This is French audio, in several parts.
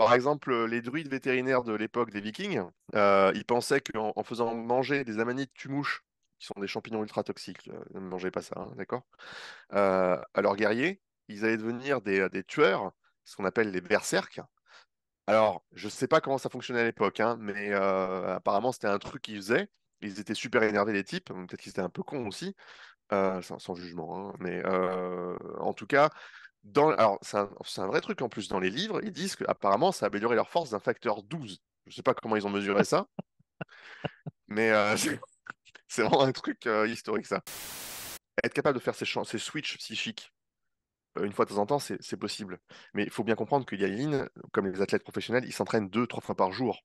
Par exemple, euh, les druides vétérinaires de l'époque des Vikings, euh, ils pensaient qu'en faisant manger des amanites tumouches, qui sont des champignons ultra toxiques, euh, ne mangez pas ça, hein, d'accord À leurs guerriers, ils allaient devenir des, tueurs, ce qu'on appelle les berserques. Alors, je ne sais pas comment ça fonctionnait à l'époque, hein, mais apparemment c'était un truc qu'ils faisaient. Ils étaient super énervés les types, peut-être qu'ils étaient un peu cons aussi, sans, jugement. Hein, mais en tout cas, alors, c'est un, vrai truc en plus. Dans les livres, ils disent qu'apparemment, ça a amélioré leur force d'un facteur 12. Je ne sais pas comment ils ont mesuré ça, mais euh, c'est vraiment un truc euh, historique, ça. Être capable de faire ces, ces switches psychiques euh, une fois de temps en temps, c'est possible. Mais il faut bien comprendre que Yaline, comme les athlètes professionnels, ils s'entraînent deux, trois fois par jour.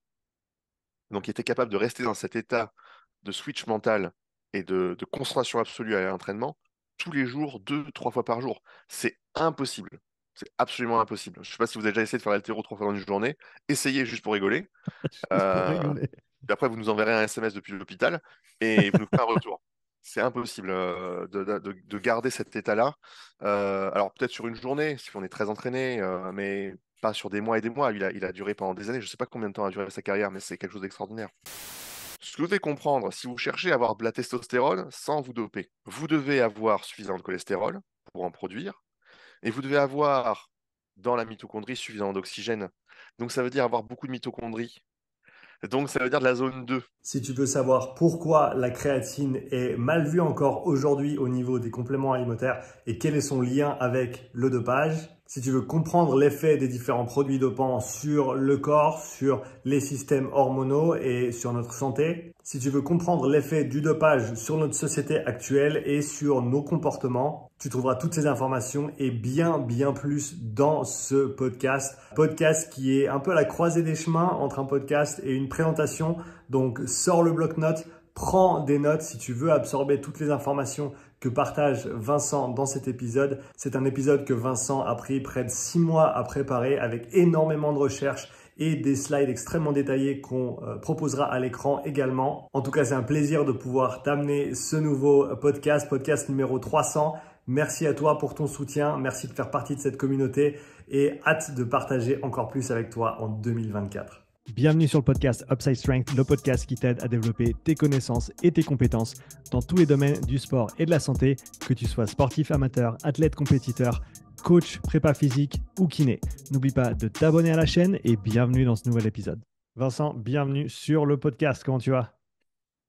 Donc, il était capable de rester dans cet état de switch mental et de, de concentration absolue à l'entraînement tous les jours, deux, trois fois par jour. C'est impossible. C'est absolument impossible. Je ne sais pas si vous avez déjà essayé de faire l'altéro trois fois dans une journée. Essayez juste pour rigoler. Euh, après, vous nous enverrez un SMS depuis l'hôpital et vous nous ferez un retour. C'est impossible euh, de, garder cet état-là. Euh, alors peut-être sur une journée, si on est très entraîné, euh, mais pas sur des mois et des mois. Il a, il a duré pendant des années. Je ne sais pas combien de temps a duré sa carrière, mais c'est quelque chose d'extraordinaire. Ce que vous devez comprendre, si vous cherchez à avoir de la testostérone sans vous doper, vous devez avoir suffisamment de cholestérol pour en produire, et vous devez avoir dans la mitochondrie suffisamment d'oxygène. Donc ça veut dire avoir beaucoup de mitochondries. Donc ça veut dire de la zone 2. Si tu veux savoir pourquoi la créatine est mal vue encore aujourd'hui au niveau des compléments alimentaires et quel est son lien avec le dopage, si tu veux comprendre l'effet des différents produits dopants sur le corps, sur les systèmes hormonaux et sur notre santé, si tu veux comprendre l'effet du dopage sur notre société actuelle et sur nos comportements, tu trouveras toutes ces informations et bien, bien plus dans ce podcast. Podcast qui est un peu à la croisée des chemins entre un podcast et une présentation. Donc, sors le bloc-notes, prends des notes si tu veux absorber toutes les informations partage Vincent dans cet épisode. C'est un épisode que Vincent a pris près de six mois à préparer avec énormément de recherches et des slides extrêmement détaillés qu'on euh, proposera à l'écran également. En tout cas, c'est un plaisir de pouvoir t'amener ce nouveau podcast, podcast numéro 300. Merci à toi pour ton soutien, merci de faire partie de cette communauté et hâte de partager encore plus avec toi en 2024. Bienvenue sur le podcast Upside Strength, le podcast qui t'aide à développer tes connaissances et tes compétences dans tous les domaines du sport et de la santé, que tu sois sportif amateur, athlète compétiteur, coach, prépa physique ou kiné. N'oublie pas de t'abonner à la chaîne et bienvenue dans ce nouvel épisode. Vincent, bienvenue sur le podcast. Comment tu vas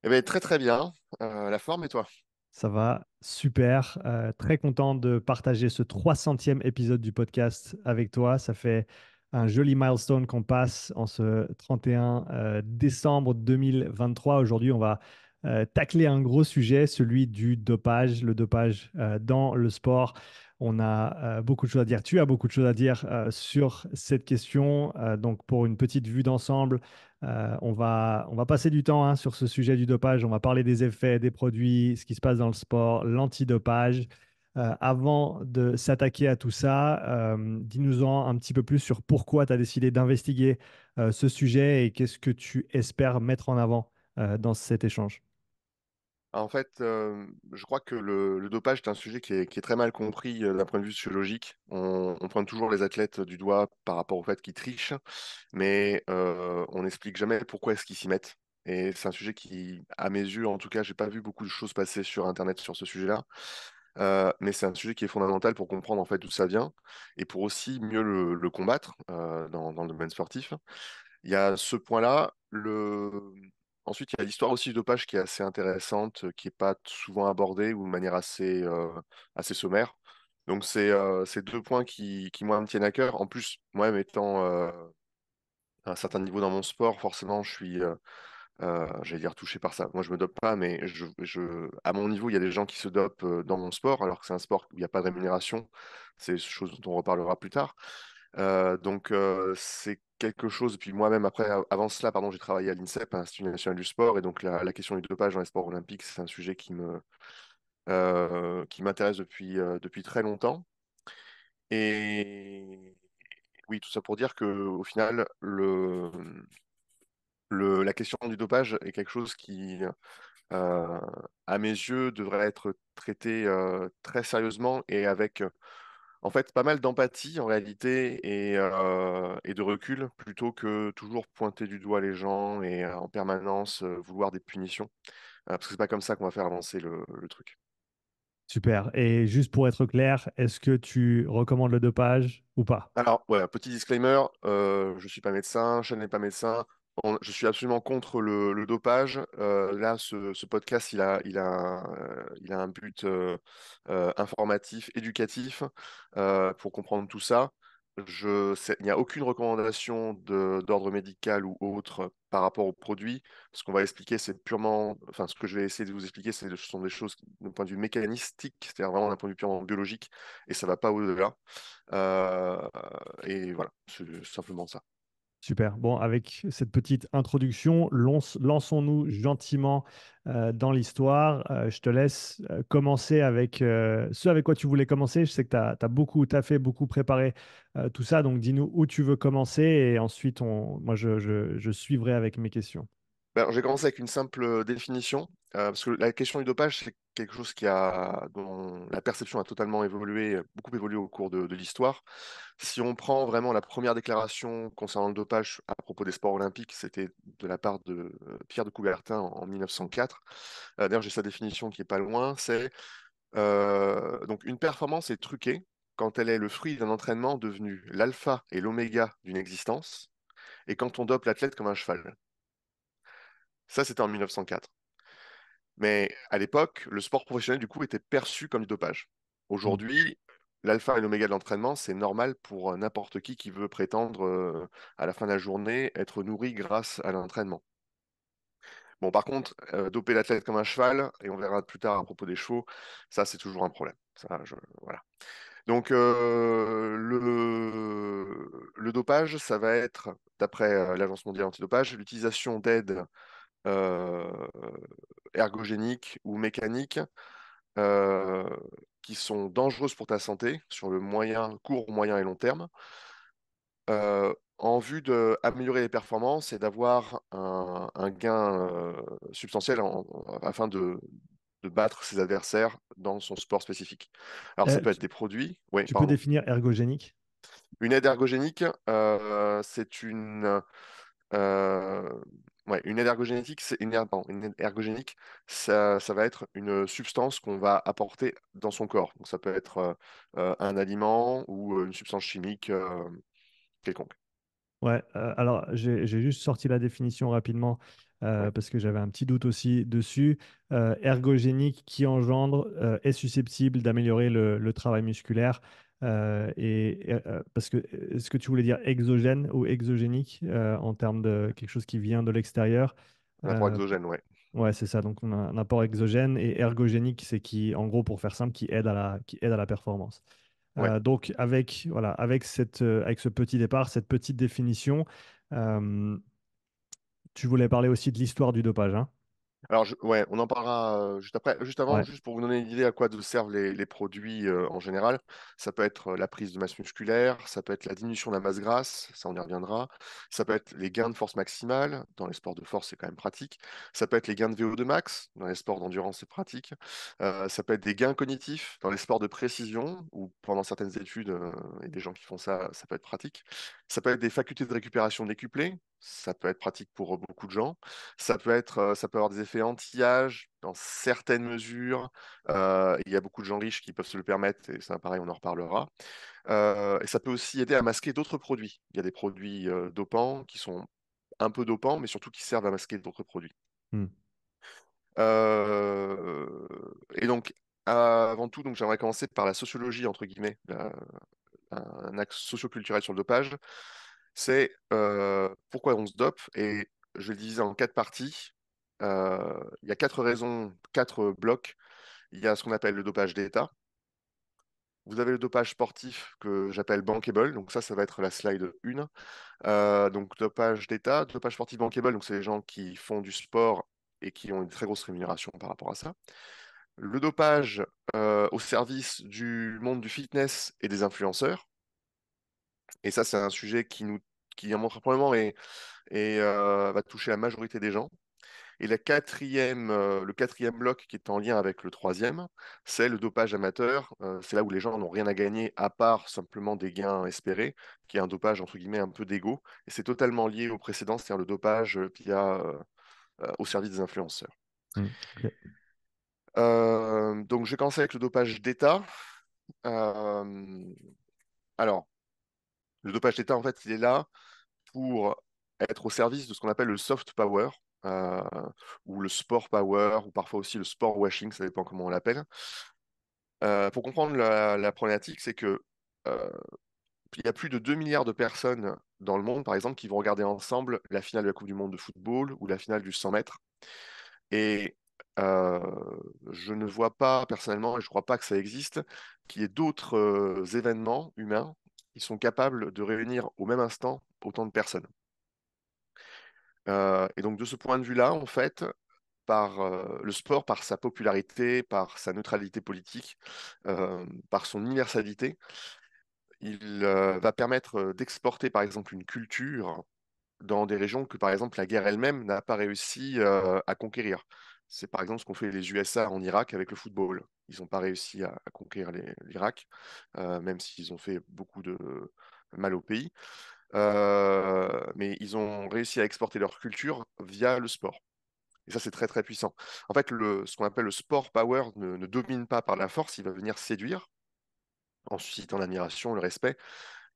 eh bien, Très très bien. Euh, la forme et toi ça va, super. Euh, très content de partager ce 300e épisode du podcast avec toi. Ça fait un joli milestone qu'on passe en ce 31 euh, décembre 2023. Aujourd'hui, on va euh, tacler un gros sujet, celui du dopage, le dopage euh, dans le sport. On a beaucoup de choses à dire. Tu as beaucoup de choses à dire sur cette question. donc, pour une petite vue d'ensemble, on, va, on va passer du temps hein, sur ce sujet du dopage. On va parler des effets, des produits, ce qui se passe dans le sport, l'antidopage. Euh, avant de s'attaquer à tout ça, euh, dis-nous-en un petit peu plus sur pourquoi tu as décidé d'investiguer euh, ce sujet et qu'est-ce que tu espères mettre en avant dans cet échange. En fait, je crois que le, dopage est un sujet qui est, très mal compris d'un point de vue sociologique. On, on, pointe toujours les athlètes du doigt par rapport au fait qu'ils trichent, mais on n'explique jamais pourquoi est-ce qu'ils s'y mettent. Et c'est un sujet qui, à mes yeux, en tout cas, j'ai pas vu beaucoup de choses passer sur Internet sur ce sujet-là. Euh, mais c'est un sujet qui est fondamental pour comprendre en fait d'où ça vient et pour aussi mieux le, combattre euh, dans, le domaine sportif. Il y a ce point-là. Le... Ensuite, il y a l'histoire aussi de dopage qui est assez intéressante, euh, qui n'est pas souvent abordée ou de manière assez, assez sommaire. Donc, c'est ces deux points qui, qui, moi, me tiennent à cœur. En plus, moi-même étant à un certain niveau dans mon sport, forcément, je suis euh, j'allais dire touché par ça. Moi, je me dope pas, mais je, je, à mon niveau, il y a des gens qui se dopent euh, dans mon sport, alors que c'est un sport où il n'y a pas de rémunération. C'est chose dont on reparlera plus tard. Euh, donc, c'est quelque chose. Puis moi-même, après, avant cela, pardon, j'ai travaillé à l'INSEP, l'Institut national du sport, et donc la, la, question du dopage dans les sports olympiques, c'est un sujet qui me qui m'intéresse depuis depuis très longtemps. Et oui, tout ça pour dire que au final, le le, la question du dopage est quelque chose qui, euh, à mes yeux, devrait être traité euh, très sérieusement et avec, euh, en fait, pas mal d'empathie en réalité et, et, de recul, plutôt que toujours pointer du doigt les gens et en permanence vouloir des punitions, parce que c'est pas comme ça qu'on va faire avancer le, le truc. Super. Et juste pour être clair, est-ce que tu recommandes le dopage ou pas Alors, ouais petit disclaimer, je ne suis pas médecin, je n'est pas médecin je suis absolument contre le, dopage. Euh, là, ce, podcast, il a, il a, euh, il a un but euh, informatif, éducatif, pour comprendre tout ça. Je, il n'y a aucune recommandation d'ordre médical ou autre par rapport aux produits. Ce qu'on va expliquer, c'est purement, enfin, ce que je vais essayer de vous expliquer, ce sont des choses d'un point de vue mécanistique, c'est-à-dire vraiment d'un point de vue purement biologique, et ça ne va pas au-delà. et voilà, c'est simplement ça. Super. Bon, avec cette petite introduction, lançons-nous gentiment euh, dans l'histoire. Euh, je te laisse euh, commencer avec ce avec quoi tu voulais commencer. Je sais que tu as, beaucoup, as fait beaucoup préparer tout ça. Donc, dis-nous où tu veux commencer et ensuite, on, moi, je, je suivrai avec mes questions. Je bah, J'ai commencé avec une simple euh, définition, euh, parce que la question du dopage, c'est quelque chose qui a, dont la perception a totalement évolué, beaucoup évolué au cours de, l'histoire. Si on prend vraiment la première déclaration concernant le dopage à propos des sports olympiques, c'était de la part de euh, Pierre de Coubertin en, 1904. D'ailleurs, j'ai sa définition qui est pas loin, c'est donc une performance est truquée quand elle est le fruit d'un entraînement devenu l'alpha et l'oméga d'une existence, et quand on dope l'athlète comme un cheval. Ça, c'était en 1904. Mais à l'époque, le sport professionnel, du coup, était perçu comme du dopage. Aujourd'hui, l'alpha et l'oméga de l'entraînement, c'est normal pour euh, n'importe qui qui veut prétendre, euh, à la fin de la journée, être nourri grâce à l'entraînement. Bon, par contre, euh, doper l'athlète comme un cheval, et on verra plus tard à propos des chevaux, ça, c'est toujours un problème. voilà. Donc, le... le... dopage, ça va être, d'après l'Agence mondiale antidopage, l'utilisation d'aides euh, ergogéniques ou mécaniques euh, qui sont dangereuses pour ta santé sur le moyen, court, moyen et long terme, euh, en vue d'améliorer les performances et d'avoir un, gain substantiel afin de, battre ses adversaires dans son sport spécifique. Alors, ça peut être des produits. tu peux définir ergogénique Une aide ergogénique, c'est une. Ouais, une c'est ergogénique, ça, va être une euh, substance qu'on va apporter dans son corps. ça peut être euh, euh, un aliment ou une substance chimique quelconque. Ouais, alors j'ai juste sorti la définition rapidement parce que j'avais un petit doute aussi dessus. ergogénique qui engendre est susceptible d'améliorer le, travail musculaire. Euh, et, euh, parce que euh, est-ce que tu voulais dire exogène ou exogénique en termes de quelque chose qui vient de l'extérieur Un apport exogène, ouais. Ouais, c'est ça. Donc on a un apport exogène et ergogénique, c'est qui, en gros, pour faire simple, qui aide à la, qui aide à la performance. donc avec voilà, avec cette, avec ce petit départ, cette petite définition. tu voulais parler aussi de l'histoire du dopage. Hein alors, ouais, on en parlera juste après. Juste avant, juste pour vous donner une idée à quoi servent les, produits en général, ça peut être la prise de masse musculaire, ça peut être la diminution de la masse grasse, ça on y reviendra, ça peut être les gains de force maximale, dans les sports de force c'est quand même pratique, ça peut être les gains de VO2 max, dans les sports d'endurance c'est pratique, ça peut être des gains cognitifs, dans les sports de précision, ou pendant certaines études, et des gens qui font ça, ça peut être pratique, ça peut être des facultés de récupération décuplées, ça peut être pratique pour euh, beaucoup de gens. Ça peut, être, euh, ça peut avoir des effets anti-âge dans certaines mesures. Euh, il y a beaucoup de gens riches qui peuvent se le permettre, et c'est pareil, on en reparlera. et ça peut aussi aider à masquer d'autres produits. Il y a des produits dopants qui sont un peu dopants, mais surtout qui servent à masquer d'autres produits. Mmh. et donc, avant tout, j'aimerais commencer par la sociologie, entre guillemets, un axe socioculturel sur le dopage c'est pourquoi on se dope. Et je le diviser en quatre parties. Il y a quatre raisons, quatre blocs. Il y a ce qu'on appelle le dopage d'État. Vous avez le dopage sportif que j'appelle bankable. Donc ça, ça va être la slide 1. donc dopage d'État, dopage sportif bankable. Donc c'est les gens qui font du sport et qui ont une très grosse rémunération par rapport à ça. Le dopage au service du monde du fitness et des influenceurs. Et ça, c'est un sujet qui nous qui montre probablement et, euh, va toucher la majorité des gens. Et la quatrième, euh, le quatrième bloc qui est en lien avec le troisième, c'est le dopage amateur. Euh, c'est là où les gens n'ont rien à gagner à part simplement des gains espérés, qui est un dopage entre guillemets un peu d'ego. Et c'est totalement lié au précédent, c'est-à-dire le dopage qu'il a au service des influenceurs. Mmh, donc je vais commencer avec le dopage d'État. alors, le dopage d'État, en fait, il est là pour être au service de ce qu'on appelle le soft power, euh, ou le sport power, ou parfois aussi le sport washing, ça dépend comment on l'appelle. Euh, pour comprendre la, problématique, c'est que euh, il y a plus de 2 milliards de personnes dans le monde, par exemple, qui vont regarder ensemble la finale de la Coupe du Monde de football ou la finale du 100 mètres. Et je ne vois pas personnellement, et je ne crois pas que ça existe, qu'il y ait d'autres événements humains ils sont capables de réunir au même instant autant de personnes. Euh, et donc de ce point de vue-là, en fait, par euh, le sport, par sa popularité, par sa neutralité politique, euh, par son universalité, il va permettre d'exporter par exemple une culture dans des régions que par exemple la guerre elle-même n'a pas réussi à conquérir. C'est par exemple ce qu'ont fait les USA en Irak avec le football ils n'ont pas réussi à, conquérir l'Irak, euh, même s'ils ont fait beaucoup de mal au pays. Euh, mais ils ont réussi à exporter leur culture via le sport. Et ça, c'est très très puissant. En fait, le, ce qu'on appelle le sport power ne, domine pas par la force, il va venir séduire en suscitant l'admiration, le respect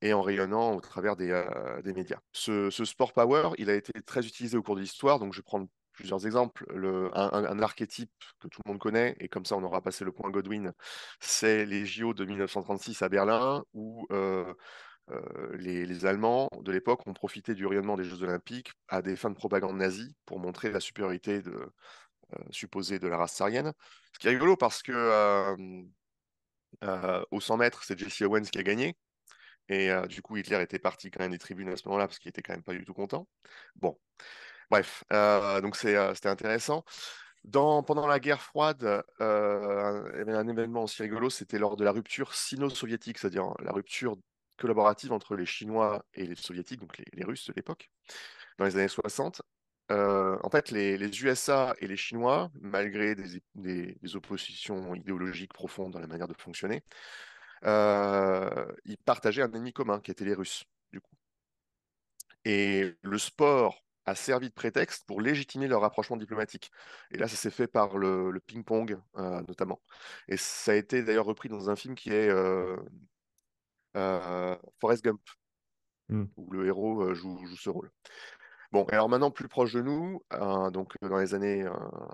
et en rayonnant au travers des, euh, médias. Ce, sport power, il a été très utilisé au cours de l'histoire, donc je vais prendre plusieurs exemples. Le, un, archétype que tout le monde connaît, et comme ça on aura passé le point Godwin, c'est les JO de 1936 à Berlin, où euh, euh, les, Allemands de l'époque ont profité du rayonnement des Jeux olympiques à des fins de propagande nazie pour montrer la supériorité de, euh, supposée de la race syrienne. Ce qui est rigolo parce que au 100 mètres, c'est Jesse Owens qui a gagné, et du coup, Hitler était parti quand même des tribunes à ce moment-là parce qu'il était quand même pas du tout content. Bon. Bref, euh, donc euh, c'était intéressant. Dans, pendant la guerre froide, euh, un, événement aussi rigolo, c'était lors de la rupture sino-soviétique, c'est-à-dire hein, la rupture collaborative entre les Chinois et les Soviétiques, donc les, Russes de l'époque, dans les années 60. en fait, les, USA et les Chinois, malgré des, oppositions idéologiques profondes dans la manière de fonctionner, ils partageaient un ennemi commun qui était les Russes, du coup. Et le sport a servi de prétexte pour légitimer leur rapprochement diplomatique. Et là, ça s'est fait par le, ping-pong, euh, notamment. Et ça a été d'ailleurs repris dans un film qui est euh, euh Forrest Gump, hmm. où le héros euh, joue, ce rôle. Bon, alors maintenant, plus proche de nous, donc dans les années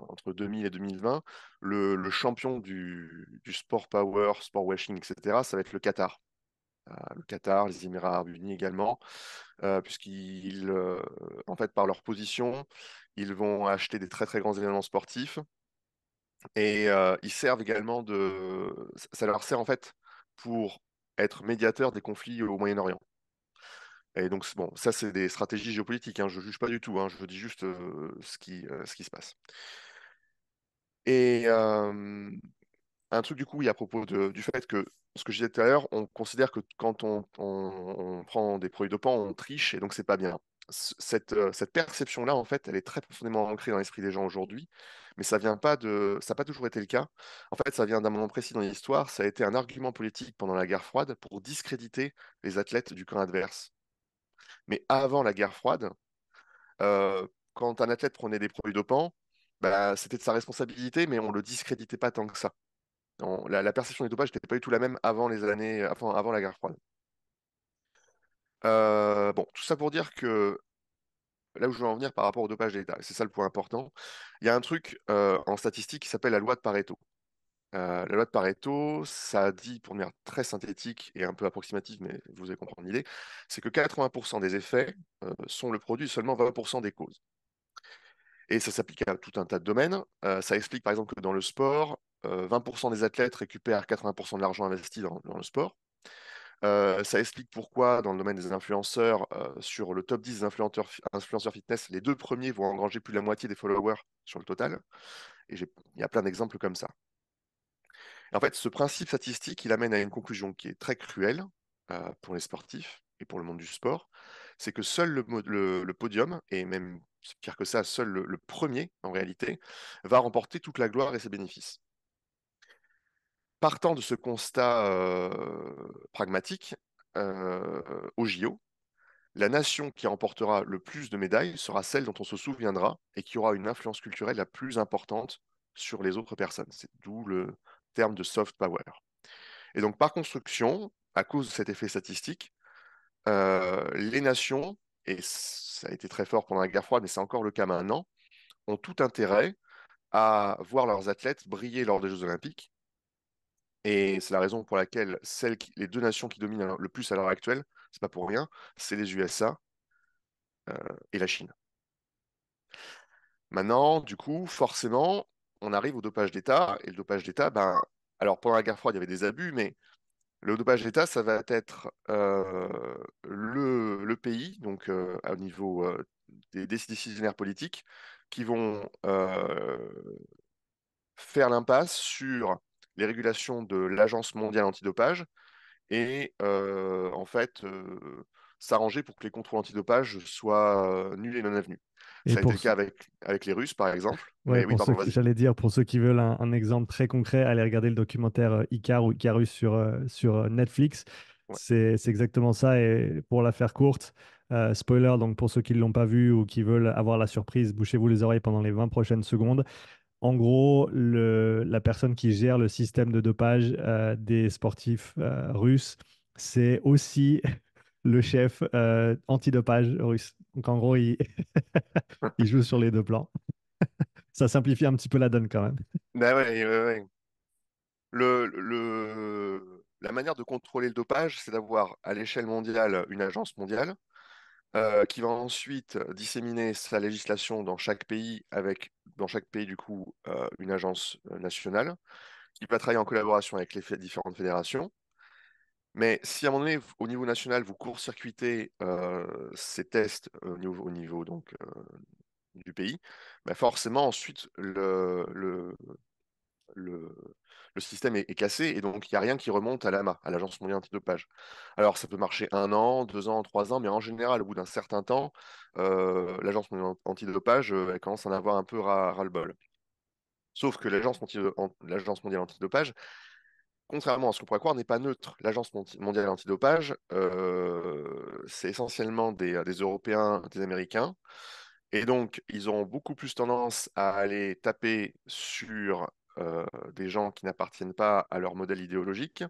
entre 2000 et 2020, le, champion du, sport power, sport washing, etc., ça va être le Qatar le Qatar, les Émirats arabes unis également, euh, puisqu'ils, euh, en fait, par leur position, ils vont acheter des très très grands événements sportifs et euh, ils servent également de, ça leur sert en fait pour être médiateur des conflits au Moyen-Orient. Et donc, bon, ça, c'est des stratégies géopolitiques. Hein. je ne juge pas du tout. Hein. je dis juste ce, qui, ce qui se passe. Et un truc du coup, oui, à propos du fait que ce que je disais tout à l'heure, on considère que quand on, prend des produits dopants, on triche et donc c'est pas bien. Euh, cette, perception-là, en fait, elle est très profondément ancrée dans l'esprit des gens aujourd'hui, mais ça vient pas de, ça n'a pas toujours été le cas. En fait, ça vient d'un moment précis dans l'histoire. Ça a été un argument politique pendant la guerre froide pour discréditer les athlètes du camp adverse. Mais avant la guerre froide, euh, quand un athlète prenait des produits dopants, bah, c'était de sa responsabilité, mais on le discréditait pas tant que ça la, perception du dopage n'était pas du tout la même avant les années, avant, la guerre froide. Euh, bon, tout ça pour dire que là où je veux en venir par rapport au dopage d'État, c'est ça le point important, il y a un truc euh, en statistique qui s'appelle la loi de Pareto. Euh, la loi de Pareto, ça dit, pour une manière très synthétique et un peu approximative, mais vous allez comprendre l'idée, c'est que 80% des effets sont le produit seulement 20% des causes. Et ça s'applique à tout un tas de domaines. ça explique par exemple que dans le sport, 20% euh, des athlètes récupèrent 80% de l'argent investi dans, le sport. Euh, ça explique pourquoi, dans le domaine des influenceurs, euh, sur le top 10 des influenceurs, fitness, les deux premiers vont engranger plus de la moitié des followers sur le total. Et il y a plein d'exemples comme ça. en fait, ce principe statistique, il amène à une conclusion qui est très cruelle pour les sportifs et pour le monde du sport. C'est que seul le, podium, et même pire que ça, seul le premier, en réalité, va remporter toute la gloire et ses bénéfices partant de ce constat pragmatique, au JO, la nation qui remportera le plus de médailles sera celle dont on se souviendra et qui aura une influence culturelle la plus importante sur les autres personnes. C'est d'où le terme de soft power. Et donc, par construction, à cause de cet effet statistique, les nations, et ça a été très fort pendant la guerre froide, mais c'est encore le cas maintenant, ont tout intérêt à voir leurs athlètes briller lors des Jeux olympiques et c'est la raison pour laquelle les deux nations qui dominent le plus à l'heure actuelle, c'est pas pour rien, c'est les USA euh, et la Chine. Maintenant, du coup, forcément, on arrive au dopage d'État. Et le dopage d'État, ben, alors pendant la guerre froide, il y avait des abus, mais le dopage d'État, ça va être euh, le, pays, donc euh, au niveau des, décisionnaires politiques, qui vont faire l'impasse sur les régulations de l'Agence mondiale antidopage et euh, en fait euh, s'arranger pour que les contrôles antidopage soient euh, nuls et non avenus. Et ça a été le cas avec, avec, les Russes, par exemple. Ouais, oui, J'allais dire, pour ceux qui veulent un, exemple très concret, allez regarder le documentaire Icar ou Icarus sur, sur Netflix. C'est exactement ça. Et pour la faire courte, spoiler, donc pour ceux qui ne l'ont pas vu ou qui veulent avoir la surprise, bouchez-vous les oreilles pendant les 20 prochaines secondes. En gros, la personne qui gère le système de dopage euh, des sportifs euh, russes, c'est aussi le chef euh, anti-dopage russe. Donc en gros, il, joue sur les deux plans. Ça simplifie un petit peu la donne quand même. Ben ouais, la manière de contrôler le dopage, c'est d'avoir à l'échelle mondiale une agence mondiale euh, qui va ensuite euh, disséminer sa législation dans chaque pays avec, dans chaque pays du coup, euh, une agence nationale, qui va travailler en collaboration avec les différentes fédérations. Mais si à un moment donné, au niveau national, vous court-circuitez ces tests au niveau, donc, du pays, bah, forcément ensuite le, le le système est, cassé et donc il n'y a rien qui remonte à l'AMA, à l'Agence mondiale antidopage. Alors ça peut marcher un an, deux ans, trois ans, mais en général, au bout d'un certain temps, euh, l'Agence mondiale antidopage euh, elle commence à en avoir un peu ras-le-bol. Sauf que l'Agence mondiale antidopage, contrairement à ce qu'on pourrait croire, n'est pas neutre. L'Agence mondiale antidopage, euh, c'est essentiellement des, des, Européens, des Américains. Et donc, ils ont beaucoup plus tendance à aller taper sur euh, des gens qui n'appartiennent pas à leur modèle idéologique,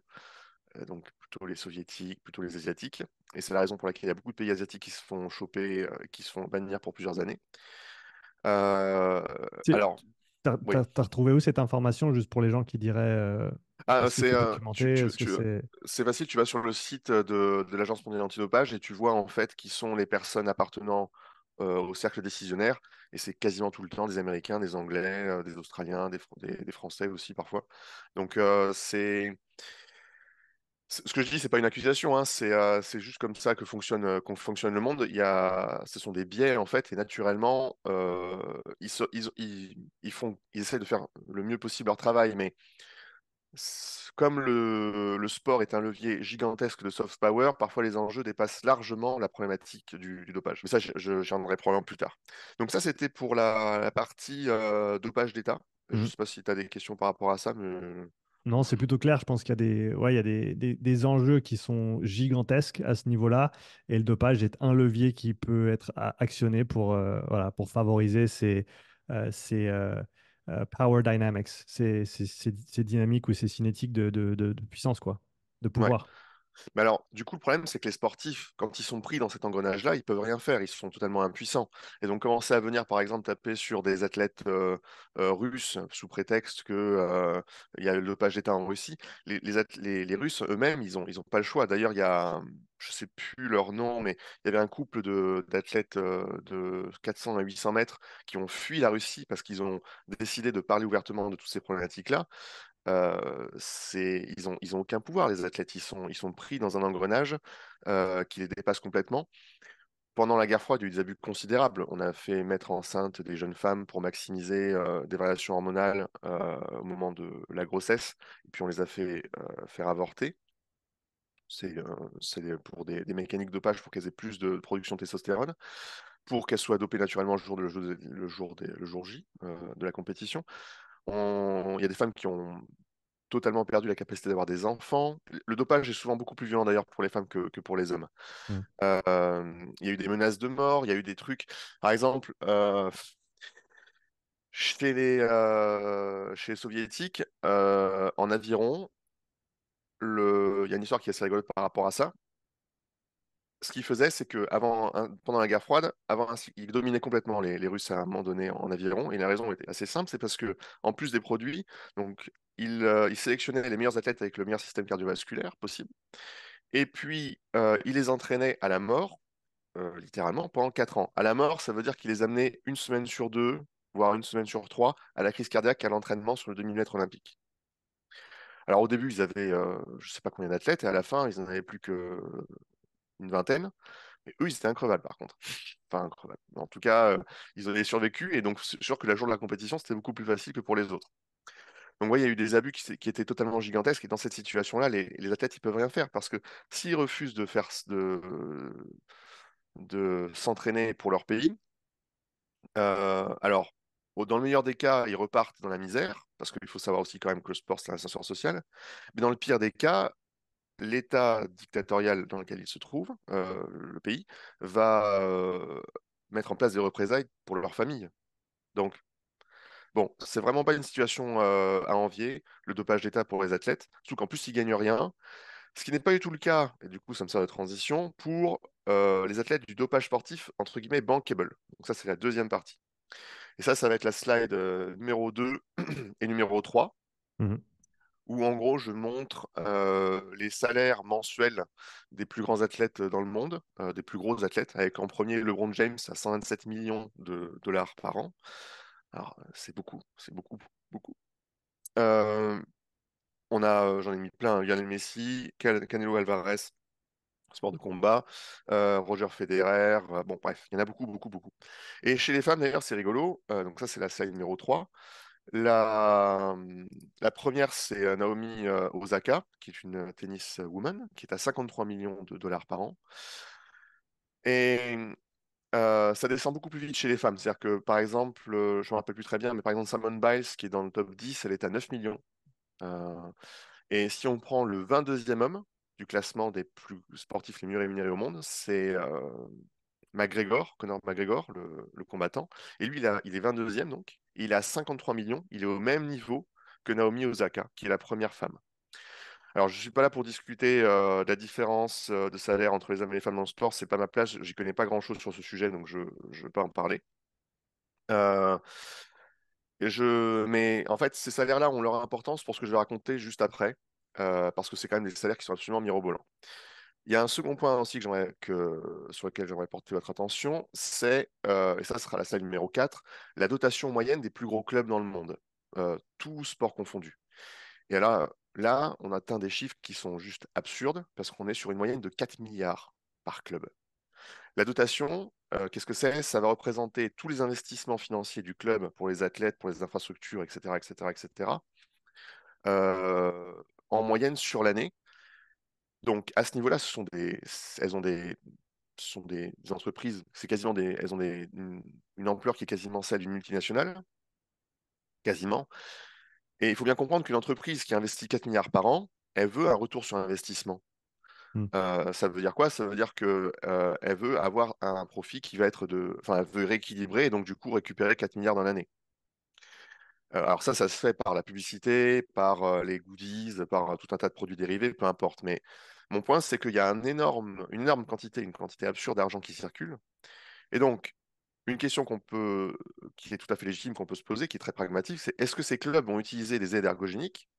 euh, donc plutôt les soviétiques, plutôt les asiatiques. Et c'est la raison pour laquelle il y a beaucoup de pays asiatiques qui se font choper, euh, qui se font bannir pour plusieurs années. tu, alors, tu as, retrouvé où cette information juste pour les gens qui diraient ah, c'est facile. Tu vas sur le site de, de l'agence mondiale antidopage et tu vois en fait qui sont les personnes appartenant euh, au cercle décisionnaire. Et c'est quasiment tout le temps des Américains, des Anglais, euh, des Australiens, des, Français aussi parfois. Donc euh, c'est. Ce que je dis, c'est pas une accusation, hein, c'est juste comme ça que fonctionne, qu'on fonctionne le monde. Il y a, ce sont des biais en fait, et naturellement, ils, ils, ils, ils, font, ils essaient de faire le mieux possible leur travail, mais comme le, sport est un levier gigantesque de soft power, parfois les enjeux dépassent largement la problématique du, dopage. Mais ça, j'y reviendrai probablement plus tard. Donc ça, c'était pour la, partie euh, dopage d'État. Je ne mmh. sais pas si tu as des questions par rapport à ça, mais... Euh. Non, c'est plutôt clair. Je pense qu'il y a, des, il y a des, enjeux qui sont gigantesques à ce niveau-là. Et le dopage est un levier qui peut être actionné pour, euh, voilà, pour favoriser ces, euh, power dynamics, c'est dynamique ou c'est cinétique de, de, de, puissance, quoi, de pouvoir. Mais alors, du coup, le problème, c'est que les sportifs, quand ils sont pris dans cet engrenage-là, ils peuvent rien faire, ils sont totalement impuissants. Et donc, commencer à venir, par exemple, taper sur des athlètes euh, euh, russes sous prétexte qu'il euh, y a le dopage d'État en Russie, les, les, Russes eux-mêmes, ils n'ont ils ont pas le choix. D'ailleurs, il y a, je sais plus leur nom, mais il y avait un couple d'athlètes de, de 400 à 800 mètres qui ont fui la Russie parce qu'ils ont décidé de parler ouvertement de toutes ces problématiques-là ils n'ont ils ont aucun pouvoir, les athlètes. Ils sont, ils sont pris dans un engrenage qui les dépasse complètement. Pendant la guerre froide, il y a eu des abus considérables. On a fait mettre enceinte des jeunes femmes pour maximiser des variations hormonales au moment de la grossesse, et puis on les a fait faire avorter. C'est pour des, mécaniques d'opage pour qu'elles aient plus de production de testostérone pour qu'elles soient adoptées naturellement le jour, jour, J de la compétition il y a des femmes qui ont totalement perdu la capacité d'avoir des enfants. Le dopage est souvent beaucoup plus violent d'ailleurs pour les femmes que, pour les hommes. Mmh. Euh, il y a eu des menaces de mort, il y a eu des trucs. Par exemple, euh, euh, chez, les, soviétiques, en aviron, il y a une histoire qui est assez rigolote par rapport à ça ce qu'il faisait, c'est que avant, pendant la guerre froide, avant dominaient il dominait complètement les, Russes à un moment donné en aviron. Et la raison était assez simple, c'est parce que en plus des produits, donc il, euh, sélectionnait les meilleurs athlètes avec le meilleur système cardiovasculaire possible. Et puis euh, il les entraînait à la mort, euh, littéralement pendant 4 ans. À la mort, ça veut dire qu'il les amenait une semaine sur deux, voire une semaine sur trois, à la crise cardiaque à l'entraînement sur le demi-mètre olympique. Alors au début, ils avaient euh, je ne sais pas combien d'athlètes, et à la fin, ils n'en avaient plus que une vingtaine. Mais eux, ils étaient creval par contre. Enfin, increvables. En tout cas, euh, ils avaient survécu et donc c'est sûr que la journée de la compétition, c'était beaucoup plus facile que pour les autres. Donc, ouais, il y a eu des abus qui, étaient totalement gigantesques et dans cette situation-là, les, athlètes, ils peuvent rien faire parce que s'ils refusent de faire de, de s'entraîner pour leur pays, euh, alors, dans le meilleur des cas, ils repartent dans la misère, parce qu'il faut savoir aussi quand même que le sport, c'est un ascenseur social. Mais dans le pire des cas, l'État dictatorial dans lequel il se trouve, euh, le pays, va euh, mettre en place des représailles pour leur famille. Donc, bon, c'est vraiment pas une situation euh, à envier, le dopage d'État pour les athlètes, surtout qu'en plus, ils gagnent rien. Ce qui n'est pas du tout le cas, et du coup, ça me sert de transition, pour les athlètes du dopage sportif, entre guillemets, bankable. Donc, ça, c'est la deuxième partie. Et ça, ça va être la slide numéro 2 et numéro 3 où en gros je montre euh, les salaires mensuels des plus grands athlètes dans le monde, euh, des plus gros athlètes, avec en premier LeBron James à 127 millions de dollars par an. Alors c'est beaucoup, c'est beaucoup, beaucoup. Euh, on a, j'en ai mis plein, Lionel Messi, Canelo Alvarez, sport de combat, Roger Federer, bon bref, il y en a beaucoup, beaucoup, beaucoup. Et chez les femmes d'ailleurs, c'est rigolo, donc ça c'est la slide numéro 3, euh, la, première, c'est euh, Naomi euh, Osaka, qui est une tennis woman, qui est à 53 millions de dollars par an. Et ça descend beaucoup plus vite chez les femmes. C'est-à-dire que, par exemple, je ne me rappelle plus très bien, mais par exemple, Simone Biles, qui est dans le top 10, elle est à 9 millions. et si on prend le 22e homme du classement des plus sportifs les mieux rémunérés au monde, c'est McGregor, Conor McGregor, le, combattant. Et lui, il, il est 22e, donc il a 53 millions. Il est au même niveau que Naomi Osaka, qui est la première femme. Alors, je ne suis pas là pour discuter euh, de la différence euh, de salaire entre les hommes et les femmes dans le sport. Ce n'est pas ma place. Je n'y connais pas grand-chose sur ce sujet, donc je ne vais pas en parler. Euh, je... Mais en fait, ces salaires-là ont leur importance pour ce que je vais raconter juste après, parce que c'est quand même des salaires qui sont absolument mirobolants. Il y a un second point aussi que sur lequel j'aimerais porter votre attention, c'est, euh, et ça sera la salle numéro 4, la dotation moyenne des plus gros clubs dans le monde, euh, tous sports confondus. Et là, là, on atteint des chiffres qui sont juste absurdes, parce qu'on est sur une moyenne de 4 milliards par club. La dotation, euh, qu'est-ce que c'est Ça va représenter tous les investissements financiers du club pour les athlètes, pour les infrastructures, etc. etc., etc. en moyenne sur l'année, donc à ce niveau-là, ce sont des, elles ont des, sont des entreprises, c'est quasiment des, elles ont des, une, ampleur qui est quasiment celle d'une multinationale, quasiment. Et il faut bien comprendre qu'une entreprise qui investit 4 milliards par an, elle veut un retour sur investissement. Mmh. Euh, ça veut dire quoi Ça veut dire qu'elle euh, veut avoir un profit qui va être de. Enfin, elle veut rééquilibrer et donc, du coup, récupérer 4 milliards dans l'année. Euh, alors ça, ça se fait par la publicité, par les goodies, par tout un tas de produits dérivés, peu importe. Mais mon point, c'est qu'il y a un énorme, une énorme quantité, une quantité absurde d'argent qui circule. Et donc, une question qu'on peut, qui est tout à fait légitime, qu'on peut se poser, qui est très pragmatique, c'est est-ce que ces clubs ont utilisé des aides ergogéniques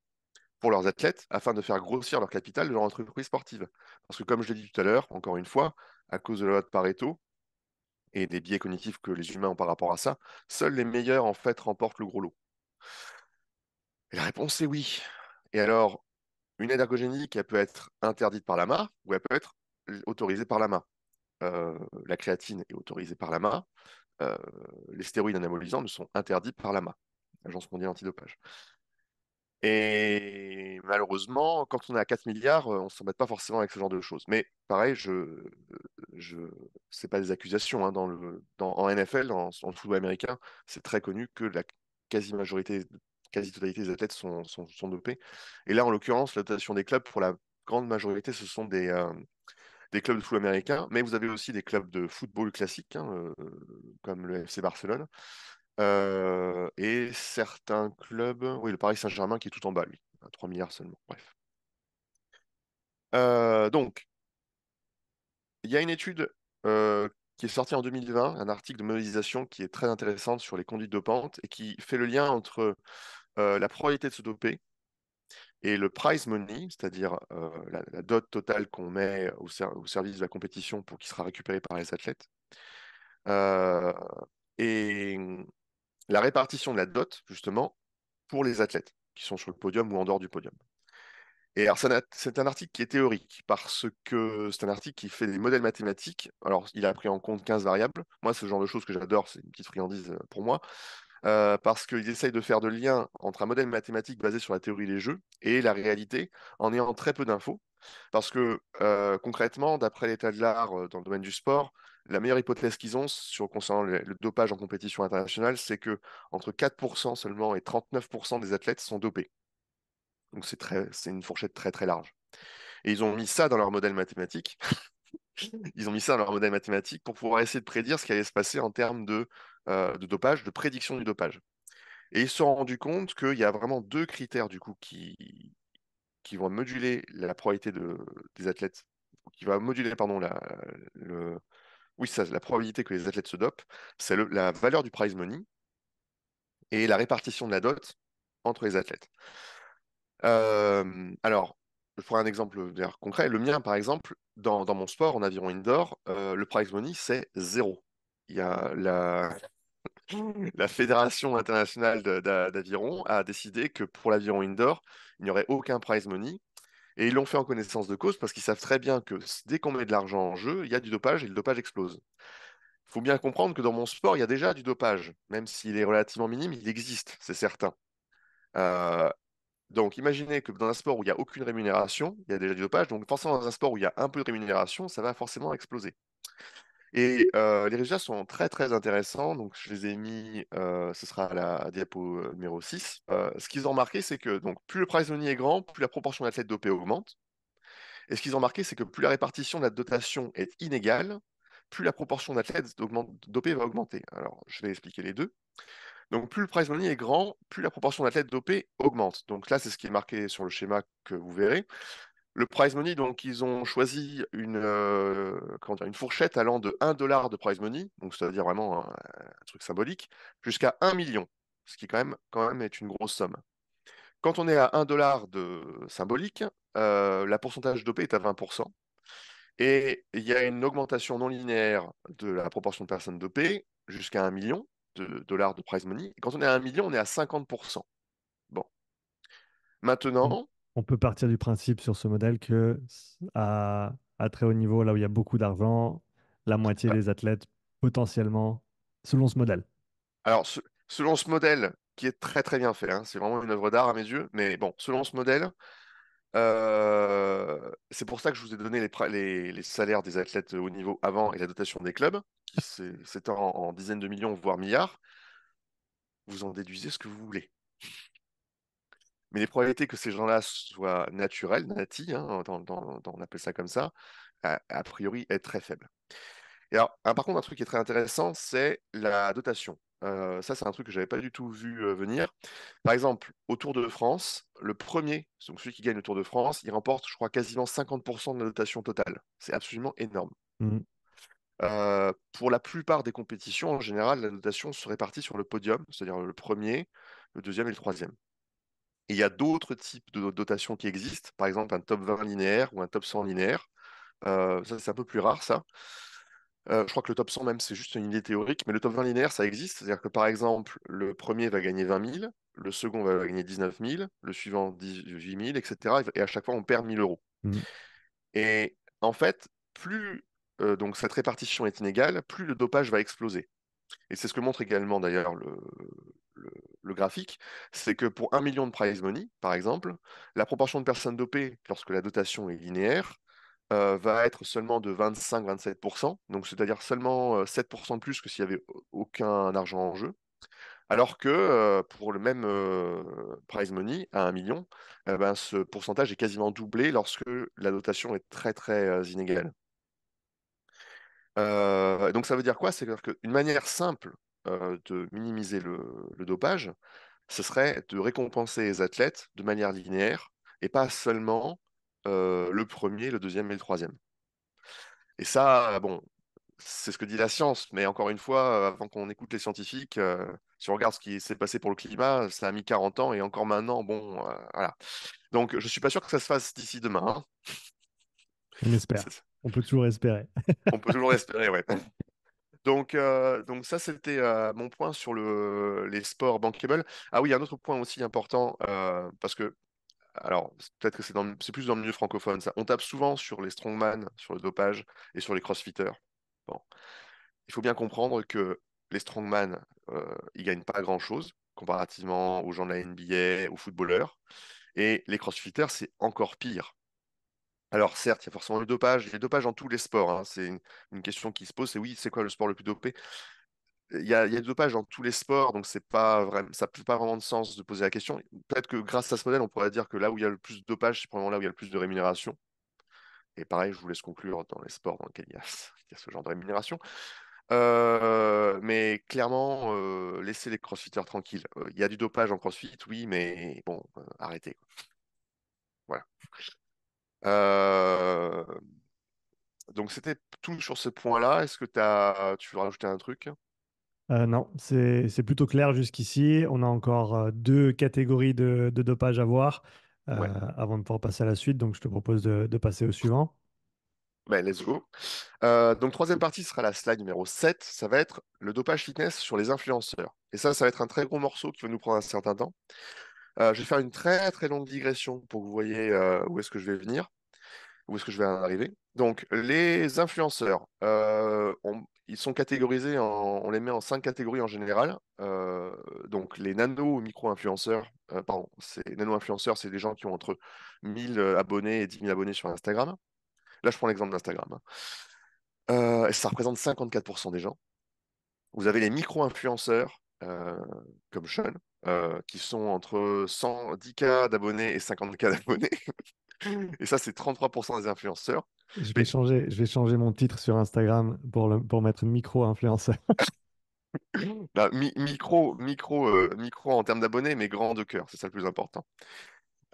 pour leurs athlètes afin de faire grossir leur capital de leur entreprise sportive Parce que comme je l'ai dit tout à l'heure, encore une fois, à cause de la loi de Pareto et des biais cognitifs que les humains ont par rapport à ça, seuls les meilleurs en fait remportent le gros lot la réponse est oui. Et alors, une aide ergogénique, elle peut être interdite par l'AMA ou elle peut être autorisée par l'AMA. Euh, la créatine est autorisée par l'AMA. Euh, les stéroïdes anabolisants ne sont interdits par l'AMA, l'Agence mondiale antidopage. Et malheureusement, quand on est à 4 milliards, euh, on ne s'embête pas forcément avec ce genre de choses. Mais pareil, je, je, ce pas des accusations. Hein. dans le, en NFL, dans, dans le football américain, c'est très connu que la, quasi-majorité, quasi-totalité des athlètes sont, sont, dopés. Et là, en l'occurrence, la dotation des clubs, pour la grande majorité, ce sont des, euh, des clubs de football américain, mais vous avez aussi des clubs de football classique, hein, euh, comme le FC Barcelone, euh, et certains clubs, oui, le Paris Saint-Germain qui est tout en bas, lui, à 3 milliards seulement, bref. donc, il y a une étude qui est sorti en 2020, un article de modélisation qui est très intéressant sur les conduites dopantes et qui fait le lien entre euh, la probabilité de se doper et le prize money, c'est-à-dire euh, la, dot totale qu'on met au, service de la compétition pour qu'il sera récupéré par les athlètes, euh, et la répartition de la dot, justement, pour les athlètes qui sont sur le podium ou en dehors du podium c'est un article qui est théorique parce que c'est un article qui fait des modèles mathématiques. Alors, il a pris en compte 15 variables. Moi, ce genre de choses que j'adore, c'est une petite friandise euh, pour moi. Euh, parce qu'ils essayent de faire de liens entre un modèle mathématique basé sur la théorie des jeux et la réalité en ayant très peu d'infos. Parce que euh, concrètement, d'après l'état de l'art dans le domaine du sport, la meilleure hypothèse qu'ils ont sur, concernant le, dopage en compétition internationale, c'est que entre 4% seulement et 39% des athlètes sont dopés. Donc c'est une fourchette très très large. Et ils ont mis ça dans leur modèle mathématique. ils ont mis ça dans leur modèle mathématique pour pouvoir essayer de prédire ce qui allait se passer en termes de, euh, dopage, de prédiction du dopage. Et ils se sont rendus compte qu'il y a vraiment deux critères du coup qui, vont moduler la probabilité des athlètes, qui va moduler la, le, oui ça, la probabilité que les athlètes se dopent, c'est la valeur du prize money et la répartition de la dot entre les athlètes alors, je prends un exemple concret. Le mien, par exemple, dans, mon sport en aviron indoor, euh, le prize money, c'est zéro. Il y a la, la Fédération internationale d'aviron a décidé que pour l'aviron indoor, il n'y aurait aucun prize money. Et ils l'ont fait en connaissance de cause parce qu'ils savent très bien que dès qu'on met de l'argent en jeu, il y a du dopage et le dopage explose. Il faut bien comprendre que dans mon sport, il y a déjà du dopage. Même s'il est relativement minime, il existe, c'est certain. Euh, donc imaginez que dans un sport où il n'y a aucune rémunération, il y a déjà du dopage, donc forcément dans un sport où il y a un peu de rémunération, ça va forcément exploser. Et euh, les résultats sont très très intéressants, donc je les ai mis, euh, ce sera à la diapo euh, numéro 6. ce qu'ils ont remarqué, c'est que donc, plus le prize money est grand, plus la proportion d'athlètes dopés augmente. Et ce qu'ils ont remarqué, c'est que plus la répartition de la dotation est inégale, plus la proportion d'athlètes dopés va augmenter. Alors, je vais expliquer les deux. Donc plus le prize money est grand, plus la proportion d'athlètes dopés augmente. Donc là, c'est ce qui est marqué sur le schéma que vous verrez. Le prize money, donc ils ont choisi une, euh, une fourchette allant de 1 dollar de prize money, donc c'est-à-dire vraiment un, truc symbolique, jusqu'à 1 million, ce qui quand même, quand même est une grosse somme. Quand on est à 1 dollar de symbolique, euh, la pourcentage dopé est à 20%. Et il y a une augmentation non linéaire de la proportion de personnes dopées jusqu'à 1 million, de dollars de prize money. quand on est à 1 million, on est à 50%. Bon. Maintenant. On peut partir du principe sur ce modèle que à, très haut niveau, là où il y a beaucoup d'argent, la moitié ah. des athlètes potentiellement, selon ce modèle. Alors, selon ce modèle, qui est très très bien fait, hein, c'est vraiment une œuvre d'art à mes yeux, mais bon, selon ce modèle, euh, c'est pour ça que je vous ai donné les, les, salaires des athlètes au niveau avant et la dotation des clubs qui s'étend en, dizaines de millions, voire milliards, vous en déduisez ce que vous voulez. Mais les probabilités que ces gens-là soient naturels, natis, hein, on appelle ça comme ça, a, priori est très faible. Et par contre, un truc qui est très intéressant, c'est la dotation. Euh, ça, c'est un truc que je n'avais pas du tout vu euh, venir. Par exemple, au Tour de France, le premier, donc celui qui gagne le Tour de France, il remporte, je crois, quasiment 50% de la dotation totale. C'est absolument énorme. Mmh. Euh, pour la plupart des compétitions, en général, la dotation se répartit sur le podium, c'est-à-dire le premier, le deuxième et le troisième. Et il y a d'autres types de dotations qui existent, par exemple un top 20 linéaire ou un top 100 linéaire. Euh, ça, c'est un peu plus rare, ça. Euh, je crois que le top 100, même, c'est juste une idée théorique, mais le top 20 linéaire, ça existe. C'est-à-dire que, par exemple, le premier va gagner 20 000, le second va gagner 19 000, le suivant 18 000, etc. Et à chaque fois, on perd 1000 euros. Mmh. Et en fait, plus euh, donc cette répartition est inégale, plus le dopage va exploser. Et c'est ce que montre également d'ailleurs le, graphique, c'est que pour 1 million de prize money, par exemple, la proportion de personnes dopées lorsque la dotation est linéaire euh, va être seulement de 25-27%, donc c'est-à-dire seulement 7% euh, de plus que s'il n'y avait aucun argent en jeu. Alors que pour le même prize money à 1 million, eh ben, ce pourcentage est quasiment doublé lorsque la dotation est très très inégale. Euh, donc ça veut dire quoi C'est qu'une manière simple euh, de minimiser le, dopage, ce serait de récompenser les athlètes de manière linéaire et pas seulement euh, le premier, le deuxième et le troisième. Et ça, bon, c'est ce que dit la science, mais encore une fois, avant qu'on écoute les scientifiques, si on regarde ce qui s'est passé pour le climat, ça a mis 40 ans et encore maintenant, bon, voilà. Donc je ne suis pas sûr que ça se fasse d'ici demain. J'espère. Hein. On peut toujours espérer. On peut toujours espérer, oui. Donc, euh, donc ça, c'était euh, mon point sur le, les sports bankable. Ah oui, un autre point aussi important, euh, parce que, alors, peut-être que c'est, plus dans le milieu francophone, ça. On tape souvent sur les strongman, sur le dopage et sur les crossfitters. Bon. Il faut bien comprendre que les strongman, ils gagnent pas grand-chose comparativement aux gens de la NBA, aux footballeurs. Et les crossfitters, c'est encore pire. Alors certes, il y a forcément le dopage, il y a le dopage dans tous les sports, hein, c'est une, question qui se pose, c'est oui, c'est quoi le sport le plus dopé il y, a, il du dopage dans tous les sports, donc c'est pas vraiment, ça n'a pas vraiment de sens de poser la question. Peut-être que grâce à ce modèle, on pourrait dire que là où il y a le plus de dopage, c'est probablement là où il y a le plus de rémunération. Et pareil, je vous laisse conclure dans les sports dans lesquels il y a, ce genre de rémunération. Euh, mais clairement, euh, laissez les crossfitters tranquilles. Euh, il y a du dopage en crossfit, oui, mais bon, arrêtez. Voilà. Euh, donc c'était tout sur ce point-là. Est-ce que as... tu veux rajouter un truc euh, Non, c'est plutôt clair jusqu'ici. On a encore euh, deux catégories de, dopage à voir avant de pouvoir passer à la suite. Donc je te propose de, passer au suivant. Ben, let's go. donc, troisième partie sera la slide numéro 7. Ça va être le dopage fitness sur les influenceurs. Et ça, ça va être un très gros morceau qui va nous prendre un certain temps. Euh, je vais faire une très très longue digression pour que vous voyez euh, où est-ce que je vais venir, où est-ce que je vais en arriver. Donc, les influenceurs, euh, ils sont catégorisés, en, on les met en cinq catégories en général. donc, les nano micro-influenceurs, pardon, c'est nano-influenceurs, c'est des gens qui ont entre 1000 abonnés et 10 000 abonnés sur Instagram. Là, je prends l'exemple d'Instagram. Hein. ça représente 54% des gens. Vous avez les micro-influenceurs, comme Sean, euh, qui sont entre 110K d'abonnés et 50K d'abonnés. Mmh. et ça, c'est 33% des influenceurs. Je vais, changer, je vais changer mon titre sur Instagram pour, pour mettre micro-influenceur. Bah, micro, micro, euh, micro en termes d'abonnés, mais grand de cœur, c'est ça le plus important.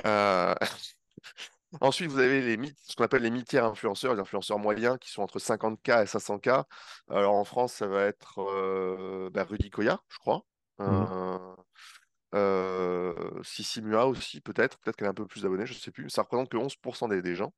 Euh, ensuite, vous avez les ce qu'on appelle les tiers influenceurs, les influenceurs moyens qui sont entre 50K et 500K. Alors en France, ça va être bah, Rudy Koya, je crois. Mmh. Euh, si Mua aussi, peut-être. Peut-être qu'elle a un peu plus d'abonnés, je ne sais plus. Ça représente que 11% des gens.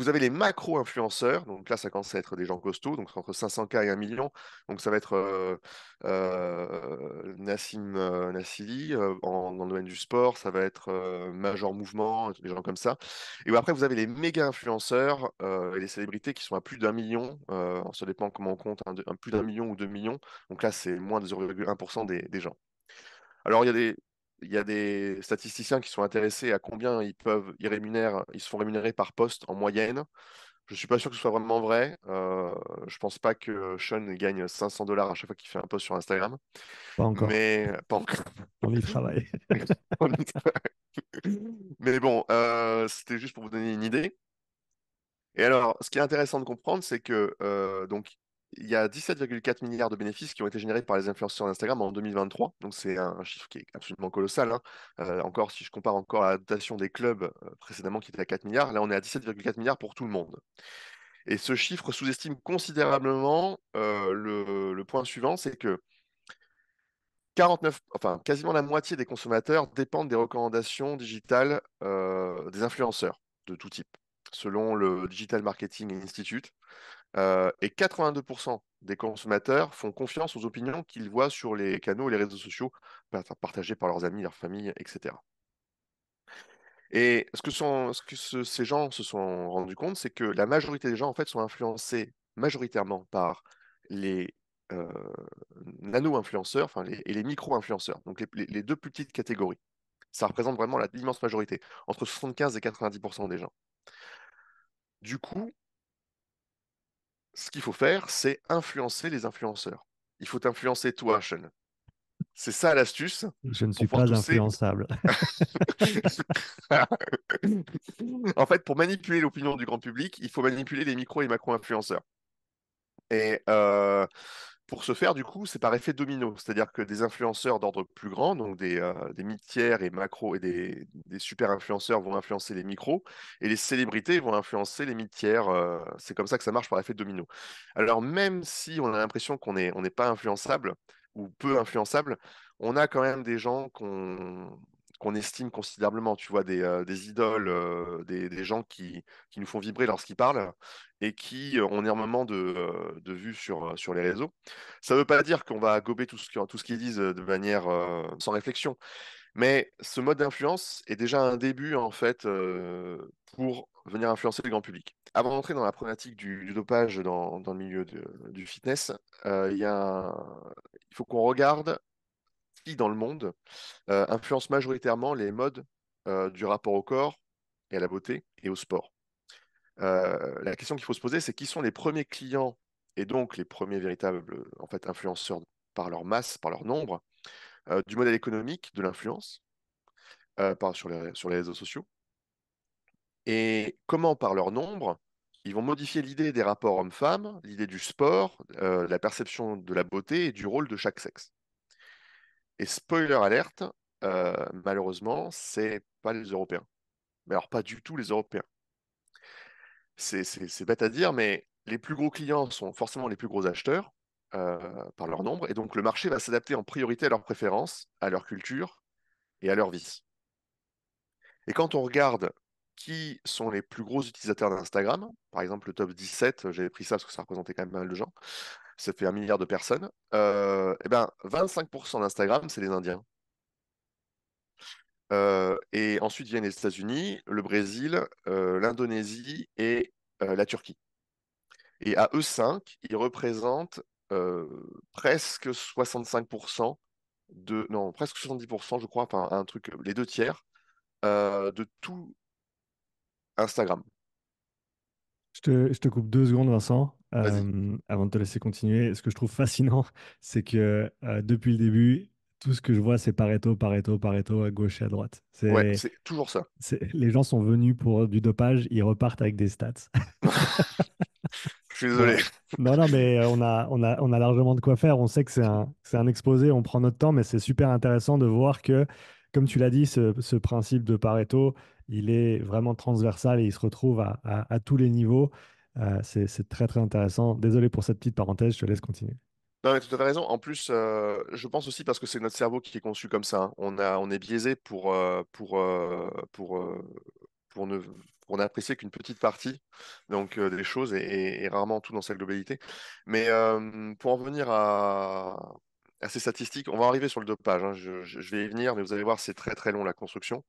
Vous avez les macro-influenceurs, donc là, ça commence à être des gens costauds, donc entre 500K et 1 million. Donc ça va être euh, euh, Nassim euh, Nassili en, dans le domaine du sport, ça va être Major Mouvement, des gens comme ça. Et après, vous avez les méga-influenceurs et les célébrités qui sont à plus d'un million, ça dépend comment on compte, hein, plus d'un million ou deux millions. Donc là, c'est moins de 0,1% des, des gens. Alors, il y a des, il y a des statisticiens qui sont intéressés à combien ils peuvent, ils rémunèrent, ils se font rémunérer par poste en moyenne. Je ne suis pas sûr que ce soit vraiment vrai. Euh, je ne pense pas que Sean gagne 500 dollars à chaque fois qu'il fait un post sur Instagram. Pas encore. Mais euh, pas encore. On y travaille. mais bon, euh, c'était juste pour vous donner une idée. Et alors, ce qui est intéressant de comprendre, c'est que donc il y a 17,4 milliards de bénéfices qui ont été générés par les influenceurs d'Instagram en 2023. Donc c'est un chiffre qui est absolument colossal. Hein. Euh, encore, si je compare encore à la dotation des clubs euh, précédemment qui était à 4 milliards, là on est à 17,4 milliards pour tout le monde. Et ce chiffre sous-estime considérablement euh, le, le, point suivant, c'est que 49, enfin quasiment la moitié des consommateurs dépendent des recommandations digitales des influenceurs de tout type, selon le Digital Marketing Institute. Euh, et 82% des consommateurs font confiance aux opinions qu'ils voient sur les canaux et les réseaux sociaux partagés par leurs amis, leurs familles, etc. Et ce que, sont, ce que ces gens se sont rendus compte, c'est que la majorité des gens, en fait, sont influencés majoritairement par les euh, nano-influenceurs enfin, et les micro-influenceurs, donc les, deux plus petites catégories. Ça représente vraiment l'immense majorité, entre 75 et 90% des gens. Du coup, ce qu'il faut faire, c'est influencer les influenceurs. Il faut influencer toi, Sean. C'est ça l'astuce. Je ne suis pas influençable. en fait, pour manipuler l'opinion du grand public, il faut manipuler les micro et macro influenceurs. Et euh, pour ce faire, du coup, c'est par effet domino, c'est-à-dire que des influenceurs d'ordre plus grand, donc des, euh, et macro et des, super-influenceurs vont influencer les micros, et les célébrités vont influencer les mid euh, c'est comme ça que ça marche par effet domino. Alors même si on a l'impression qu'on on n'est pas influençable ou peu influençable, on a quand même des gens qu'on qu'on estime considérablement, tu vois, des, euh, idoles, euh, des, gens qui, nous font vibrer lorsqu'ils parlent et qui euh, ont énormément de, de vues sur, sur les réseaux. Ça ne veut pas dire qu'on va gober tout ce, qu'ils disent de manière sans réflexion, mais ce mode d'influence est déjà un début, en fait, pour venir influencer le grand public. Avant d'entrer dans la problématique du, dopage dans, le milieu du fitness, il faut qu'on regarde dans le monde, euh, influence majoritairement les modes euh, du rapport au corps et à la beauté et au sport. Euh, la question qu'il faut se poser, c'est qui sont les premiers clients et donc les premiers véritables en fait, influenceurs par leur masse, par leur nombre, du modèle économique de l'influence sur les, réseaux sociaux et comment, par leur nombre, ils vont modifier l'idée des rapports hommes-femmes, l'idée du sport, la perception de la beauté et du rôle de chaque sexe. Et spoiler alerte, malheureusement, malheureusement, c'est pas les Européens. Mais alors, pas du tout les Européens. C'est bête à dire, mais les plus gros clients sont forcément les plus gros acheteurs euh, par leur nombre. Et donc, le marché va s'adapter en priorité à leurs préférences, à leur culture et à leur vie. Et quand on regarde qui sont les plus gros utilisateurs d'Instagram, par exemple le top 17, j'avais pris ça parce que ça représentait quand même pas mal de gens, ça fait un milliard de personnes, et euh, eh ben 25% d'Instagram, c'est les Indiens. Euh, et ensuite viennent les États-Unis, le Brésil, euh, l'Indonésie et la Turquie. Et à eux 5, ils représentent presque 65% de. Non, presque 70%, je crois, enfin un truc, les deux tiers de tout Instagram. Je te, coupe deux secondes, Vincent, euh, avant de te laisser continuer. Ce que je trouve fascinant, c'est que euh, depuis le début, tout ce que je vois, c'est Pareto, Pareto, Pareto, à gauche et à droite. C'est toujours ça. Les gens sont venus pour du dopage, ils repartent avec des stats. je suis désolé. Non, non, mais euh, on a, on a, largement de quoi faire. On sait que c'est un, exposé, on prend notre temps, mais c'est super intéressant de voir que, comme tu l'as dit, ce, principe de Pareto il est vraiment transversal et il se retrouve à, tous les niveaux. Euh, c'est très, très intéressant. Désolé pour cette petite parenthèse, je te laisse continuer. Non, mais raison. En plus, euh, je pense aussi parce que c'est notre cerveau qui est conçu comme ça. Hein. On, a, on est biaisé pour, euh, pour, pour, pour ne n'apprécier qu'une petite partie donc des choses et, rarement tout dans cette globalité. Mais pour en venir à, à, ces statistiques, on va arriver sur le dopage. Hein. Je, vais y venir, mais vous allez voir, c'est très très long la construction.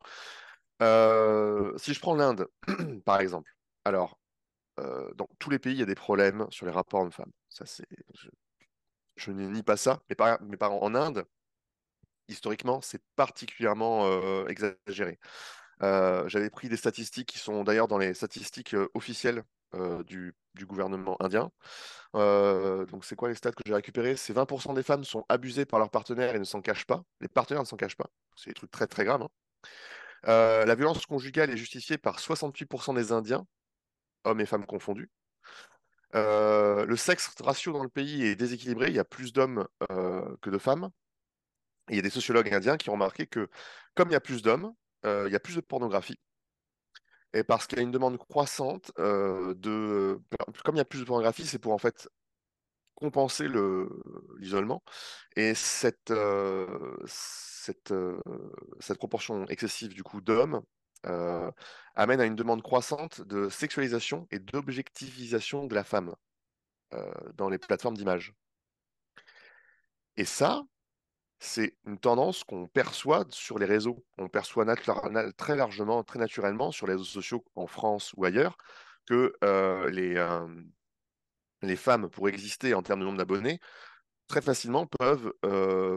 Euh, si je prends l'Inde, par exemple, alors, euh, dans tous les pays, il y a des problèmes sur les rapports hommes-femmes. Ça, c'est, je, je nie pas ça. Mais par... Mes, parents en Inde, historiquement, c'est particulièrement euh, exagéré. j'avais pris des statistiques qui sont d'ailleurs dans les statistiques officielles du, gouvernement indien. donc, c'est quoi les stats que j'ai récupérés C'est 20% des femmes sont abusées par leurs partenaires et ne s'en cachent pas. Les partenaires ne s'en cachent pas. C'est des trucs très très graves. Hein. Euh, la violence conjugale est justifiée par 68% des Indiens, hommes et femmes confondus. Euh, le sexe ratio dans le pays est déséquilibré, il y a plus d'hommes euh, que de femmes. il y a des sociologues indiens qui ont remarqué que comme il y a plus d'hommes, il y a plus de pornographie. Et parce qu'il y a une demande croissante de... Comme il y a plus de pornographie, c'est pour en fait compenser l'isolement. Et cette, euh, cette, proportion excessive du coup d'hommes euh, amène à une demande croissante de sexualisation et d'objectivisation de la femme euh, dans les plateformes d'image. Et ça, c'est une tendance qu'on perçoit sur les réseaux. On perçoit très largement, très naturellement sur les réseaux sociaux en France ou ailleurs que les, les femmes, pour exister en termes de nombre d'abonnés, très facilement peuvent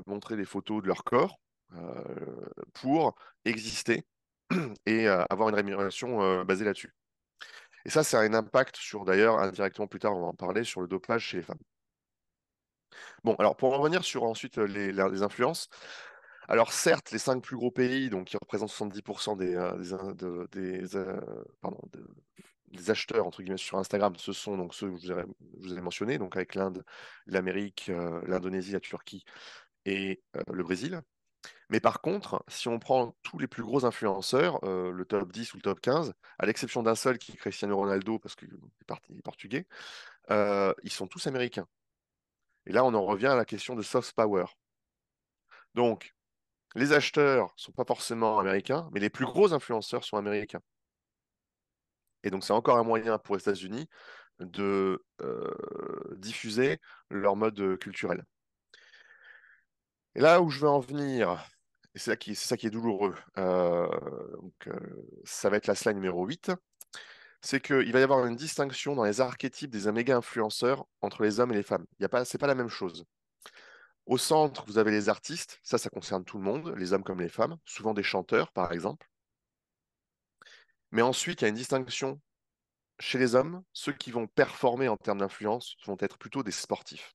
montrer des photos de leur corps euh, pour exister et euh, avoir une rémunération euh, basée là-dessus. Et ça, ça a un impact sur, d'ailleurs, indirectement plus tard, on va en parler, sur le dopage chez les femmes. Bon, alors pour revenir sur ensuite les, influences, alors certes, les cinq plus gros pays, donc qui représentent 70% des, acheteurs entre guillemets sur Instagram, ce sont donc ceux que je vous ai, mentionnés, donc avec l'Inde, l'Amérique, l'Indonésie, la Turquie et le Brésil. Mais par contre, si on prend tous les plus gros influenceurs, euh, le top 10 ou le top 15, à l'exception d'un seul qui est Cristiano Ronaldo, parce qu'il est portugais, euh, ils sont tous américains. Et là, on en revient à la question de soft power. Donc, les acheteurs ne sont pas forcément américains, mais les plus gros influenceurs sont américains. Et donc, c'est encore un moyen pour les États-Unis de euh, diffuser leur mode culturel. Et là où je veux en venir, et c'est ça, qui est douloureux, euh, euh, ça va être la slide numéro 8, c'est qu'il va y avoir une distinction dans les archétypes des méga influenceurs entre les hommes et les femmes. Ce n'est pas la même chose. Au centre, vous avez les artistes, ça, ça concerne tout le monde, les hommes comme les femmes, souvent des chanteurs, par exemple. Mais ensuite, il y a une distinction chez les hommes, ceux qui vont performer en termes d'influence vont être plutôt des sportifs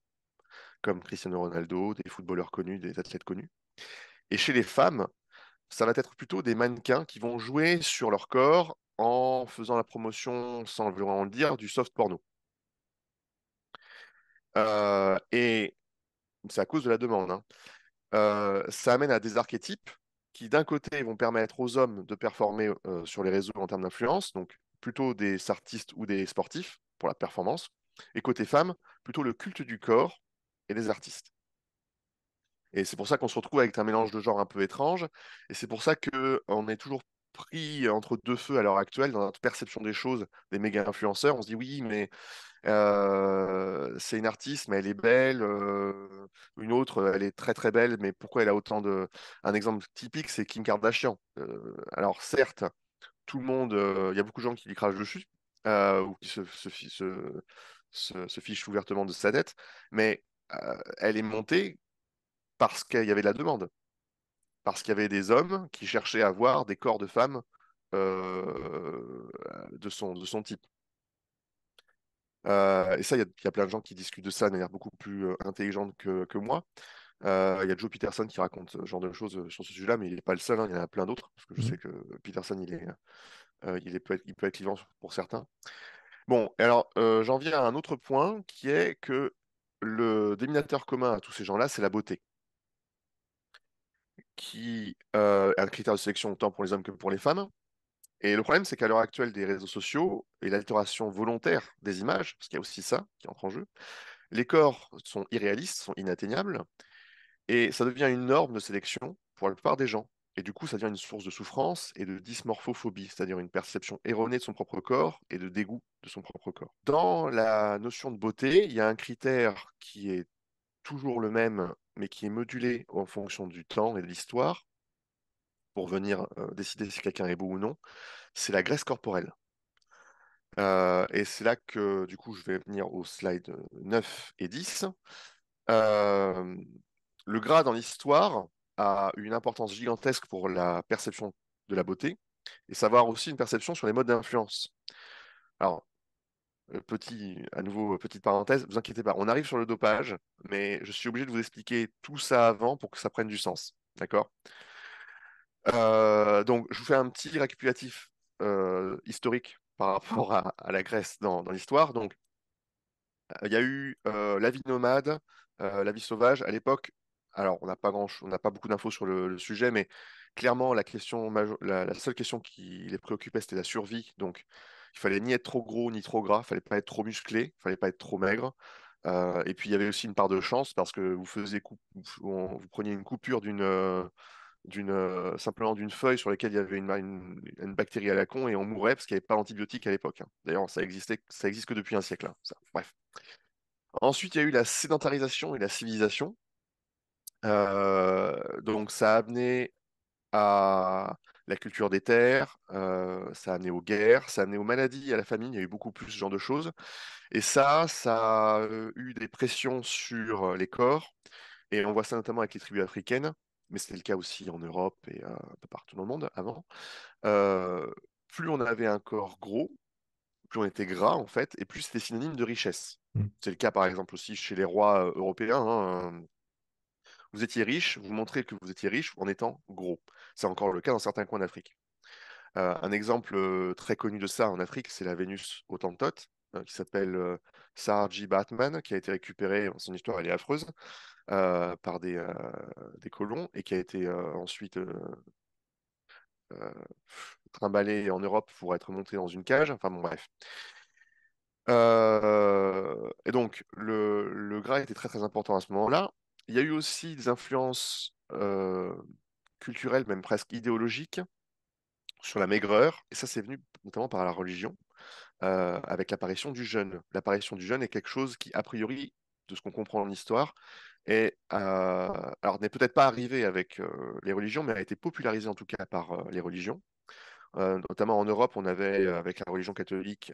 comme Cristiano Ronaldo, des footballeurs connus, des athlètes connus. Et chez les femmes, ça va être plutôt des mannequins qui vont jouer sur leur corps en faisant la promotion, sans le dire, du soft porno. Euh, et c'est à cause de la demande. Hein. Euh, ça amène à des archétypes qui, d'un côté, vont permettre aux hommes de performer euh, sur les réseaux en termes d'influence, donc plutôt des artistes ou des sportifs pour la performance, et côté femmes, plutôt le culte du corps et des artistes. Et c'est pour ça qu'on se retrouve avec un mélange de genres un peu étrange. Et c'est pour ça qu'on est toujours pris entre deux feux à l'heure actuelle dans notre perception des choses des méga influenceurs. On se dit oui, mais euh, c'est une artiste, mais elle est belle. Euh, une autre, elle est très très belle, mais pourquoi elle a autant de. Un exemple typique, c'est Kim Kardashian. Euh, alors certes, tout le monde, euh, il y a beaucoup de gens qui lui crachent dessus ou qui se, se, se, se fichent ouvertement de sa dette, mais euh, elle est montée parce qu'il y avait de la demande, parce qu'il y avait des hommes qui cherchaient à voir des corps de femmes euh, de, son, de son type. Euh, et ça, il y, a plein de gens qui discutent de ça de manière beaucoup plus intelligente que, moi. Il y a Joe Peterson qui raconte ce genre de choses sur ce sujet-là, mais il n'est pas le seul, hein, il y en a plein d'autres, parce que je mmh. sais que Peterson, il, est, il, est, peut, être, il peut être vivant pour certains. Bon, alors j'en viens à un autre point qui est que le déminateur commun à tous ces gens-là, c'est la beauté, qui euh, est un critère de sélection autant pour les hommes que pour les femmes. Et le problème, c'est qu'à l'heure actuelle des réseaux sociaux et l'altération volontaire des images, parce qu'il y a aussi ça qui entre en jeu, les corps sont irréalistes, sont inatteignables, et ça devient une norme de sélection pour la plupart des gens. Et du coup, ça devient une source de souffrance et de dysmorphophobie, c'est-à-dire une perception erronée de son propre corps et de dégoût de son propre corps. Dans la notion de beauté, il y a un critère qui est toujours le même, mais qui est modulé en fonction du temps et de l'histoire, pour venir euh, décider si quelqu'un est beau ou non, c'est la graisse corporelle. Euh, et c'est là que, du coup, je vais venir aux slides 9 et 10. Euh, le gras dans l'histoire, a une importance gigantesque pour la perception de la beauté et savoir aussi une perception sur les modes d'influence. Alors, euh, petit, à nouveau, euh, petite parenthèse, vous inquiétez pas, on arrive sur le dopage, mais je suis obligé de vous expliquer tout ça avant pour que ça prenne du sens. D'accord euh, Donc, je vous fais un petit récapitulatif historique par rapport à, la Grèce dans, l'histoire. Donc, il y a eu la vie nomade, la vie sauvage. À l'époque, alors on n'a pas beaucoup d'infos sur le, sujet, mais clairement la question, la, seule question qui les préoccupait, c'était la survie. Donc il fallait ni être trop gros ni trop gras, il fallait pas être trop musclé, il fallait pas être trop maigre. Euh, et puis il y avait aussi une part de chance parce que vous faisiez vous preniez une coupure d'une euh, euh, simplement d'une feuille sur laquelle il y avait une, bactérie à la con et on mourait parce qu'il n'y avait pas d'antibiotiques à l'époque. Hein. D'ailleurs, ça existait, existe que depuis un siècle. Hein, Bref. Ensuite, il y a eu la sédentarisation et la civilisation. Euh, donc ça a amené à la culture des terres, euh, ça a amené aux guerres, ça a amené aux maladies, à la famine, il y a eu beaucoup plus ce genre de choses. Et ça, ça a euh, eu des pressions sur les corps, et on voit ça notamment avec les tribus africaines, mais c'était le cas aussi en Europe et peu partout dans le monde avant. plus on avait un corps gros, plus on était gras en fait, et plus c'était synonyme de richesse. Mmh. C'est le cas par exemple aussi chez les rois européens. Hein, vous étiez riche, vous montrez que vous étiez riche en étant gros. C'est encore le cas dans certains coins d'Afrique. Euh, un exemple euh, très connu de ça en Afrique, c'est la Vénus Autantot, euh, qui s'appelle euh, Sarji Batman, qui a été récupérée, son histoire est affreuse, par des, colons, et qui a été ensuite trimballée en Europe pour être montée dans une cage. Enfin bon, bref. et donc, le, le, gras était très très important à ce moment-là. Il y a eu aussi des influences euh, culturelles, même presque idéologiques, sur la maigreur, et ça c'est venu notamment par la religion, euh, avec l'apparition du jeûne. L'apparition du jeûne est quelque chose qui, a priori, de ce qu'on comprend en histoire, et euh, alors n'est peut-être pas arrivé avec les religions, mais a été popularisé en tout cas par les religions. notamment en Europe, on avait avec la religion catholique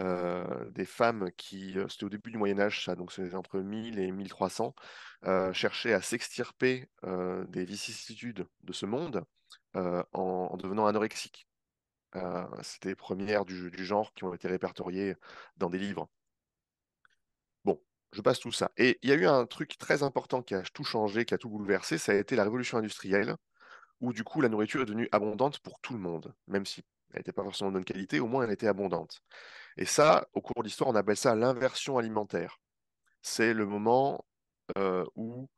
euh, des femmes qui, euh, c'était au début du Moyen Âge, ça, donc c'était entre 1000 et 1300, euh, cherchaient à s'extirper des vicissitudes de ce monde en, devenant anorexiques. c'était les premières du, du, genre qui ont été répertoriées dans des livres. Bon, je passe tout ça. Et il y a eu un truc très important qui a tout changé, qui a tout bouleversé, ça a été la révolution industrielle, où du coup la nourriture est devenue abondante pour tout le monde, même si elle n'était pas forcément de bonne qualité, au moins elle était abondante. Et ça, au cours de l'histoire, on appelle ça l'inversion alimentaire. C'est le moment euh, où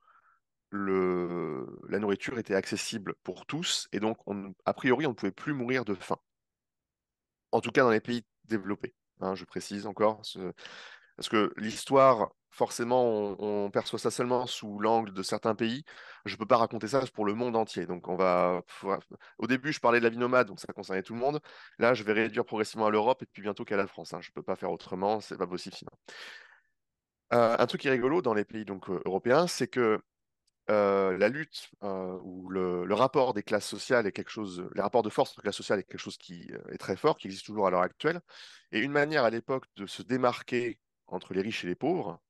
la nourriture était accessible pour tous, et donc a priori, on ne pouvait plus mourir de faim. En tout cas, dans les pays développés, hein, je précise encore, parce que l'histoire forcément, on, perçoit ça seulement sous l'angle de certains pays. Je ne peux pas raconter ça pour le monde entier. Donc, on va. Au début, je parlais de la vie nomade, donc ça concernait tout le monde. Là, je vais réduire progressivement à l'Europe et puis bientôt qu'à la France. Hein. Je ne peux pas faire autrement, c'est pas possible sinon. Euh, un truc qui est rigolo dans les pays donc, euh, européens, c'est que euh, la lutte ou le, le, rapport des classes sociales est quelque chose, les rapports de force entre classes sociales est quelque chose qui est très fort, qui existe toujours à l'heure actuelle. Et une manière à l'époque de se démarquer entre les riches et les pauvres,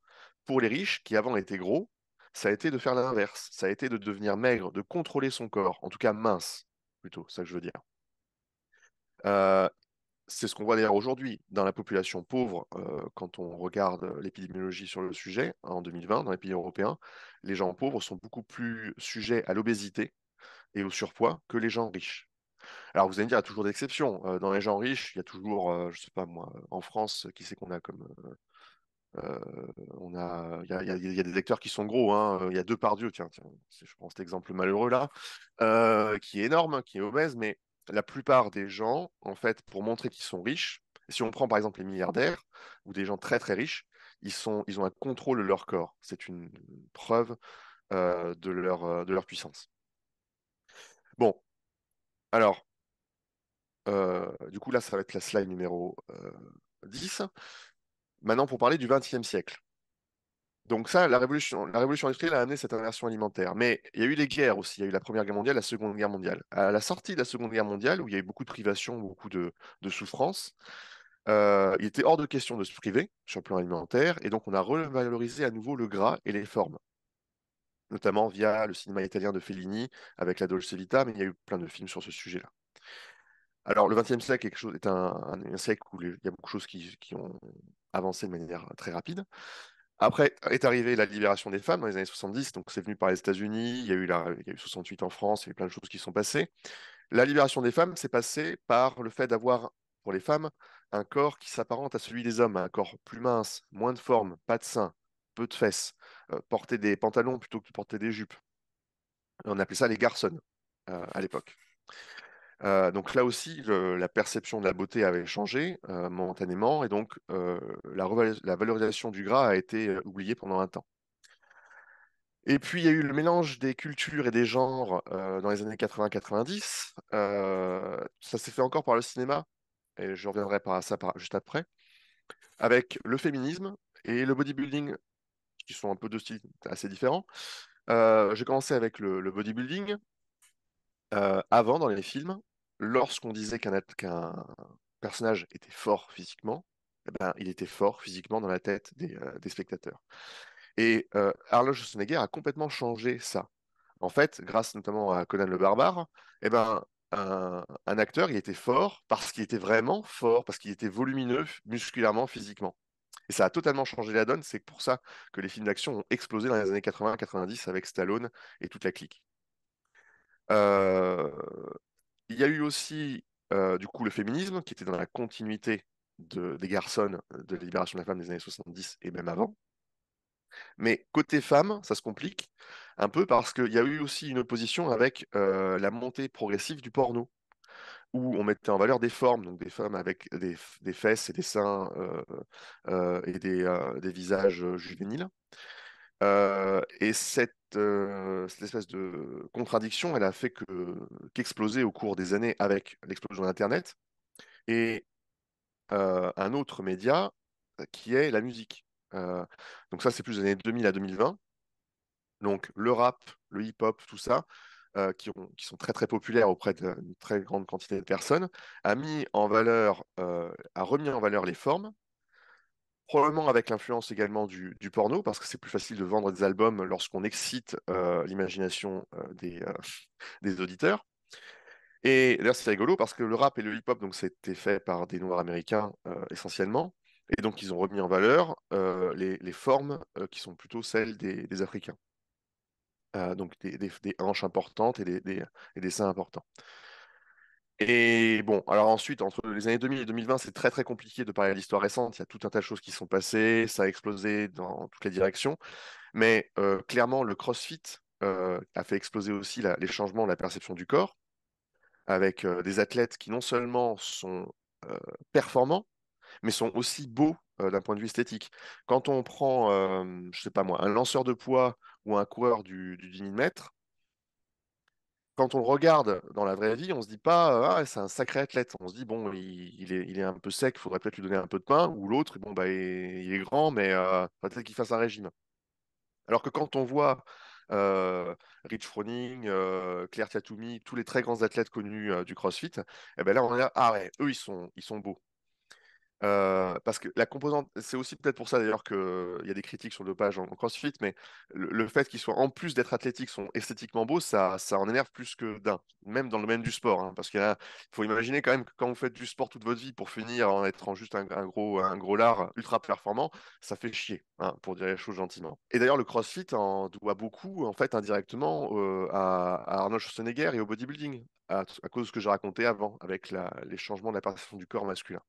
pour les riches, qui avant étaient gros, ça a été de faire l'inverse. Ça a été de devenir maigre, de contrôler son corps, en tout cas mince, plutôt, ça que je veux dire. Euh, c'est ce qu'on voit d'ailleurs aujourd'hui dans la population pauvre, euh, quand on regarde l'épidémiologie sur le sujet, hein, en 2020, dans les pays européens, les gens pauvres sont beaucoup plus sujets à l'obésité et au surpoids que les gens riches. Alors vous allez me dire, il y a toujours des exceptions. Euh, dans les gens riches, il y a toujours, je ne sais pas moi, en France, qui c'est qu'on a comme euh, on a, il y a, des lecteurs qui sont gros. Hein. Il y a deux par Dieu, tiens, je prends cet exemple malheureux là, euh, qui est énorme, hein, qui est obèse, mais la plupart des gens, en fait, pour montrer qu'ils sont riches, si on prend par exemple les milliardaires ou des gens très très riches, ils, sont, ils ont un contrôle de leur corps. C'est une preuve euh, de, leur, de leur puissance. Bon, alors, du coup là, ça va être la slide numéro 10. Maintenant, pour parler du XXe siècle. Donc ça, la révolution, industrielle a amené cette inversion alimentaire. Mais il y a eu les guerres aussi. Il y a eu la Première Guerre mondiale, la Seconde Guerre mondiale. À la sortie de la Seconde Guerre mondiale, où il y a eu beaucoup de privations, beaucoup de, souffrances, euh, il était hors de question de se priver sur le plan alimentaire. Et donc on a revalorisé à nouveau le gras et les formes notamment via le cinéma italien de Fellini avec la Dolce Vita, mais il y a eu plein de films sur ce sujet-là. Alors, le XXe siècle est, un, siècle où il y a beaucoup de choses qui ont avancé de manière très rapide. Après est arrivée la libération des femmes dans les années 70, donc c'est venu par les États-Unis, il, y a eu la, 68 en France, il y a eu plein de choses qui sont passées. La libération des femmes s'est passée par le fait d'avoir, pour les femmes, un corps qui s'apparente à celui des hommes, un corps plus mince, moins de forme, pas de seins, peu de fesses, euh, porter des pantalons plutôt que de porter des jupes. On appelait ça les garçons euh, à l'époque donc là aussi, la perception de la beauté avait changé momentanément, et donc la, valorisation du gras a été oubliée pendant un temps. Et puis il y a eu le mélange des cultures et des genres dans les années 80-90. ça s'est fait encore par le cinéma, et je reviendrai par ça juste après, avec le féminisme et le bodybuilding, qui sont un peu deux styles assez différents. J'ai commencé avec le, bodybuilding, avant dans les films, lorsqu'on disait qu'un personnage était fort physiquement, eh ben, il était fort physiquement dans la tête euh, des, spectateurs. Et euh, Arnold Schwarzenegger a complètement changé ça. En fait, grâce notamment à Conan le Barbare, eh ben, un, acteur, était fort parce qu'il était vraiment fort, parce qu'il était volumineux musculairement, physiquement. Et ça a totalement changé la donne. C'est pour ça que les films d'action ont explosé dans les années 80-90 avec Stallone et toute la clique. Euh, il y a eu aussi, euh, du coup, le féminisme, qui était dans la continuité des garçons euh, de la libération de la femme des années 70 et même avant. Mais côté femme, ça se complique un peu parce qu'il y a eu aussi une opposition avec euh, la montée progressive du porno, où on mettait en valeur des formes, donc des femmes avec des, fesses et des seins et des, des visages juvéniles. et cette euh, cette espèce de contradiction, elle a fait qu'exploser au cours des années avec l'explosion d'Internet et euh, un autre média euh, qui est la musique. donc ça, c'est plus des années 2000 à 2020. Donc le rap, le hip-hop, tout ça, qui, qui, sont très très populaires auprès d'une très grande quantité de personnes, a mis en valeur, a remis en valeur les formes, probablement avec l'influence également du, porno, parce que c'est plus facile de vendre des albums lorsqu'on excite euh, l'imagination euh, euh, des, auditeurs. Et d'ailleurs, c'est rigolo parce que le rap et le hip-hop, donc c'était fait par des Noirs américains essentiellement, et donc ils ont remis en valeur les, formes qui sont plutôt celles des, Africains. donc des, des, hanches importantes et des, seins importants. Et bon, alors ensuite, entre les années 2000 et 2020, c'est très très compliqué de parler de l'histoire récente. Il y a tout un tas de choses qui sont passées, ça a explosé dans toutes les directions. Mais euh, clairement, le CrossFit euh, a fait exploser aussi les changements de la perception du corps, avec euh, des athlètes qui non seulement sont performants, mais sont aussi beaux d'un point de vue esthétique. Quand on prend, je sais pas moi, un lanceur de poids ou un coureur du, du 10 000 mètres, quand on le regarde dans la vraie vie, on se dit pas «Ah, c'est un sacré athlète. On se dit bon, il, est, il est, un peu sec, il faudrait peut-être lui donner un peu de pain. Ou l'autre, bon bah il, est grand, mais peut-être qu'il fasse un régime. Alors que quand on voit Rich Froning, Claire Tiatoumi, tous les très grands athlètes connus du CrossFit, eh ben là on est là, ah ouais, eux ils sont, ils sont beaux. Euh, parce que la composante, c'est aussi peut-être pour ça d'ailleurs qu'il y a des critiques sur le dopage en, crossfit, mais le, fait qu'ils soient en plus d'être athlétiques, sont esthétiquement beaux, ça, ça en énerve plus que d'un, même dans le domaine du sport. Hein, parce qu'il faut imaginer quand même que quand vous faites du sport toute votre vie pour finir en étant juste un, gros, un gros lard ultra performant, ça fait chier, hein, pour dire les choses gentiment. Et d'ailleurs, le crossfit en doit beaucoup, en fait, indirectement euh, à, Arnold Schwarzenegger et au bodybuilding, à, cause de ce que j'ai raconté avant, avec les changements de la perception du corps masculin.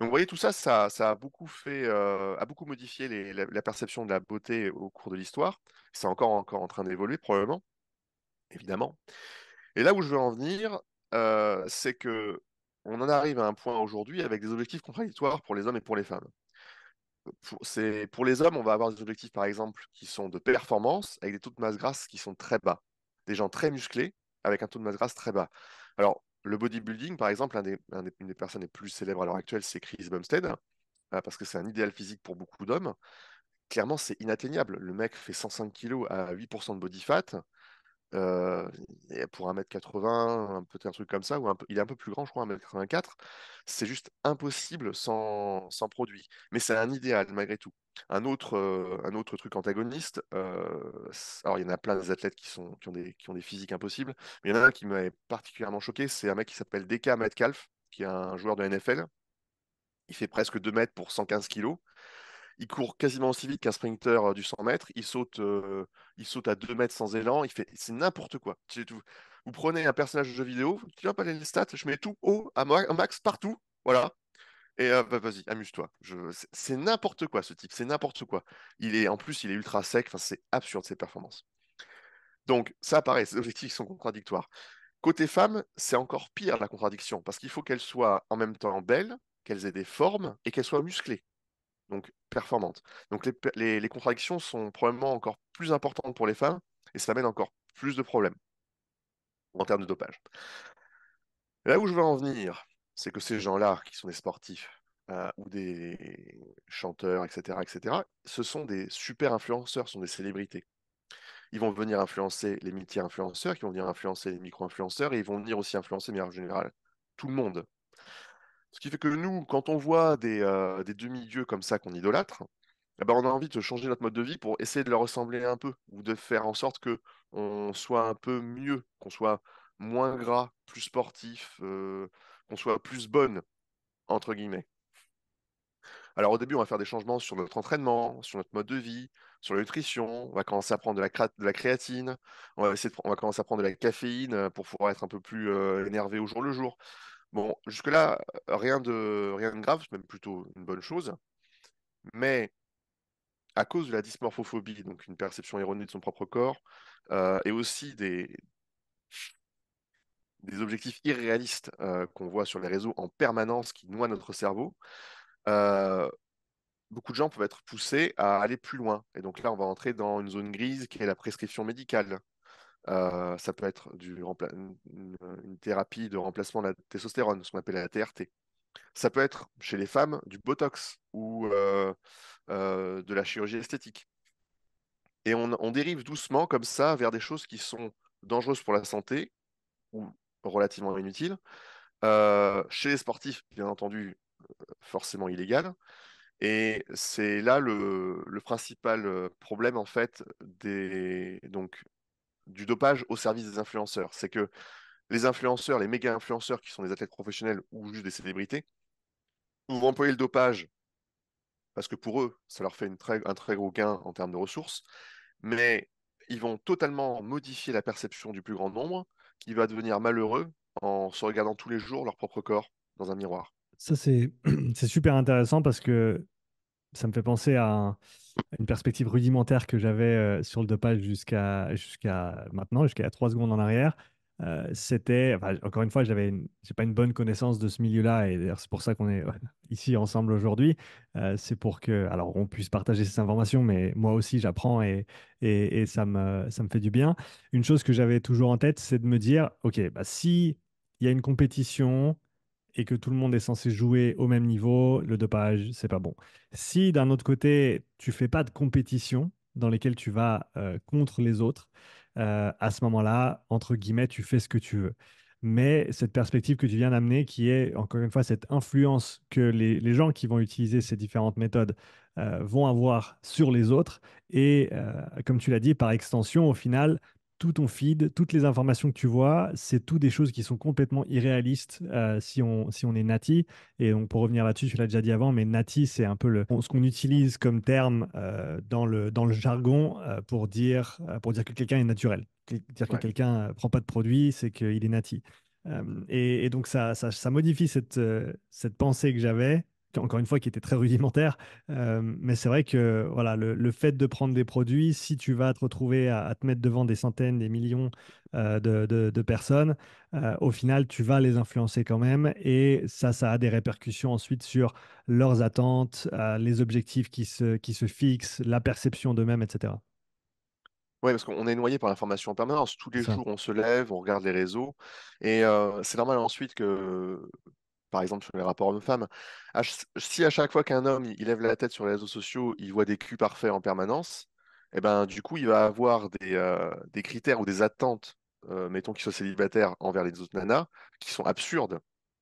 Donc vous voyez, tout ça, ça, a beaucoup fait, euh, a beaucoup modifié la, perception de la beauté au cours de l'histoire. C'est encore, en train d'évoluer probablement, évidemment. Et là où je veux en venir, euh, c'est que on en arrive à un point aujourd'hui avec des objectifs contradictoires pour les hommes et pour les femmes. Pour, pour les hommes, on va avoir des objectifs, par exemple, qui sont de performance, avec des taux de masse grasse qui sont très bas. Des gens très musclés, avec un taux de masse grasse très bas. Alors, le bodybuilding, par exemple, une des personnes les plus célèbres à l'heure actuelle, c'est Chris Bumstead, euh, parce que c'est un idéal physique pour beaucoup d'hommes. Clairement, c'est inatteignable. Le mec fait 105 kg à 8% de body fat. Euh, pour 1m80, peut-être un truc comme ça, ou il est un peu plus grand, je crois, 1m84. C'est juste impossible sans, produit. Mais c'est un idéal malgré tout. Un autre, euh, un autre truc antagoniste, euh, alors il y en a plein d'athlètes qui, sont, ont des, qui ont des physiques impossibles, mais il y en a un qui m'avait particulièrement choqué, c'est un mec qui s'appelle Deka Metcalf, qui est un joueur de NFL. Il fait presque 2 mètres pour 115 kilos il court quasiment aussi vite qu'un sprinter du 100 mètres, il saute, il saute à 2 mètres sans élan, il fait, c'est n'importe quoi. Vous prenez un personnage de jeu vidéo, tu vas pas les stats, je mets tout haut, à max, partout, voilà. Et bah, vas-y, amuse-toi. C'est n'importe quoi ce type, c'est n'importe quoi. Il est, en plus, il est ultra sec, enfin, c'est absurde ses performances. Donc, ça apparaît. ces objectifs sont contradictoires. Côté femme, c'est encore pire la contradiction, parce qu'il faut qu'elles soient en même temps belles, qu'elles aient des formes et qu'elles soient musclées donc performante. Donc les, contradictions sont probablement encore plus importantes pour les femmes et ça amène encore plus de problèmes en termes de dopage. Là où je veux en venir, c'est que ces gens-là, qui sont des sportifs euh, ou des chanteurs, etc., etc., ce sont des super influenceurs, ce sont des célébrités. Ils vont venir influencer les multi influenceurs, qui vont venir influencer les micro-influenceurs, et ils vont venir aussi influencer, mais en général, tout le monde. Ce qui fait que nous, quand on voit des, euh, demi-dieux comme ça qu'on idolâtre, eh ben, on a envie de changer notre mode de vie pour essayer de leur ressembler un peu, ou de faire en sorte qu'on soit un peu mieux, qu'on soit moins gras, plus sportif, euh, qu'on soit plus bonne, entre guillemets. Alors au début, on va faire des changements sur notre entraînement, sur notre mode de vie, sur la nutrition. On va commencer à prendre de la, créatine. On va, commencer à prendre de la caféine euh, pour pouvoir être un peu plus énervé au jour le jour. Bon, jusque-là, rien de, rien de grave, c'est même plutôt une bonne chose. Mais à cause de la dysmorphophobie, donc une perception erronée de son propre corps, et aussi des, objectifs irréalistes qu'on voit sur les réseaux en permanence qui noient notre cerveau, beaucoup de gens peuvent être poussés à aller plus loin. Et donc là, on va entrer dans une zone grise qui est la prescription médicale, euh, ça peut être du une, thérapie de remplacement de la testostérone, ce qu'on appelle la TRT. Ça peut être chez les femmes du Botox ou euh, euh, de la chirurgie esthétique. Et on, dérive doucement comme ça vers des choses qui sont dangereuses pour la santé ou relativement inutiles. chez les sportifs, bien entendu, forcément illégales. Et c'est là le, principal problème en fait des donc du dopage au service des influenceurs. C'est que les influenceurs, les méga influenceurs qui sont des athlètes professionnels ou juste des célébrités, vont employer le dopage parce que pour eux, ça leur fait un très gros gain en termes de ressources, mais ils vont totalement modifier la perception du plus grand nombre qui va devenir malheureux en se regardant tous les jours leur propre corps dans un miroir. Ça, c'est super intéressant parce que ça me fait penser à, une perspective rudimentaire que j'avais euh, sur le dopage jusqu'à jusqu'à maintenant, jusqu'à trois secondes en arrière. Euh, c'était, encore une fois, j'avais, n'ai pas une bonne connaissance de ce milieu-là, et d'ailleurs c'est pour ça qu'on est ici ensemble aujourd'hui. Euh, c'est pour que, alors, on puisse partager ces informations, mais moi aussi j'apprends et, et, ça me, ça me fait du bien. Une chose que j'avais toujours en tête, c'est de me dire, ok, bah, si il y a une compétition et que tout le monde est censé jouer au même niveau, le dopage, c'est pas bon. Si d'un autre côté, tu fais pas de compétition dans lesquelles tu vas euh, contre les autres, euh, à ce moment-là, entre guillemets, tu fais ce que tu veux. Mais cette perspective que tu viens d'amener, qui est encore une fois cette influence que les, gens qui vont utiliser ces différentes méthodes euh, vont avoir sur les autres, et comme tu l'as dit, par extension, au final, tout ton feed, toutes les informations que tu vois, c'est tout des choses qui sont complètement irréalistes euh, si, on, si on est nati. Et donc, pour revenir là-dessus, tu l'as déjà dit avant, mais nati, c'est un peu le, ce qu'on utilise comme terme euh, dans, le, dans le jargon euh, pour, dire, pour dire que quelqu'un est naturel. Dire que quelqu'un ne prend pas de produit, c'est qu'il est nati. Et, donc, ça, ça, ça modifie cette, cette pensée que j'avais encore une fois, qui était très rudimentaire. Euh, mais c'est vrai que voilà, le, fait de prendre des produits, si tu vas te retrouver à, te mettre devant des centaines, des millions euh, de, de, personnes, euh, au final, tu vas les influencer quand même. Et ça, ça a des répercussions ensuite sur leurs attentes, les objectifs qui se, qui se fixent, la perception d'eux-mêmes, etc. Oui, parce qu'on est noyé par l'information en permanence. Tous les jours, on se lève, on regarde les réseaux. Et c'est normal ensuite que par exemple sur les rapports hommes-femmes, si à chaque fois qu'un homme il lève la tête sur les réseaux sociaux, il voit des culs parfaits en permanence, eh ben, du coup, il va avoir des, euh, critères ou des attentes, euh, mettons qu'il soit célibataire envers les autres nanas, qui sont absurdes.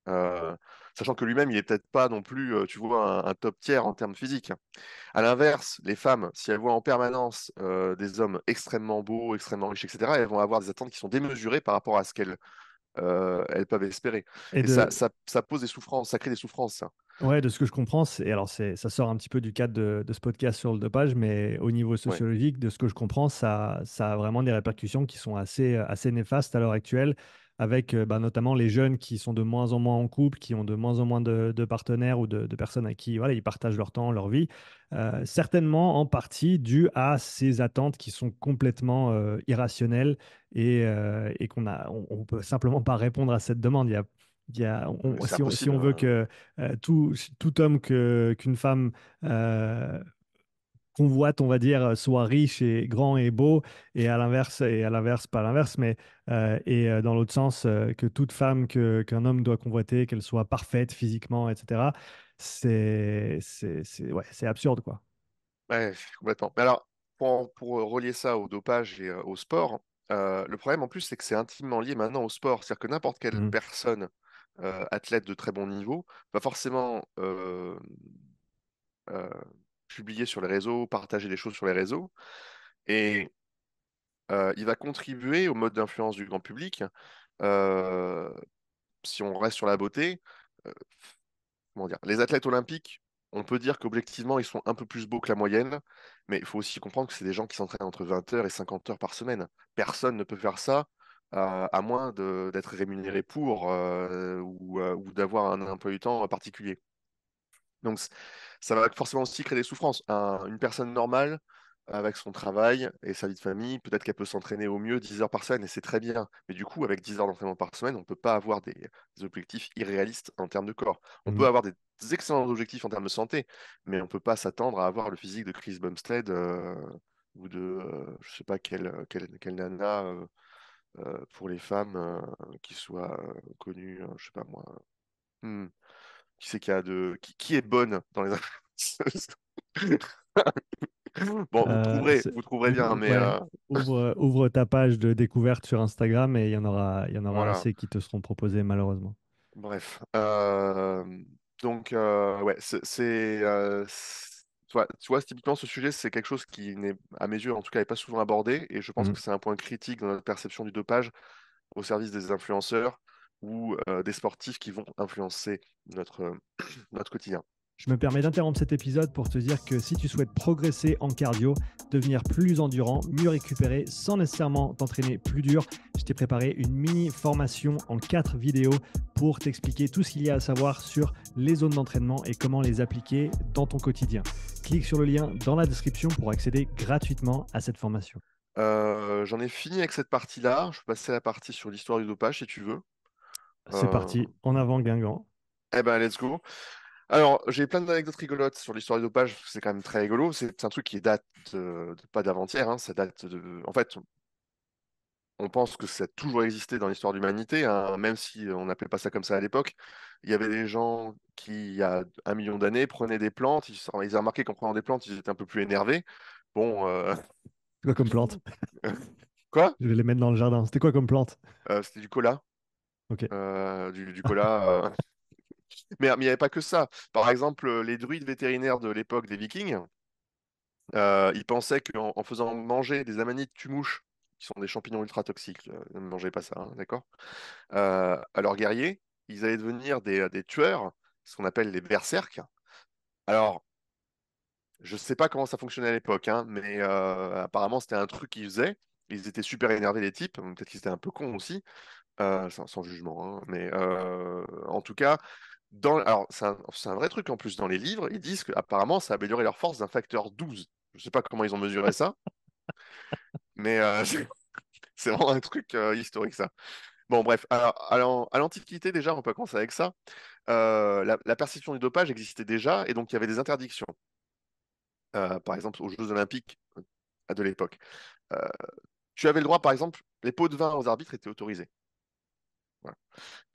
Euh, sachant que lui-même, il est peut-être pas non plus, tu vois, un, un, top tiers en termes physiques. À l'inverse, les femmes, si elles voient en permanence des hommes extrêmement beaux, extrêmement riches, etc., elles vont avoir des attentes qui sont démesurées par rapport à ce qu'elles euh, elles peuvent espérer. Et, ça, pose des souffrances, ça crée des souffrances. Ça. Hein. Ouais, de ce que je comprends, Et alors ça sort un petit peu du cadre de, ce podcast sur le dopage, mais au niveau sociologique, de ce que je comprends, ça, ça a vraiment des répercussions qui sont assez, assez néfastes à l'heure actuelle avec euh, bah, notamment les jeunes qui sont de moins en moins en couple, qui ont de moins en moins de, partenaires ou de, personnes à qui voilà, ils partagent leur temps, leur vie, euh, certainement en partie dû à ces attentes qui sont complètement euh, irrationnelles et, et qu'on a, on, peut simplement pas répondre à cette demande. Il y a, il y a, si, on, si, on, veut hein. que tout, tout homme que, qu'une femme convoite, on va dire, euh, soit riche et grand et beau, et à l'inverse, et à l'inverse, pas l'inverse, mais euh, et euh, dans l'autre sens, que toute femme qu'un homme doit convoiter, qu'elle soit parfaite physiquement, etc., c'est, c'est, ouais, c'est absurde, quoi. Ouais, complètement. Mais alors, pour, pour, relier ça au dopage et au sport, le problème en plus, c'est que c'est intimement lié maintenant au sport. C'est-à-dire que n'importe quelle mmh. personne, athlète de très bon niveau, va forcément publier sur les réseaux, partager des choses sur les réseaux. Et euh, il va contribuer au mode d'influence du grand public. Euh, si on reste sur la beauté, euh, comment dire, les athlètes olympiques, on peut dire qu'objectivement, ils sont un peu plus beaux que la moyenne, mais il faut aussi comprendre que c'est des gens qui s'entraînent entre 20 heures et 50 heures par semaine. Personne ne peut faire ça à moins d'être rémunéré pour ou, ou d'avoir un emploi du temps particulier. Donc, ça va forcément aussi créer des souffrances. une personne normale, avec son travail et sa vie de famille, peut-être qu'elle peut, s'entraîner au mieux 10 heures par semaine, et c'est très bien. Mais du coup, avec 10 heures d'entraînement par semaine, on ne peut pas avoir des, objectifs irréalistes en termes de corps. On mmh peut avoir des, excellents objectifs en termes de santé, mais on ne peut pas s'attendre à avoir le physique de Chris Bumstead euh, ou de, euh, je ne sais pas, quelle, nana euh, pour les femmes qui soit connue, je ne sais pas moi. Mmh qui qui a de qui, est bonne dans les bon, vous euh, trouverez, bien, mais euh, euh, ouvre, ta page de découverte sur Instagram et il y en aura, il y en aura assez qui te seront proposés malheureusement. Bref, donc ouais, c'est, tu vois, typiquement ce sujet, c'est quelque chose qui n'est, à mes yeux, en tout cas, n'est pas souvent abordé et je pense mmh. que c'est un point critique dans notre perception du dopage au service des influenceurs ou euh, des sportifs qui vont influencer euh, notre, quotidien. Je me permets d'interrompre cet épisode pour te dire que si tu souhaites progresser en cardio, devenir plus endurant, mieux récupérer sans nécessairement t'entraîner plus dur, je t'ai préparé une mini formation en quatre vidéos pour t'expliquer tout ce qu'il y a à savoir sur les zones d'entraînement et comment les appliquer dans ton quotidien. Clique sur le lien dans la description pour accéder gratuitement à cette formation. Euh, j'en ai fini avec cette partie-là. Je peux passer à la partie sur l'histoire du dopage si tu veux. C'est euh, parti, en avant Guingamp. Eh ben, let's go. Alors, j'ai plein d'anecdotes rigolotes sur l'histoire du dopage, c'est quand même très rigolo. C'est un truc qui date pas d'avant-hier, hein. ça date de. En fait, on pense que ça a toujours existé dans l'histoire de l'humanité, hein, même si on n'appelait pas ça comme ça à l'époque. Il y avait des gens qui, il y a un million d'années, prenaient des plantes, ils, ils ont remarqué qu'en prenant des plantes, ils étaient un peu plus énervés. Bon. Euh, quoi comme plante Quoi Je vais les mettre dans le jardin. C'était quoi comme plante euh, C'était du cola. Euh, du, cola. Euh. mais il n'y avait pas que ça. Par exemple, euh, les druides vétérinaires de l'époque des Vikings, ils pensaient qu'en en faisant manger des amanites tumouches, qui sont des champignons ultra toxiques, ne mangez pas ça, hein, d'accord À leurs guerriers, ils allaient devenir des, tueurs, ce qu'on appelle les berserques. Alors, je ne sais pas comment ça fonctionnait à l'époque, hein, mais apparemment c'était un truc qu'ils faisaient. Ils étaient super énervés les types, peut-être qu'ils étaient un peu cons aussi, sans, jugement, hein, mais en tout cas, dans, c'est un, vrai truc en plus, dans les livres, ils disent qu'apparemment ça a amélioré leur force d'un facteur 12. Je ne sais pas comment ils ont mesuré ça, mais c'est vraiment un truc historique ça. Bon, bref, alors, à l'Antiquité, déjà, on peut commencer avec ça. La, la, perception du dopage existait déjà, et donc il y avait des interdictions. par exemple, aux Jeux Olympiques euh, de l'époque. tu avais le droit, par exemple, les pots de vin aux arbitres étaient autorisés.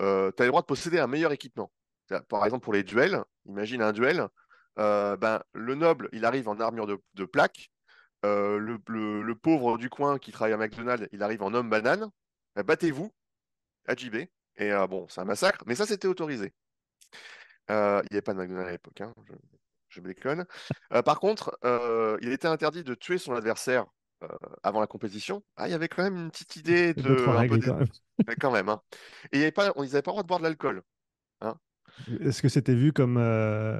Euh, tu as le droit de posséder un meilleur équipement. Par exemple, pour les duels, imagine un duel, euh, ben, le noble, il arrive en armure de, plaque, euh, le, pauvre du coin qui travaille à McDonald's, il arrive en homme banane, ben, battez-vous, à JB. Et bon, c'est un massacre, mais ça, c'était autorisé. il n'y avait pas de McDonald's à l'époque, hein, je, je, déconne. par contre, il était interdit de tuer son adversaire euh, avant la compétition, ah, il y avait quand même une petite idée de. quand même. Hein. Et pas, on, ils n'avaient pas le droit de boire de l'alcool. Hein. Est-ce que c'était vu comme. Euh,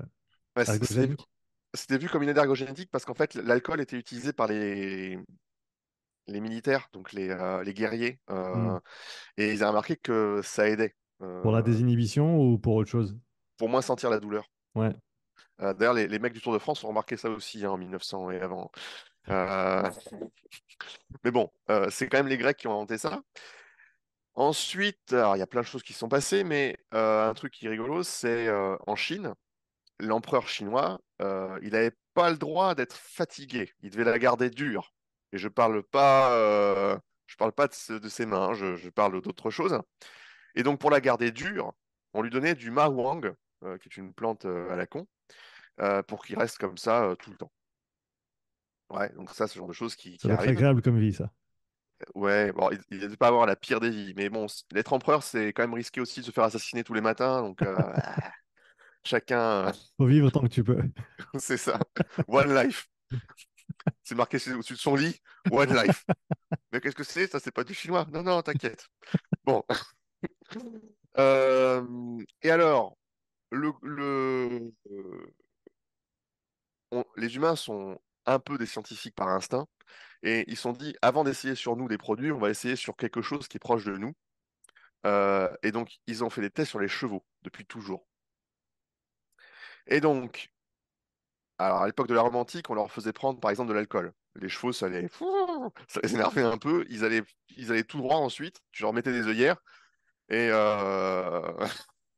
bah, c'était vu comme une aide ergogénétique parce qu'en fait, l'alcool était utilisé par les, les militaires, donc les, euh, les guerriers. Hmm. Et ils ont remarqué que ça aidait. Pour la désinhibition ou pour autre chose Pour moins sentir la douleur. Ouais. D'ailleurs, les, les, mecs du Tour de France ont remarqué ça aussi hein, en 1900 et avant. Euh, mais bon, euh, c'est quand même les Grecs qui ont inventé ça. Ensuite, il y a plein de choses qui sont passées, mais euh, un truc qui est rigolo, c'est en Chine, l'empereur chinois, il n'avait pas le droit d'être fatigué. Il devait la garder dure. Et je parle pas, parle pas de, ses mains, hein, je, parle d'autre chose. Et donc pour la garder dure, on lui donnait du mahuang qui est une plante à la con, pour qu'il reste comme ça tout le temps. Ouais, donc ça, ce genre de choses qui. qui c'est agréable comme vie, ça. Ouais, bon, il n'y a pas avoir la pire des vies, mais bon, l'être empereur, c'est quand même risqué aussi de se faire assassiner tous les matins, donc euh, chacun. Euh, Faut vivre autant que tu peux. c'est ça. One life. c'est marqué au-dessus de son lit, One Life. mais qu'est-ce que c'est Ça, c'est pas du chinois. Non, non, t'inquiète. Bon. Euh, et alors, le, les humains sont un peu des scientifiques par instinct. Et ils se sont dit, avant d'essayer sur nous des produits, on va essayer sur quelque chose qui est proche de nous. Euh, et donc, ils ont fait des tests sur les chevaux depuis toujours. Et donc, à l'époque de la romantique, on leur faisait prendre par exemple de l'alcool. Les chevaux, ça les, ça énervait un peu. Ils allaient, ils allaient tout droit ensuite. Tu leur mettais des œillères. Et, euh...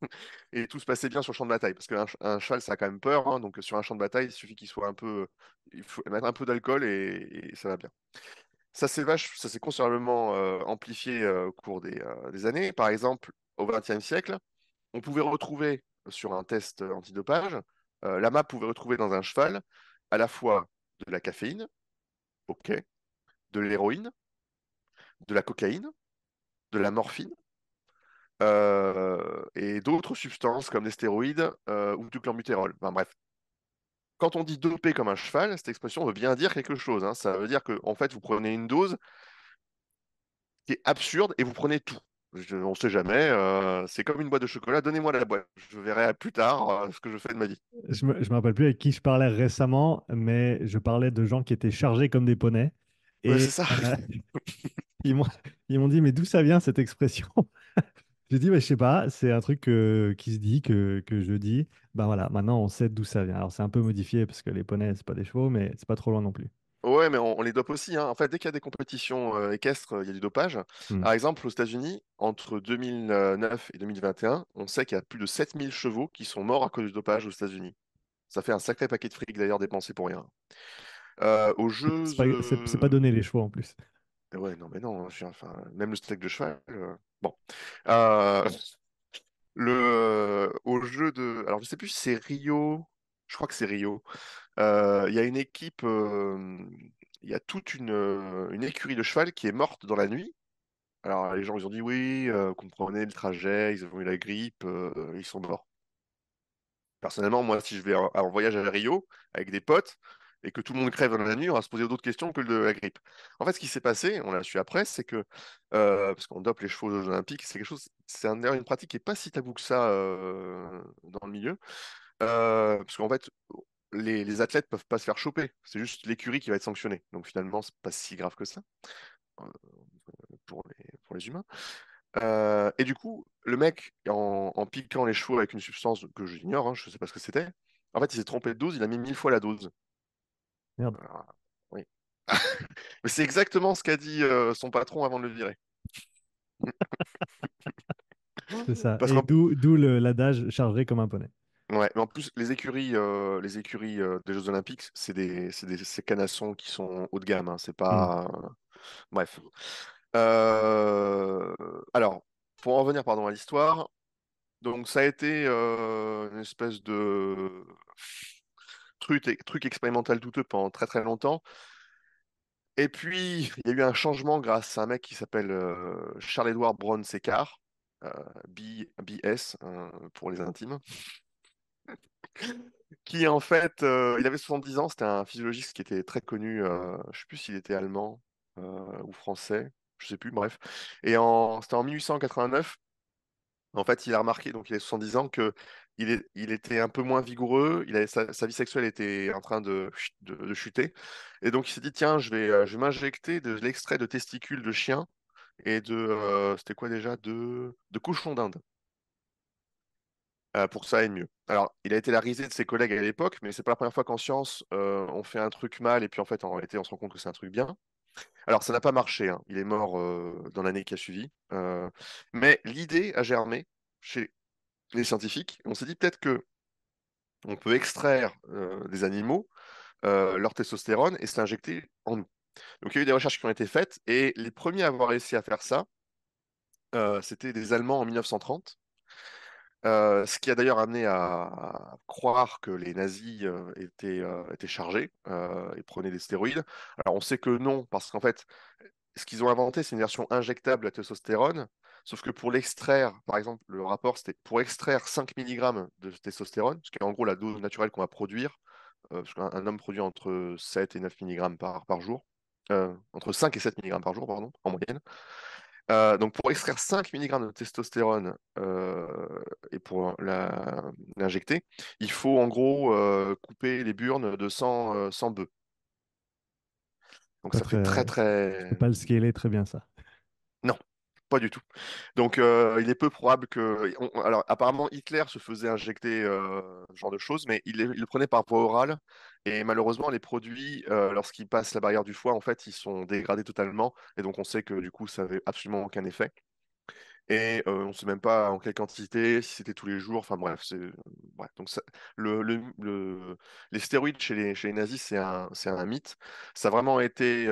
et tout se passait bien sur le champ de bataille. Parce qu'un un cheval, ça a quand même peur. Hein, donc sur un champ de bataille, il suffit qu'il soit un peu. Il faut mettre un peu d'alcool et, ça va bien. Ça s'est vache, ça s'est considérablement euh, amplifié euh, au cours euh, des, années. Par exemple, au XXe siècle, on pouvait retrouver sur un test antidopage, la MAP pouvait retrouver dans un cheval à la fois de la caféine, ok, de l'héroïne, de la cocaïne, de la morphine, euh, et d'autres substances comme des stéroïdes euh, ou du chlormutérol. bref. Quand on dit doper comme un cheval, cette expression veut bien dire quelque chose. Hein. Ça veut dire que en fait, vous prenez une dose qui est absurde et vous prenez tout. Je, on ne sait jamais. Euh, c'est comme une boîte de chocolat. Donnez-moi la boîte. Je verrai plus tard ce que je fais de ma vie. Je ne me, rappelle plus avec qui je parlais récemment, mais je parlais de gens qui étaient chargés comme des poneys. Et c'est ça. ils m'ont dit, mais d'où ça vient cette expression j'ai dit, je je sais pas, c'est un truc qui se dit, que, que je dis. Bah voilà, maintenant on sait d'où ça vient. Alors c'est un peu modifié parce que les poneys, c'est pas des chevaux, mais c'est pas trop loin non plus. Ouais, mais on, les dope aussi, hein. En fait, dès qu'il y a des compétitions euh, équestres, il y a du dopage. Mmh. Par exemple, aux États-Unis, entre 2009 et 2021, on sait qu'il y a plus de 7000 chevaux qui sont morts à cause du dopage aux États-Unis. Ça fait un sacré paquet de fric d'ailleurs dépensé pour rien. Euh, jeu, C'est pas, donné euh, les chevaux en plus. Eh ouais, non, mais non, enfin, même le steak de cheval. Euh, Bon. Euh, le, au jeu de. Alors, je sais plus si c'est Rio. Je crois que c'est Rio. Euh, il y a une équipe. Euh, il y a toute une, écurie de cheval qui est morte dans la nuit. Alors, les gens, ils ont dit oui, comprenez le trajet, ils ont eu la grippe, ils sont morts. Personnellement, moi, si je vais en voyage à Rio avec des potes, et que tout le monde crève dans la nuit, on va se poser d'autres questions que de la grippe. En fait, ce qui s'est passé, on l'a su après, c'est que, euh, parce qu'on dope les chevaux aux Olympiques, c'est quelque chose, c'est une pratique qui n'est pas si tabou que ça euh, dans le milieu, euh, parce qu'en fait, les, athlètes athlètes peuvent pas se faire choper, c'est juste l'écurie qui va être sanctionnée. Donc finalement, c'est pas si grave que ça pour les, humains. et du coup, le mec, en, piquant les chevaux avec une substance que j'ignore, hein, je ne sais pas ce que c'était, en fait, il s'est trompé de dose, il a mis mille fois la dose. Merde. Ah, oui. Mais c'est exactement ce qu'a dit euh, son patron avant de le virer. c'est ça. Et d'où l'adage chargé comme un poney. Ouais, mais en plus, les écuries, euh, les écuries euh, des Jeux Olympiques, c'est des, des ces canassons qui sont haut de gamme. Hein. c'est pas. Hmm. Bref. Alors, pour en revenir pardon, à l'histoire, donc ça a été une espèce de truc, expérimental douteux pendant très très longtemps. Et puis, il y a eu un changement grâce à un mec qui s'appelle euh, Charles-Édouard braun Sécart, BS pour les intimes, qui en fait, euh, il avait 70 ans, c'était un physiologiste qui était très connu, euh, je ne sais plus s'il était allemand ou français, je ne sais plus, bref. Et c'était en 1889, en fait, il a remarqué, donc il a 70 ans, que il, était un peu moins vigoureux, sa, vie sexuelle était en train de, chuter. Et donc il s'est dit, tiens, je vais, euh, je vais m'injecter de, l'extrait de testicules de chien et de... Euh, c'était quoi déjà De, de cochon d'Inde. Euh, pour ça aille mieux. Alors, il a été la risée de ses collègues à l'époque, mais c'est pas la première fois qu'en science, on fait un truc mal et puis en fait, en réalité, on se rend compte que c'est un truc bien. Alors, ça n'a pas marché. Hein. Il est mort dans l'année qui a suivi. mais l'idée a germé chez les scientifiques. On s'est dit peut-être que on peut extraire euh, des animaux euh, leur testostérone et se en nous. Donc il y a eu des recherches qui ont été faites et les premiers à avoir réussi à faire ça, euh, c'était des Allemands en 1930. ce qui a d'ailleurs amené à, croire que les nazis étaient, étaient, chargés et prenaient des stéroïdes. Alors on sait que non, parce qu'en fait, ce qu'ils ont inventé, c'est une version injectable de la testostérone Sauf que pour l'extraire, par exemple, le rapport, c'était pour extraire 5 mg de testostérone, ce qui est en gros la dose naturelle qu'on va produire, euh, parce qu'un homme produit entre 7 et 9 mg par, jour, euh, entre 5 et 7 mg par jour, pardon, en moyenne. Euh, donc pour extraire 5 mg de testostérone et pour l'injecter, il faut en gros couper les burnes de 100, 100 bœufs. Donc ça fait très très. Je peux pas le scaler très bien ça. Pas du tout. Donc, euh, il est peu probable que. alors, apparemment, Hitler se faisait injecter euh, ce genre de choses, mais il, le prenait par voie orale. Et malheureusement, les produits, euh, lorsqu'ils passent la barrière du foie, en fait, ils sont dégradés totalement. Et donc, on sait que du coup, ça n'avait absolument aucun effet. Et on ne sait même pas en quelle quantité, si c'était tous les jours. Enfin, bref, c'est. Donc, le, les stéroïdes chez les, nazis, c'est un, mythe. Ça a vraiment été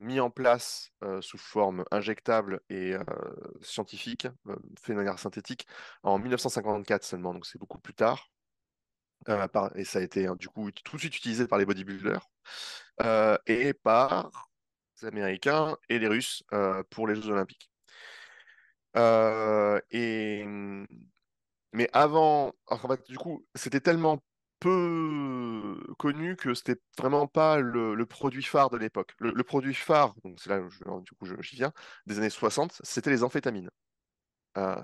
mis en place euh, sous forme injectable et euh, scientifique, euh, fait de manière synthétique, en 1954 seulement, donc c'est beaucoup plus tard. et ça a été hein, du coup tout de suite utilisé par les bodybuilders et par les Américains et les Russes pour les Jeux Olympiques. et mais avant, du coup, c'était tellement peu connu que c'était vraiment pas le, produit phare de l'époque. Le, produit phare, donc c'est là où du coup j'y viens, des années 60, c'était les amphétamines. Euh,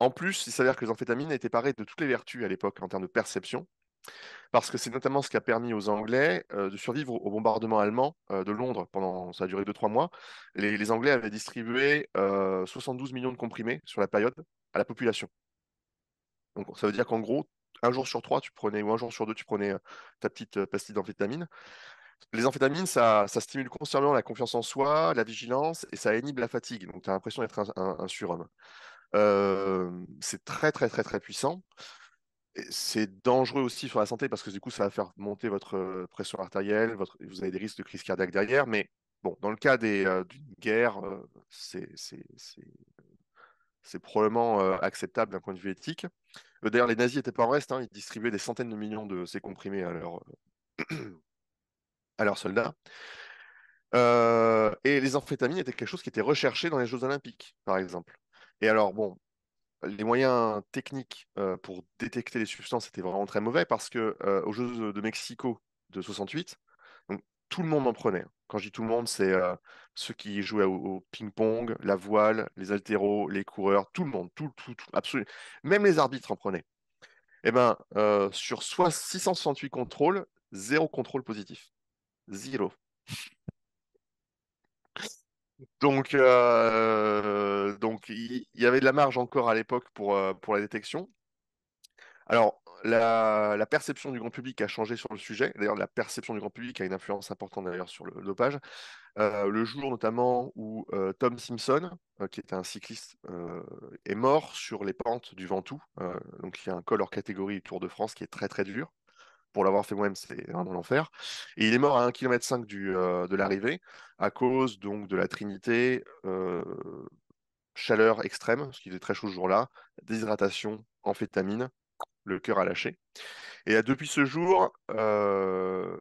en plus, il s'avère que les amphétamines étaient parées de toutes les vertus à l'époque en termes de perception, parce que c'est notamment ce qui a permis aux Anglais euh, de survivre au bombardement allemand euh, de Londres pendant, ça a duré 2-3 mois. Les, les, Anglais avaient distribué 72 millions de comprimés sur la période à la population. Donc ça veut dire qu'en gros, un jour sur trois, tu prenais, ou un jour sur deux, tu prenais euh, ta petite euh, pastille d'amphétamine. Les amphétamines, ça, stimule constamment la confiance en soi, la vigilance, et ça inhibe la fatigue. Donc, tu as l'impression d'être un, surhomme. Euh, c'est très, très, très, très puissant. C'est dangereux aussi sur la santé parce que du coup, ça va faire monter votre pression artérielle, vous avez des risques de crise cardiaque derrière, mais Bon, dans le cas d'une guerre, c'est c'est probablement euh, acceptable d'un point de vue éthique. Euh, d'ailleurs, les nazis n'étaient pas en reste. Hein, ils distribuaient des centaines de millions de ces comprimés à, à leurs soldats. Euh, et les amphétamines étaient quelque chose qui était recherché dans les Jeux Olympiques, par exemple. Et alors, bon, les moyens techniques pour détecter les substances étaient vraiment très mauvais parce que aux Jeux de Mexico de 68, tout le monde en prenait. Hein. Quand je dis tout le monde, c'est euh, ceux qui jouaient au, ping-pong, la voile, les altéros, les coureurs, tout le monde, tout, tout, absolument. Même les arbitres en prenaient. Eh bien, euh, sur soit 668 contrôles, zéro contrôle positif. Zéro. Donc, euh, donc il y, avait de la marge encore à l'époque pour, pour la détection. Alors, la, perception du grand public a changé sur le sujet. D'ailleurs, la perception du grand public a une influence importante d'ailleurs sur le dopage. Euh, le jour notamment où euh, Tom Simpson, euh, qui est un cycliste, est mort sur les pentes du Ventoux. donc, il y a un col hors catégorie Tour de France qui est très très dur. Pour l'avoir fait moi-même, c'est vraiment l'enfer. Et il est mort à 1,5 km de l'arrivée à cause donc de la Trinité chaleur extrême, ce qui était très chaud ce jour-là, déshydratation, amphétamine le cœur a lâché. Et depuis ce jour, euh,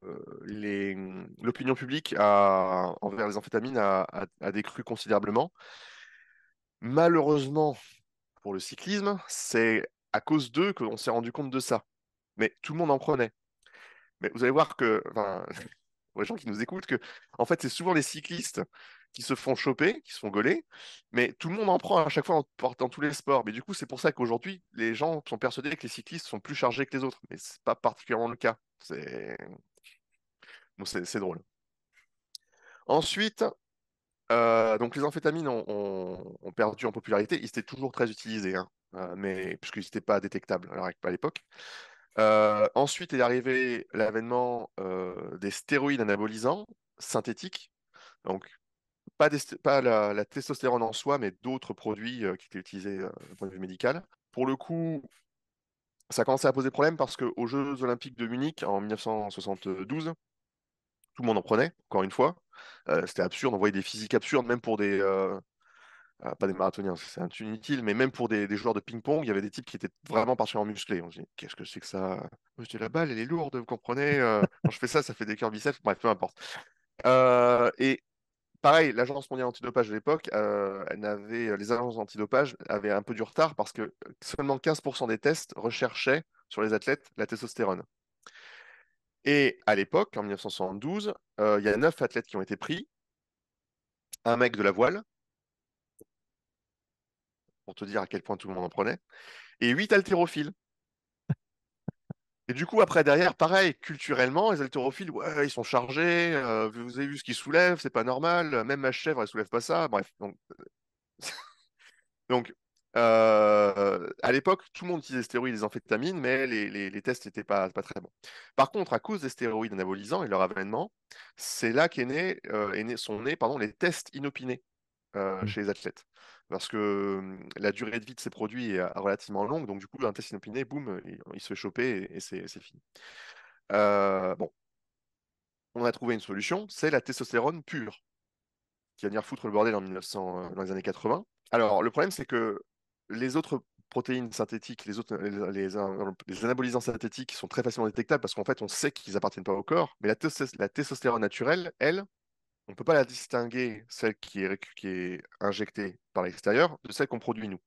l'opinion publique envers les amphétamines a, décru considérablement. Malheureusement, pour le cyclisme, c'est à cause d'eux qu'on s'est rendu compte de ça. Mais tout le monde en prenait. Mais vous allez voir que, enfin, les gens qui nous écoutent, que en fait, c'est souvent les cyclistes qui se font choper, qui se font gauler, mais tout le monde en prend à chaque fois dans, portant tous les sports. Mais du coup, c'est pour ça qu'aujourd'hui, les gens sont persuadés que les cyclistes sont plus chargés que les autres, mais c'est pas particulièrement le cas. C'est drôle. Ensuite, euh, donc les amphétamines ont, perdu en popularité. Ils étaient toujours très utilisés, hein, euh, mais puisqu'ils n'étaient pas détectables à l'époque. Euh, ensuite est arrivé l'avènement des stéroïdes anabolisants synthétiques, donc pas, la, testostérone en soi, mais d'autres produits qui étaient utilisés du point de vue médical. Pour le coup, ça a commencé à poser problème parce qu'aux Jeux Olympiques de Munich en 1972, tout le monde en prenait, encore une fois. c'était absurde, on voyait des physiques absurdes, même pour des. Ah, pas des marathoniens, c'est inutile, mais même pour des, joueurs de ping-pong, il y avait des types qui étaient vraiment partiellement musclés. On se dit, qu'est-ce que c'est que ça je la balle, elle est lourde, vous comprenez Quand je fais ça, ça fait des cœurs biceps, bref, peu importe. et pareil, l'agence mondiale antidopage à l'époque, euh, n'avait, euh, les agences antidopage avaient un peu du retard parce que seulement 15% des tests recherchaient sur les athlètes la testostérone. Et à l'époque, en 1972, euh, il y a 9 athlètes qui ont été pris, un mec de la voile, pour te dire à quel point tout le monde en prenait, et 8 haltérophiles. Et du coup, après, derrière, pareil, culturellement, les haltérophiles, ouais, ils sont chargés, euh, vous avez vu ce qu'ils soulèvent, c'est pas normal, euh, même ma chèvre, elle soulève pas ça, bref. Donc, euh, à l'époque, tout le monde utilisait des stéroïdes et des amphétamines, mais les, tests n'étaient pas, très bons. Par contre, à cause des stéroïdes anabolisants et leur avènement, c'est là qu'est né, sont nés pardon, les tests inopinés mmh. chez les athlètes parce que la durée de vie de ces produits est relativement longue, donc du coup, l'intestin boum, il, se fait choper et, c'est fini. bon, on a trouvé une solution, c'est la testostérone pure, qui va venir foutre le bordel dans les années 80. Alors, le problème, c'est que les autres protéines synthétiques, les, autres, les, anabolisants synthétiques sont très facilement détectables parce qu'en fait, on sait qu'ils appartiennent pas au corps, mais la, la testostérone naturelle, elle, on ne peut pas la distinguer, celle qui est, injectée par l'extérieur, de celle qu'on produit nous.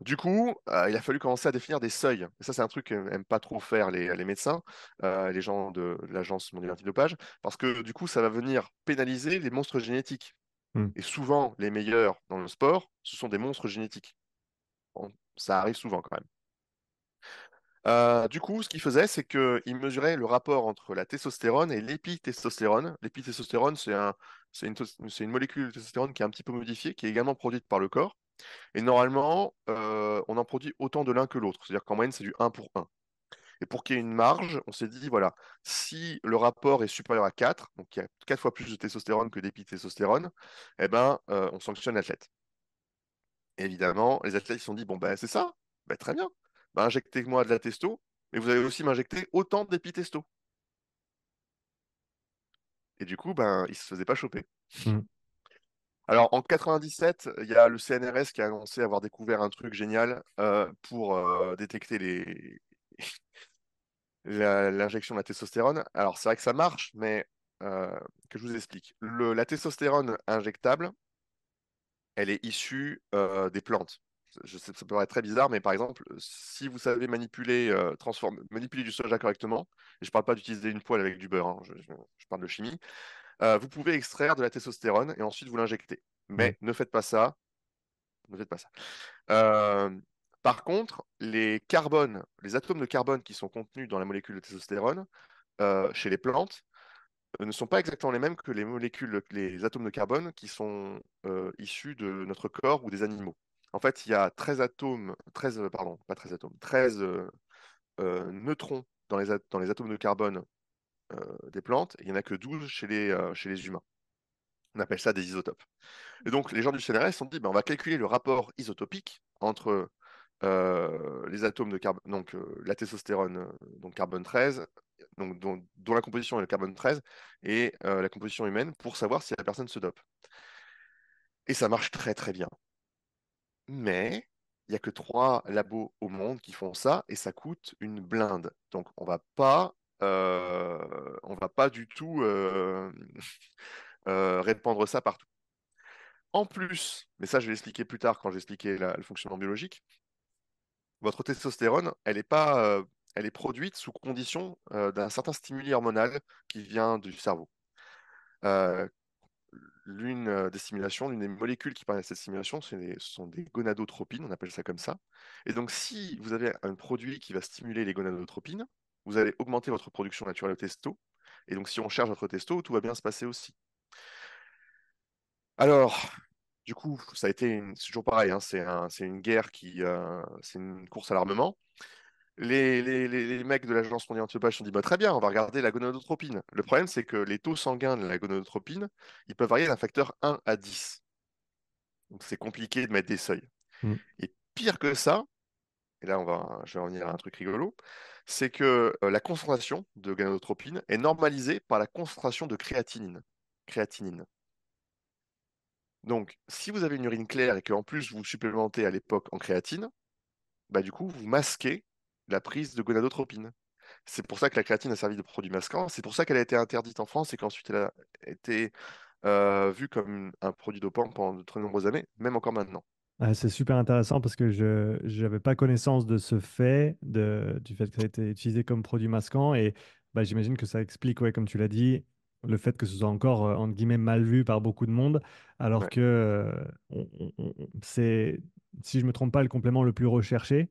Du coup, euh, il a fallu commencer à définir des seuils. Et ça, c'est un truc qu'aiment pas trop faire les, médecins, euh, les gens de l'Agence mondiale antidopage, parce que du coup, ça va venir pénaliser les monstres génétiques. Hmm. Et souvent, les meilleurs dans le sport, ce sont des monstres génétiques. ça arrive souvent quand même. Euh, du coup, ce qu'il faisait, c'est qu'il mesurait le rapport entre la testostérone et l'épitestostérone. L'épitestostérone, c'est une, molécule de testostérone qui est un petit peu modifiée, qui est également produite par le corps. Et normalement, euh, on en produit autant de l'un que l'autre. C'est-à-dire qu'en moyenne, c'est du 1 pour 1. Et pour qu'il y ait une marge, on s'est dit, voilà, si le rapport est supérieur à 4, donc il y a 4 fois plus de testostérone que d'épitestostérone, eh ben, euh, on sanctionne l'athlète. Évidemment, les athlètes se sont dit, bon, ben, c'est ça, ben, très bien injectez-moi de la testo, mais vous allez aussi m'injecter autant d'épitesto. Et du coup, ben, il ne se faisait pas choper. Mmh. Alors, en 97, il y a le CNRS qui a annoncé avoir découvert un truc génial euh, pour euh, détecter les... l'injection de la testostérone. Alors, c'est vrai que ça marche, mais euh, que je vous explique. Le, la testostérone injectable, elle est issue des plantes je sais, ça peut paraître très bizarre, mais par exemple, euh, si vous savez manipuler, euh, manipuler du soja correctement, et je ne parle pas d'utiliser une poêle avec du beurre, hein, je, parle de chimie, euh, vous pouvez extraire de la testostérone et ensuite vous l'injecter. Mais mmh. ne faites pas ça. Ne faites pas ça. par contre, les carbones, les atomes de carbone qui sont contenus dans la molécule de testostérone chez les plantes ne sont pas exactement les mêmes que les molécules, les atomes de carbone qui sont issus de notre corps ou des animaux. En fait, il y a 13 atomes, 13, euh, pardon, pas 13 atomes, 13 euh, euh, neutrons dans les, atomes de carbone des plantes, et il n'y en a que 12 chez les, humains. On appelle ça des isotopes. Et donc, les gens du CNRS ont dit, ben, on va calculer le rapport isotopique entre les atomes de carbone, donc la testostérone, donc carbone 13, donc, dont, dont, la composition est le carbone 13, et la composition humaine, pour savoir si la personne se dope. Et ça marche très très bien mais il n'y a que trois labos au monde qui font ça et ça coûte une blinde. Donc on va pas, euh, va pas du tout euh, euh, répandre ça partout. En plus, mais ça je vais l'expliquer plus tard quand j'expliquerai le fonctionnement biologique, votre testostérone, elle est pas, elle est produite sous condition d'un certain stimuli hormonal qui vient du cerveau l'une euh, des stimulations, l'une des molécules qui permet cette simulation, ce sont des gonadotropines, on appelle ça comme ça. Et donc, si vous avez un produit qui va stimuler les gonadotropines, vous allez augmenter votre production naturelle de testo. Et donc, si on cherche votre testo, tout va bien se passer aussi. Alors, du coup, ça a été toujours pareil, hein, c'est une guerre qui, euh, c'est une course à l'armement. Les, mecs de l'agence mondiale antidopage se sont dit bah, très bien, on va regarder la gonadotropine. Le problème, c'est que les taux sanguins de la gonadotropine, ils peuvent varier d'un facteur 1 à 10. Donc c'est compliqué de mettre des seuils. Mm. Et pire que ça, et là on va, je vais revenir à un truc rigolo, c'est que euh, la concentration de gonadotropine est normalisée par la concentration de créatinine. créatinine. Donc si vous avez une urine claire et qu'en plus vous supplémentez à l'époque en créatine, bah, du coup vous masquez la prise de gonadotropine. C'est pour ça que la créatine a servi de produit masquant, c'est pour ça qu'elle a été interdite en France et qu'ensuite elle a été euh, vue comme un produit dopant pendant de très nombreuses années, même encore maintenant. Ah, c'est super intéressant parce que je n'avais pas connaissance de ce fait, du fait que ça a été utilisé comme produit masquant. Et bah, j'imagine que ça explique, ouais, comme tu l'as dit, le fait que ce soit encore, euh, guillemets, mal vu par beaucoup de monde, alors que euh, c'est, si je ne me trompe pas, le complément le plus recherché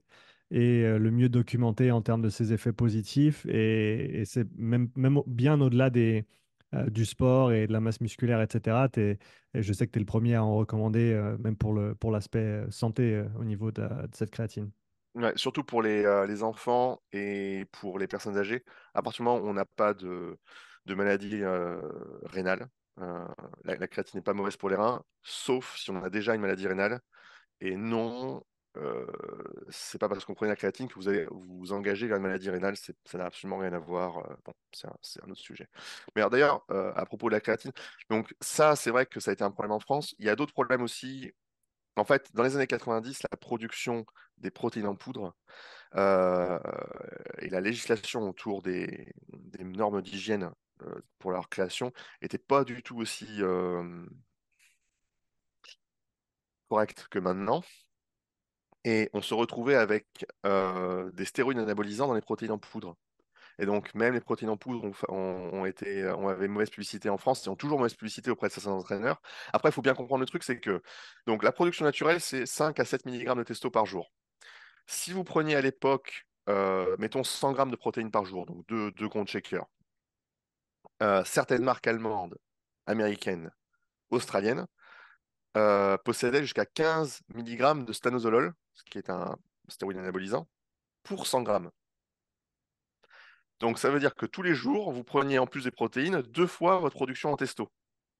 et euh, le mieux documenté en termes de ses effets positifs. Et, c'est même, même bien au-delà des, euh, du sport et de la masse musculaire, etc. et je sais que tu es le premier à en recommander, euh, même pour l'aspect pour santé au niveau de, cette créatine. Ouais, surtout pour les, les, enfants et pour les personnes âgées. À partir du moment où on n'a pas de, de maladie rénale, la, créatine n'est pas mauvaise pour les reins, sauf si on a déjà une maladie rénale. Et non, euh, c'est pas parce qu'on prenait la créatine que vous allez vous engager vers une maladie rénale, ça n'a absolument rien à voir. Euh, c'est un, autre sujet. Mais d'ailleurs, euh, à propos de la créatine, donc ça, c'est vrai que ça a été un problème en France. Il y a d'autres problèmes aussi. En fait, dans les années 90, la production des protéines en poudre et la législation autour des, normes d'hygiène pour leur création n'étaient pas du tout aussi correctes que maintenant. Et on se retrouvait avec euh, des stéroïdes anabolisants dans les protéines en poudre. Et donc, même les protéines en poudre ont, ont, été, euh, avait mauvaise publicité en France et ont toujours mauvaise publicité auprès de certains entraîneurs. Après, il faut bien comprendre le truc, c'est que donc, la production naturelle, c'est 5 à 7 mg de testo par jour. Si vous preniez à l'époque, euh, mettons 100 g de protéines par jour, donc deux, deux comptes shakers, certaines marques allemandes, américaines, australiennes, possédaient jusqu'à 15 mg de stanozolol, qui est un stéroïde anabolisant, pour 100 grammes. Donc ça veut dire que tous les jours, vous preniez en plus des protéines deux fois votre production en testo.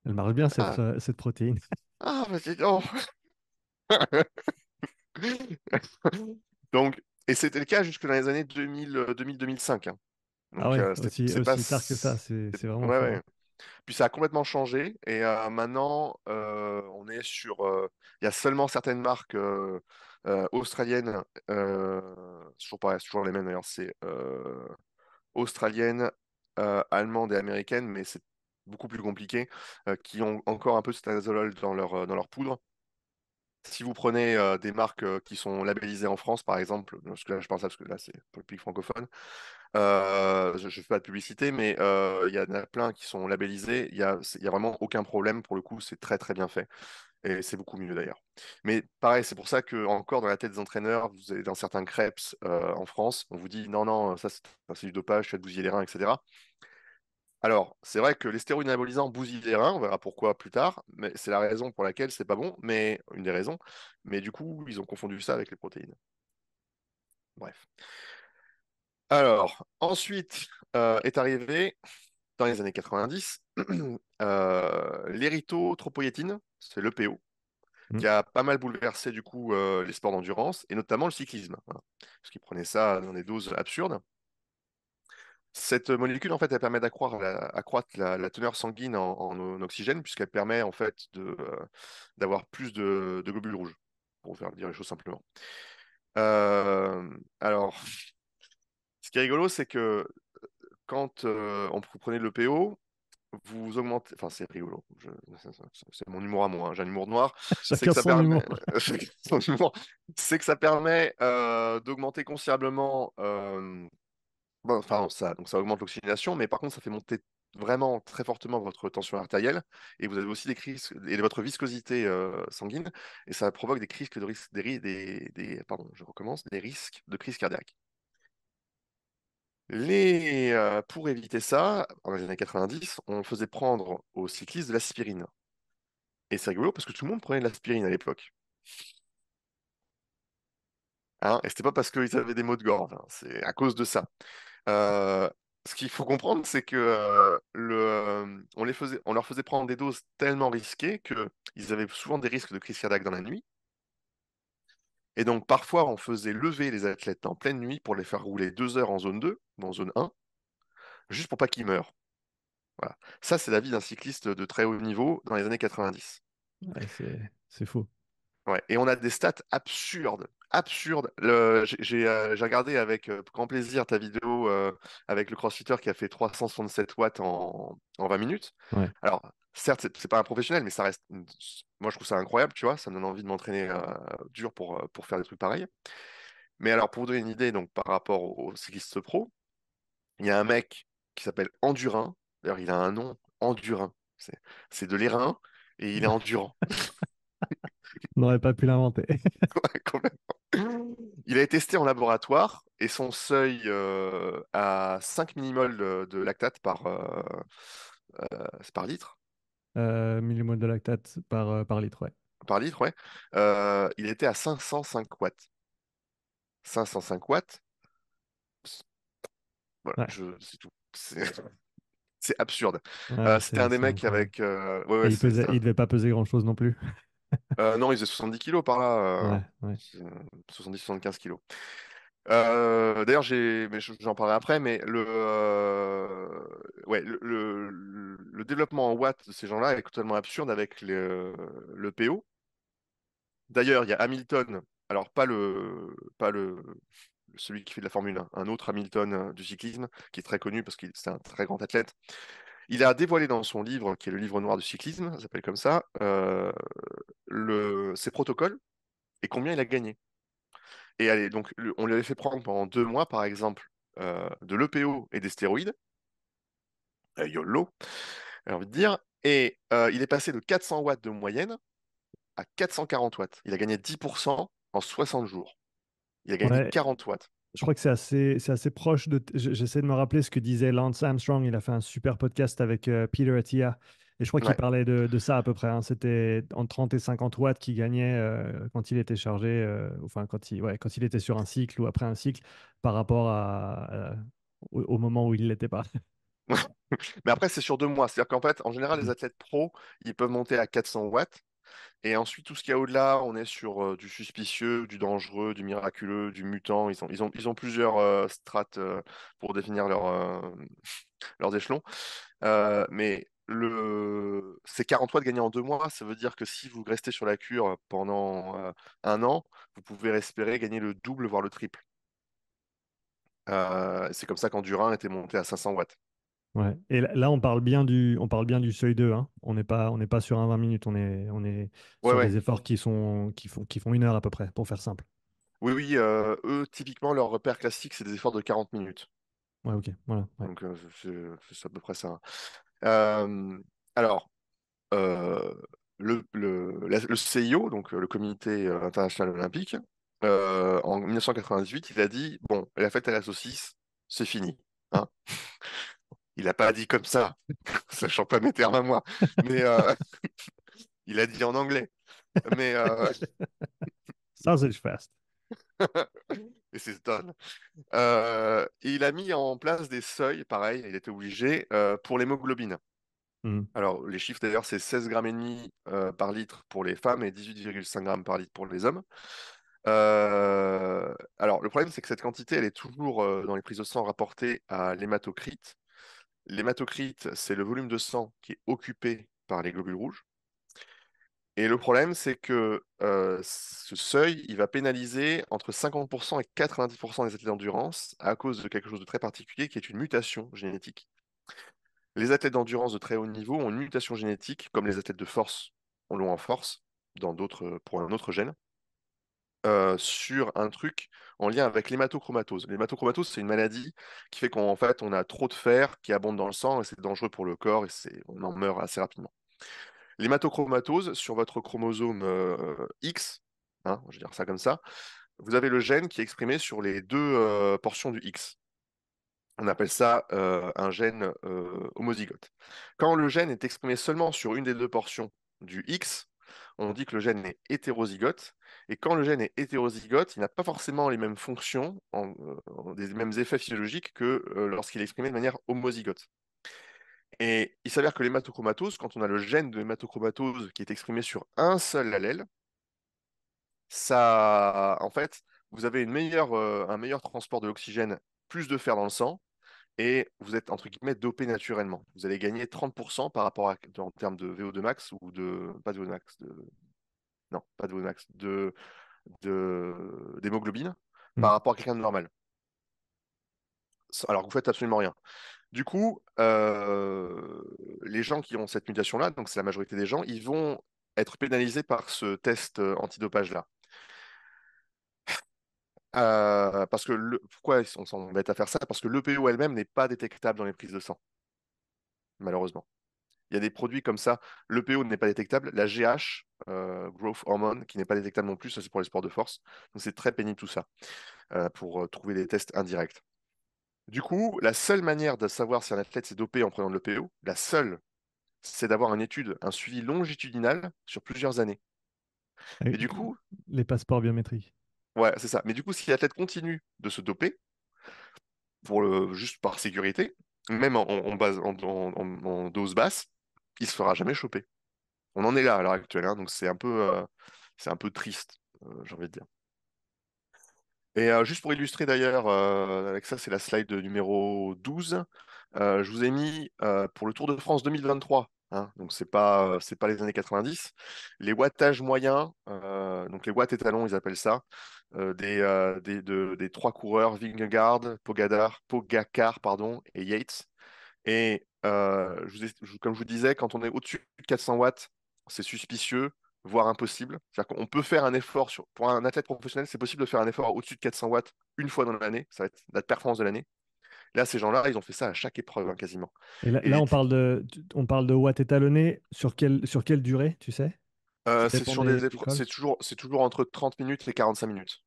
Elle marche bien cette, ah. Euh, protéine. Ah, mais c'est Donc, et c'était le cas jusque dans les années 2000-2005. Euh, hein. Ah ouais, euh, aussi, tard que ça, c'est vraiment. Ouais, Puis ça a complètement changé et maintenant on est sur. Il y a seulement certaines marques euh, australienne, euh, toujours pareil, toujours les mêmes d'ailleurs, c'est euh, australienne, allemande et américaine, mais c'est beaucoup plus compliqué, qui ont encore un peu de azolol dans leur, dans leur poudre. Si vous prenez des marques qui sont labellisées en France, par exemple, parce que là je pense à parce que là c'est le public francophone, je ne fais pas de publicité, mais il y en a plein qui sont labellisés, il n'y a, vraiment aucun problème, pour le coup c'est très très bien fait. Et c'est beaucoup mieux d'ailleurs. Mais pareil, c'est pour ça que encore dans la tête des entraîneurs, vous avez dans certains crêpes euh, en France, on vous dit non, non, ça c'est du dopage, te bousiller les reins, etc. Alors, c'est vrai que les stéroïdes anabolisants bousillent les reins, on verra pourquoi plus tard, mais c'est la raison pour laquelle c'est pas bon, mais une des raisons. Mais du coup, ils ont confondu ça avec les protéines. Bref. Alors, ensuite euh, est arrivé dans les années 90 euh, c'est l'EPO, qui mmh. a pas mal bouleversé du coup euh, les sports d'endurance et notamment le cyclisme, parce qu'ils prenaient ça dans des doses absurdes. Cette molécule, en fait, elle permet d'accroître la, teneur sanguine en, oxygène, puisqu'elle permet en fait euh, d'avoir plus de, globules rouges, pour faire dire les choses simplement. Euh, alors, ce qui est rigolo, c'est que quand on prenait l'EPO, vous augmentez. Enfin, c'est rigolo. C'est mon humour à moi. Hein. J'ai un humour noir. C'est que, ça permet euh, d'augmenter considérablement. Euh, enfin, ça, donc ça augmente l'oxygénation, mais par contre, ça fait monter vraiment très fortement votre tension artérielle et vous avez aussi des crises et votre viscosité euh, sanguine et ça provoque des crises de risque des, pardon, je recommence des risques de crise cardiaque. Les, euh, pour éviter ça, dans les années 90, on faisait prendre aux cyclistes de l'aspirine. Et c'est rigolo parce que tout le monde prenait de l'aspirine à l'époque. Hein, et c'était pas parce qu'ils avaient des maux de gorge, hein, c'est à cause de ça. Euh, ce qu'il faut comprendre, c'est que euh, on, les faisait, on leur faisait prendre des doses tellement risquées qu'ils avaient souvent des risques de crise cardiaque dans la nuit, et donc, parfois, on faisait lever les athlètes en pleine nuit pour les faire rouler deux heures en zone 2, dans zone 1, juste pour pas qu'ils meurent. Voilà. Ça, c'est la vie d'un cycliste de très haut niveau dans les années 90. c'est faux. Ouais. Et on a des stats absurdes. Absurdes. Euh, j'ai regardé avec euh, grand plaisir ta vidéo euh, avec le crossfitter qui a fait 367 watts en, 20 minutes. Ouais. Alors, certes, ce n'est pas un professionnel, mais ça reste. Moi, je trouve ça incroyable, tu vois. Ça me donne envie de m'entraîner euh, dur pour, euh, pour faire des trucs pareils. Mais alors, pour vous donner une idée, donc par rapport au cycliste pro, il y a un mec qui s'appelle Endurin. D'ailleurs, il a un nom, Endurin. C'est de l'airain et il est endurant. On n'aurait pas pu l'inventer. Il a été testé en laboratoire et son seuil euh, à 5 millimoles de, lactate par, par litre euh, millimoles de lactate euh, par, litre, ouais. Par litre, ouais. Euh, il était à 505 watts. 505 watts. Voilà, c'est absurde. c'était un des mecs avec. il, pesait, devait pas peser grand chose non plus. non, il faisait 70 kilos par là. 70-75 kilos. Euh, d'ailleurs, j'en parlerai après, mais le, euh, ouais, le, développement en watts de ces gens-là est totalement absurde avec le PO. D'ailleurs, il y a Hamilton, alors pas celui qui fait de la Formule 1, un autre Hamilton euh, du cyclisme, qui est très connu parce qu'il c'est un très grand athlète. Il a dévoilé dans son livre, qui est le livre noir du cyclisme, ça s'appelle comme ça, ses protocoles et combien il a gagné. Et allez, donc, on lui avait fait prendre pendant deux mois, par exemple, euh, de l'EPO et des stéroïdes. Euh, YOLO, j'ai envie de dire. Et euh, il est passé de 400 watts de moyenne à 440 watts. Il a gagné 10% en 60 jours. Il a gagné 40 watts. Je crois que c'est assez, c'est assez proche de. J'essaie de me rappeler ce que disait Lance Armstrong. Il a fait un super podcast avec Peter Attia et je crois qu'il parlait de, ça à peu près. Hein. C'était entre 30 et 50 watts qu'il gagnait euh, quand il était chargé, euh, enfin quand il, ouais, quand il était sur un cycle ou après un cycle par rapport euh, au, moment où il ne l'était pas. Mais après, c'est sur deux mois. C'est-à-dire qu'en fait, en général, les mmh. athlètes pros, ils peuvent monter à 400 watts. Et ensuite, tout ce qu'il y a au-delà, on est sur du suspicieux, du dangereux, du miraculeux, du mutant. Ils ont, plusieurs strates pour définir leurs échelons. mais le... c'est fois de gagner en deux mois. Ça veut dire que si vous restez sur la cure pendant euh, un an, vous pouvez espérer gagner le double, voire le triple. Euh, c'est comme ça qu'Endurin était monté à 500 watts. Ouais. Et là, on parle bien du, on parle bien du seuil 2. Hein. On n'est pas, pas sur un 20 minutes. On est, on est sur des efforts qui sont, qui font, qui font une heure à peu près, pour faire simple. Oui, oui. Euh, eux, typiquement, leur repère classique, c'est des efforts de 40 minutes. Ouais, ok, voilà. Donc, c'est à peu près ça. Hein. Euh, alors, euh, le, le, CIO, donc euh, le Comité international olympique, en 1998, il a dit Bon, la fête à la saucisse, c'est fini. Hein. il n'a pas dit comme ça, sachant pas mes termes à moi, mais il a dit en anglais. Mais. Sausage fest euh, et il a mis en place des seuils, pareil, il était obligé, euh, pour l'hémoglobine. Mmh. Alors, les chiffres d'ailleurs, c'est 16 g et euh, par litre pour les femmes et 18,5 g par litre pour les hommes. alors, le problème, c'est que cette quantité, elle est toujours dans les prises de sang rapportée à l'hématocrite. L'hématocrite, c'est le volume de sang qui est occupé par les globules rouges. Et le problème, c'est que euh, ce seuil, il va pénaliser entre 50% et 90% des athlètes d'endurance à cause de quelque chose de très particulier qui est une mutation génétique. Les athlètes d'endurance de très haut niveau ont une mutation génétique, comme les athlètes de force on l'ont en force, dans d'autres, pour un autre gène, euh, sur un truc en lien avec l'hématochromatose. L'hématochromatose, c'est une maladie qui fait qu'en fait, on a trop de fer qui abonde dans le sang et c'est dangereux pour le corps et c'est, on en meurt assez rapidement. L'hématochromatose, sur votre chromosome euh, X, hein, je vais dire ça comme ça, vous avez le gène qui est exprimé sur les deux euh, portions du X. On appelle ça euh, un gène homozygote. Quand le gène est exprimé seulement sur une des deux portions du X, on dit que le gène est hétérozygote. Et quand le gène est hétérozygote, il n'a pas forcément les mêmes fonctions, les mêmes effets physiologiques que lorsqu'il est exprimé de manière homozygote. Et il s'avère que l'hématochromatose, quand on a le gène de l'hématochromatose qui est exprimé sur un seul allèle, ça, en fait, vous avez euh, un meilleur transport de l'oxygène, plus de fer dans le sang, et vous êtes, entre guillemets, dopé naturellement. Vous allez gagner 30% par rapport en termes de VO2 max ou de, pas de VO2 max, de, non, pas de VO2 max, de, d'hémoglobine par hmm. rapport à quelqu'un de normal alors que vous faites absolument rien. Du coup, euh, les gens qui ont cette mutation-là, donc c'est la majorité des gens, ils vont être pénalisés par ce test euh, antidopage-là. Euh, parce que le, pourquoi on s'embête à faire ça Parce que l'EPO elle-même n'est pas détectable dans les prises de sang, malheureusement. Il y a des produits comme ça. L'EPO n'est pas détectable. La GH, Growth Hormone, qui n'est pas détectable non plus, ça c'est pour les sports de force. Donc c'est très pénible tout ça pour trouver des tests indirects. Du coup, la seule manière de savoir si un athlète s'est dopé en prenant de l'EPO, la seule, c'est d'avoir une étude, un suivi longitudinal sur plusieurs années. Et ah du coup, les passeports biométriques. Ouais, c'est ça. Mais du coup, si l'athlète continue de se doper, pour juste par sécurité, même en, dose basse, il se fera jamais choper. On en est là à l'heure actuelle, hein, donc c'est un peu, euh, un peu triste, euh, j'ai envie de dire. Et juste pour illustrer d'ailleurs, avec ça, c'est la slide numéro 12. je vous ai mis pour le Tour de France 2023. Hein, donc c'est pas c'est pas les années 90. Les wattages moyens, donc les watts étalons, ils appellent ça, des, des, des, trois coureurs Vingegaard, Pogadar, Pogacar pardon et Yates. Et comme je vous disais, quand on est au-dessus de 400 watts, c'est suspicieux voire impossible. C'est-à-dire qu'on peut faire un effort pour un athlète professionnel, c'est possible de faire un effort au-dessus de 400 watts une fois dans l'année. Ça va être la performance de l'année. Là, ces gens-là, ils ont fait ça à chaque épreuve, hein, quasiment. Et là, on, parle de, on parle de watts étalonnés. Sur quelle, sur quelle durée, tu sais euh, C'est toujours, entre 30 minutes et 45 minutes.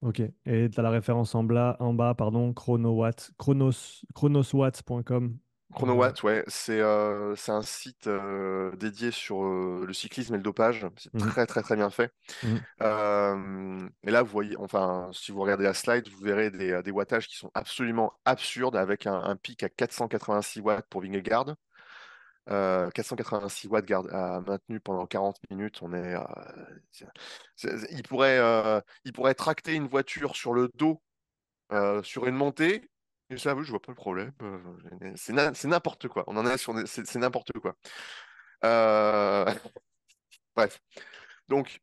Ok. Et tu as la référence en, bas, en bas, pardon, chronos, chronoswatts.com Chronowatt, ouais, c'est euh, un site euh, dédié sur euh, le cyclisme et le dopage. C'est mmh. très, très, très bien fait. Mmh. et là, vous voyez, enfin, si vous regardez la slide, vous verrez des, euh, des wattages qui sont absolument absurdes avec un, pic à 486 watts pour Vingegaard. 486 watts garde, maintenu pendant 40 minutes. On est, il, pourrait, il pourrait tracter une voiture sur le dos sur une montée et ça, je vois pas le problème. Euh, c'est n'importe quoi. On en est sur. C'est n'importe quoi. Euh, bref. Donc,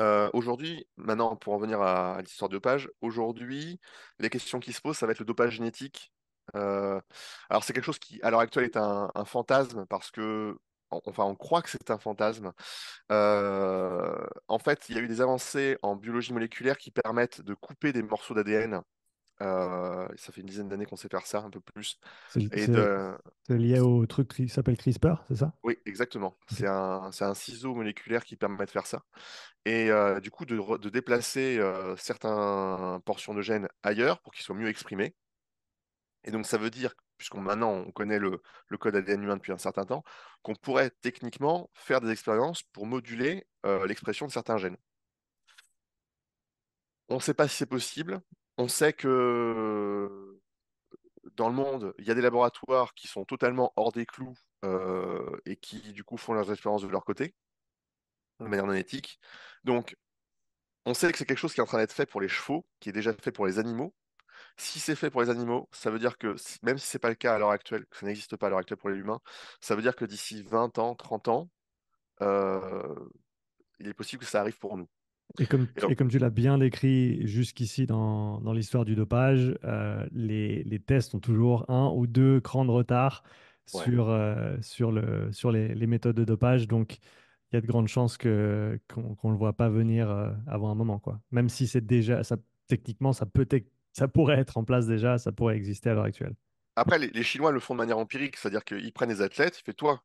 euh, aujourd'hui, maintenant, pour en venir à, l'histoire du dopage, aujourd'hui, les questions qui se posent, ça va être le dopage génétique. alors, c'est quelque chose qui, à l'heure actuelle, est un, fantasme parce que. enfin, on croit que c'est un fantasme. en fait, il y a eu des avancées en biologie moléculaire qui permettent de couper des morceaux d'ADN euh, ça fait une dizaine d'années qu'on sait faire ça, un peu plus. C'est de... lié au truc qui s'appelle CRISPR, c'est ça Oui, exactement. C'est un, ciseau moléculaire qui permet de faire ça. Et euh, du coup, de, déplacer euh, certains certaines portions de gènes ailleurs pour qu'ils soient mieux exprimés. Et donc, ça veut dire, puisqu'on maintenant on connaît le, le, code ADN humain depuis un certain temps, qu'on pourrait techniquement faire des expériences pour moduler l'expression de certains gènes. On ne sait pas si c'est possible on sait que dans le monde, il y a des laboratoires qui sont totalement hors des clous euh, et qui, du coup, font leurs expériences de leur côté, de manière non éthique. Donc, on sait que c'est quelque chose qui est en train d'être fait pour les chevaux, qui est déjà fait pour les animaux. Si c'est fait pour les animaux, ça veut dire que, même si ce n'est pas le cas à l'heure actuelle, que ça n'existe pas à l'heure actuelle pour les humains, ça veut dire que d'ici 20 ans, 30 ans, euh, il est possible que ça arrive pour nous. Et comme, tu l'as bien décrit jusqu'ici dans, dans l'histoire du dopage, euh, les, les, tests ont toujours un ou deux crans de retard sur, euh, sur, le, sur les, les, méthodes de dopage. Donc, il y a de grandes chances qu'on ne le voit pas venir euh, avant un moment. Quoi. Même si c'est déjà, ça, techniquement, ça, peut ça pourrait être en place déjà, ça pourrait exister à l'heure actuelle. Après, les, Chinois le font de manière empirique, c'est-à-dire qu'ils prennent des athlètes, ils font toi,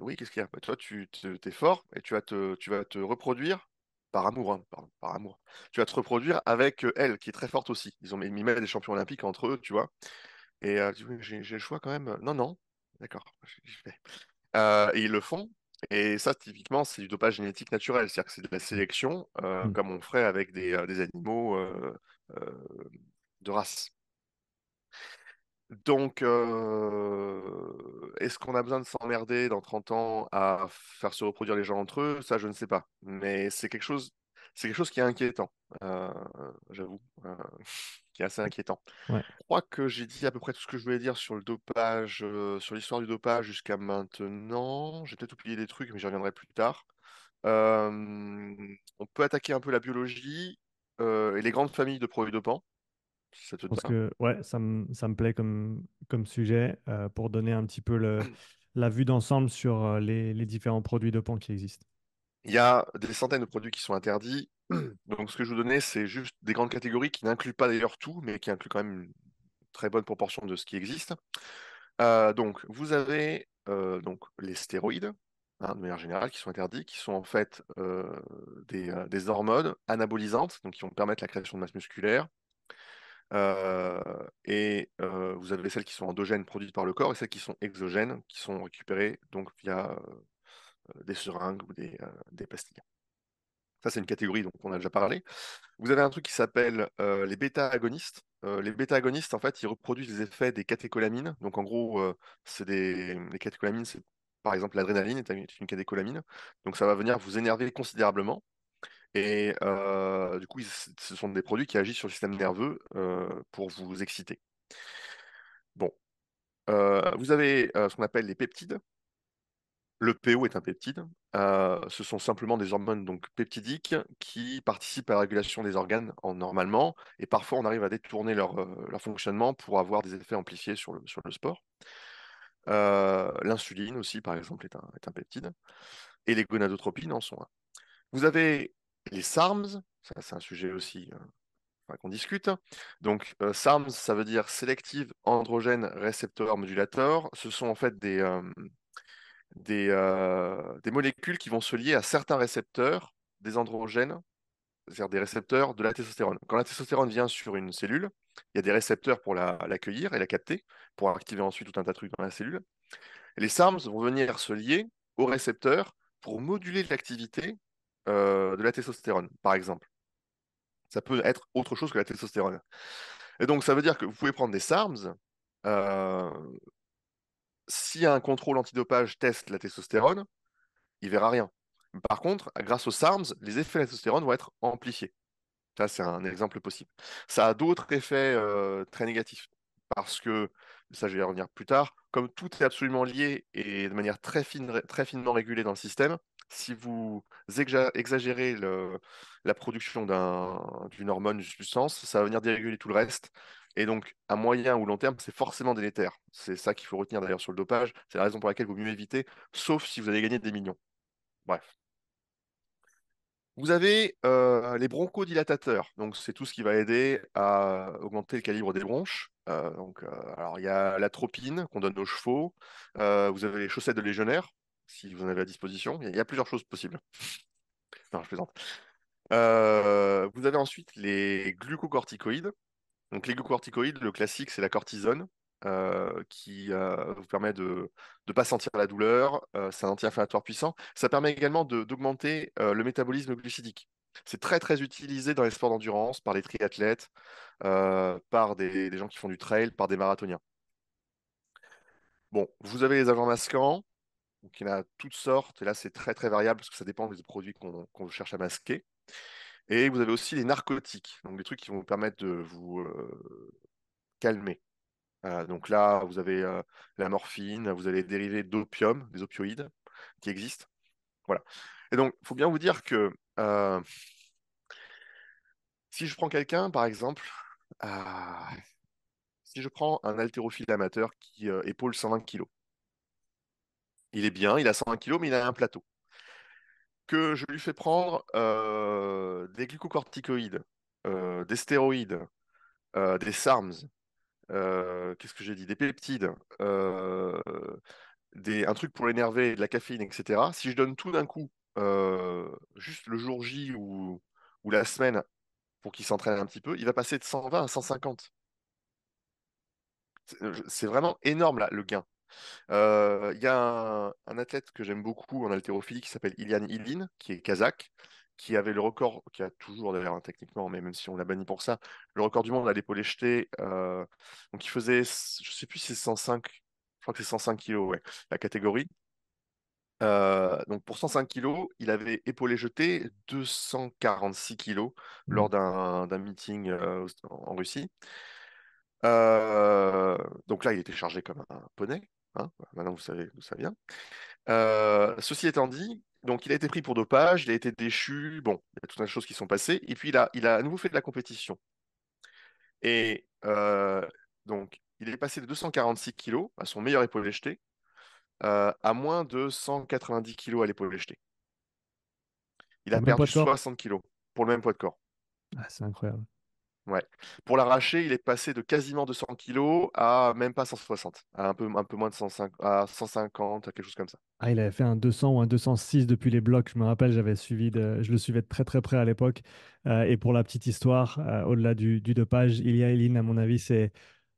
oui, qu'est-ce qu'il y a Toi, tu es fort et tu vas, te, tu vas te reproduire par amour, hein, par amour, tu vas te reproduire avec elle, qui est très forte aussi. Ils ont mis même des champions olympiques entre eux, tu vois. Et j'ai le choix quand même. Non, non, d'accord. et ils le font. Et ça, typiquement, c'est du dopage génétique naturel. C'est-à-dire que c'est de la sélection, mmh. comme on ferait avec des, des animaux de race. Donc, euh, est-ce qu'on a besoin de s'emmerder dans 30 ans à faire se reproduire les gens entre eux Ça, je ne sais pas. Mais c'est quelque chose, c'est quelque chose qui est inquiétant, euh, j'avoue, euh, qui est assez inquiétant. Je crois que j'ai dit à peu près tout ce que je voulais dire sur le dopage, sur l'histoire du dopage jusqu'à maintenant. J'ai peut-être oublié des trucs, mais j'y reviendrai plus tard. on peut attaquer un peu la biologie et les grandes familles de produits dopants. Ça que ouais, ça me, ça me plaît comme, comme sujet euh, pour donner un petit peu le, la vue d'ensemble sur euh, les, les, différents produits de dopants qui existent. Il y a des centaines de produits qui sont interdits. Donc ce que je vous donnais, c'est juste des grandes catégories qui n'incluent pas d'ailleurs tout, mais qui incluent quand même une très bonne proportion de ce qui existe. Euh, donc vous avez donc les stéroïdes, hein, de manière générale, qui sont interdits, qui sont en fait des, des, hormones anabolisantes, donc qui vont permettre la création de masse musculaire, euh, et euh, vous avez celles qui sont endogènes produites par le corps et celles qui sont exogènes, qui sont récupérées donc via euh, des seringues ou des, des Ça, c'est une catégorie dont on a déjà parlé. Vous avez un truc qui s'appelle les bêta-agonistes. les bêta-agonistes, en fait, ils reproduisent les effets des catécholamines. Donc, en gros, c'est des... les catécholamines, c'est par exemple l'adrénaline est une catécholamine. Donc, ça va venir vous énerver considérablement. Et euh, du coup, ce sont des produits qui agissent sur le système nerveux euh, pour vous exciter. Bon. Euh, vous avez ce qu'on appelle les peptides. Le PO est un peptide. ce sont simplement des hormones donc, peptidiques qui participent à la régulation des organes normalement. Et parfois, on arrive à détourner leur, fonctionnement pour avoir des effets amplifiés sur le, sport. l'insuline aussi, par exemple, est un, est un, peptide. Et les gonadotropines en sont un. Vous avez les SARMS, ça c'est un sujet aussi euh, qu'on discute. Hein. Donc euh, SARMS, ça veut dire sélective Androgène récepteur Modulator. Ce sont en fait des, euh, des, molécules qui vont se lier à certains récepteurs des androgènes, c'est-à-dire des récepteurs de la testostérone. Quand la testostérone vient sur une cellule, il y a des récepteurs pour l'accueillir et la capter, pour activer ensuite tout un tas de trucs dans la cellule. les SARMS vont venir se lier aux récepteurs pour moduler l'activité euh, de la testostérone, par exemple. Ça peut être autre chose que la testostérone. Et donc, ça veut dire que vous pouvez prendre des SARMS. Euh, si un contrôle antidopage teste la testostérone, il verra rien. Par contre, grâce aux SARMS, les effets de la testostérone vont être amplifiés. Ça, c'est un exemple possible. Ça a d'autres effets euh, très négatifs. Parce que, ça, je vais y revenir plus tard, comme tout est absolument lié et de manière très, fine, très finement régulée dans le système, si vous exagérez la production d'une hormone, d'une substance, ça va venir déréguler tout le reste. Et donc, à moyen ou long terme, c'est forcément délétère. C'est ça qu'il faut retenir d'ailleurs sur le dopage. C'est la raison pour laquelle il vaut mieux éviter, sauf si vous allez gagner des millions. Bref. Vous avez euh, les bronchodilatateurs, donc c'est tout ce qui va aider à augmenter le calibre des bronches. Euh, donc, euh, il y a la tropine qu'on donne aux chevaux, vous avez les chaussettes de légionnaire, si vous en avez à disposition. Il y a plusieurs choses possibles. Non, je plaisante. Euh, vous avez ensuite les glucocorticoïdes. Donc, les glucocorticoïdes, le classique, c'est la cortisone euh, qui euh, vous permet de ne pas sentir la douleur. c'est un anti-inflammatoire puissant. Ça permet également d'augmenter le métabolisme glucidique. C'est très très utilisé dans les sports d'endurance par les triathlètes, par des, gens qui font du trail, par des marathoniens. Bon, vous avez les agents masquants, il y en a toutes sortes, et là c'est très très variable parce que ça dépend des produits qu'on cherche à masquer. Et vous avez aussi les narcotiques, donc des trucs qui vont vous permettre de vous euh, calmer. Euh, donc là, vous avez euh, la morphine, vous avez des dérivés d'opium, des opioïdes qui existent. Voilà. Et donc, il faut bien vous dire que si je prends quelqu'un, par exemple, si je prends un haltérophile amateur qui épaule 120 kg, il est bien, il a 120 kg, mais il a un plateau. Que je lui fais prendre euh, des glucocorticoïdes, euh, des stéroïdes, euh, des SARMs, qu'est-ce que j'ai dit Des peptides, des, un truc pour l'énerver, de la caféine, etc. Si je donne tout d'un coup, juste le jour J ou, ou la semaine, pour qu'il s'entraîne un petit peu, il va passer de 120 à 150. C'est vraiment énorme là, le gain. Euh, il y a un, athlète que j'aime beaucoup en haltérophilie qui s'appelle Ilian Ilin, qui est kazakh, qui avait le record, qui a toujours d'ailleurs un hein, techniquement, mais même si on l'a banni pour ça, le record du monde à l'épaule jeté. Euh, donc il faisait, je ne sais plus si c'est 105, je crois que c'est 105 kilos, ouais, la catégorie. Euh, donc pour 105 kilos, il avait épaulé jeté 246 kilos mmh. lors d'un meeting en Russie. donc là, il était chargé comme un poney. Hein, maintenant, vous savez d'où ça vient. ceci étant dit, donc il a été pris pour dopage, il a été déchu, bon, il y a toutes un choses qui sont passées, et puis il a, il a à nouveau fait de la compétition. Et euh, donc, il est passé de 246 kilos à son meilleur épaule jeté euh, à moins de 190 kilos à l'épaule jeté. Il a perdu 60 kilos pour le même poids de corps. Ah, c'est incroyable. Ouais. Pour l'arracher, il est passé de quasiment 200 kilos à même pas 160, à un peu, moins de à 150, à quelque chose comme ça. Ah, il avait fait un 200 ou un 206 depuis les blocs. Je me rappelle, j'avais suivi, je le suivais de très très près à l'époque. Euh, et pour la petite histoire, euh, au-delà du, il dopage, a Elin, à mon avis, c'est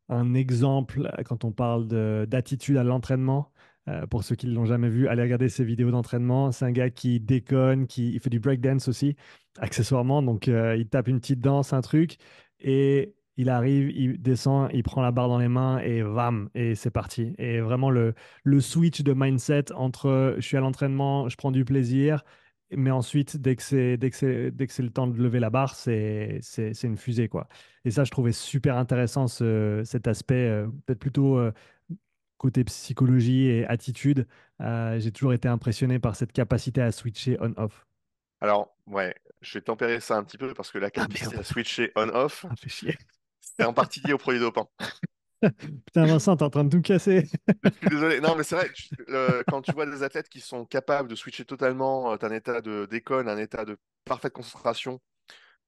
un exemple euh, quand on parle d'attitude à l'entraînement. Euh, pour ceux qui ne l'ont jamais vu, allez regarder ses vidéos d'entraînement. C'est un gars qui déconne, qui fait du breakdance aussi, accessoirement. Donc, euh, il tape une petite danse, un truc, et il arrive, il descend, il prend la barre dans les mains et vam, et c'est parti. Et vraiment, le, le switch de mindset entre je suis à l'entraînement, je prends du plaisir, mais ensuite, dès que c'est, dès que le temps de lever la barre, c'est, c'est, c'est une fusée. quoi. Et ça, je trouvais super intéressant ce, cet aspect, euh, peut-être plutôt côté psychologie et attitude, euh, j'ai toujours été impressionné par cette capacité à switcher on-off. Alors, ouais, je vais tempérer ça un petit peu parce que la ah, capacité à switcher on-off, ah, c'est en partie lié au produit dopant. Putain, Vincent, t'es en train de tout casser. je suis désolé. Non, mais c'est vrai, quand tu vois des athlètes qui sont capables de switcher totalement euh, d'un état de déconne, un état de parfaite concentration,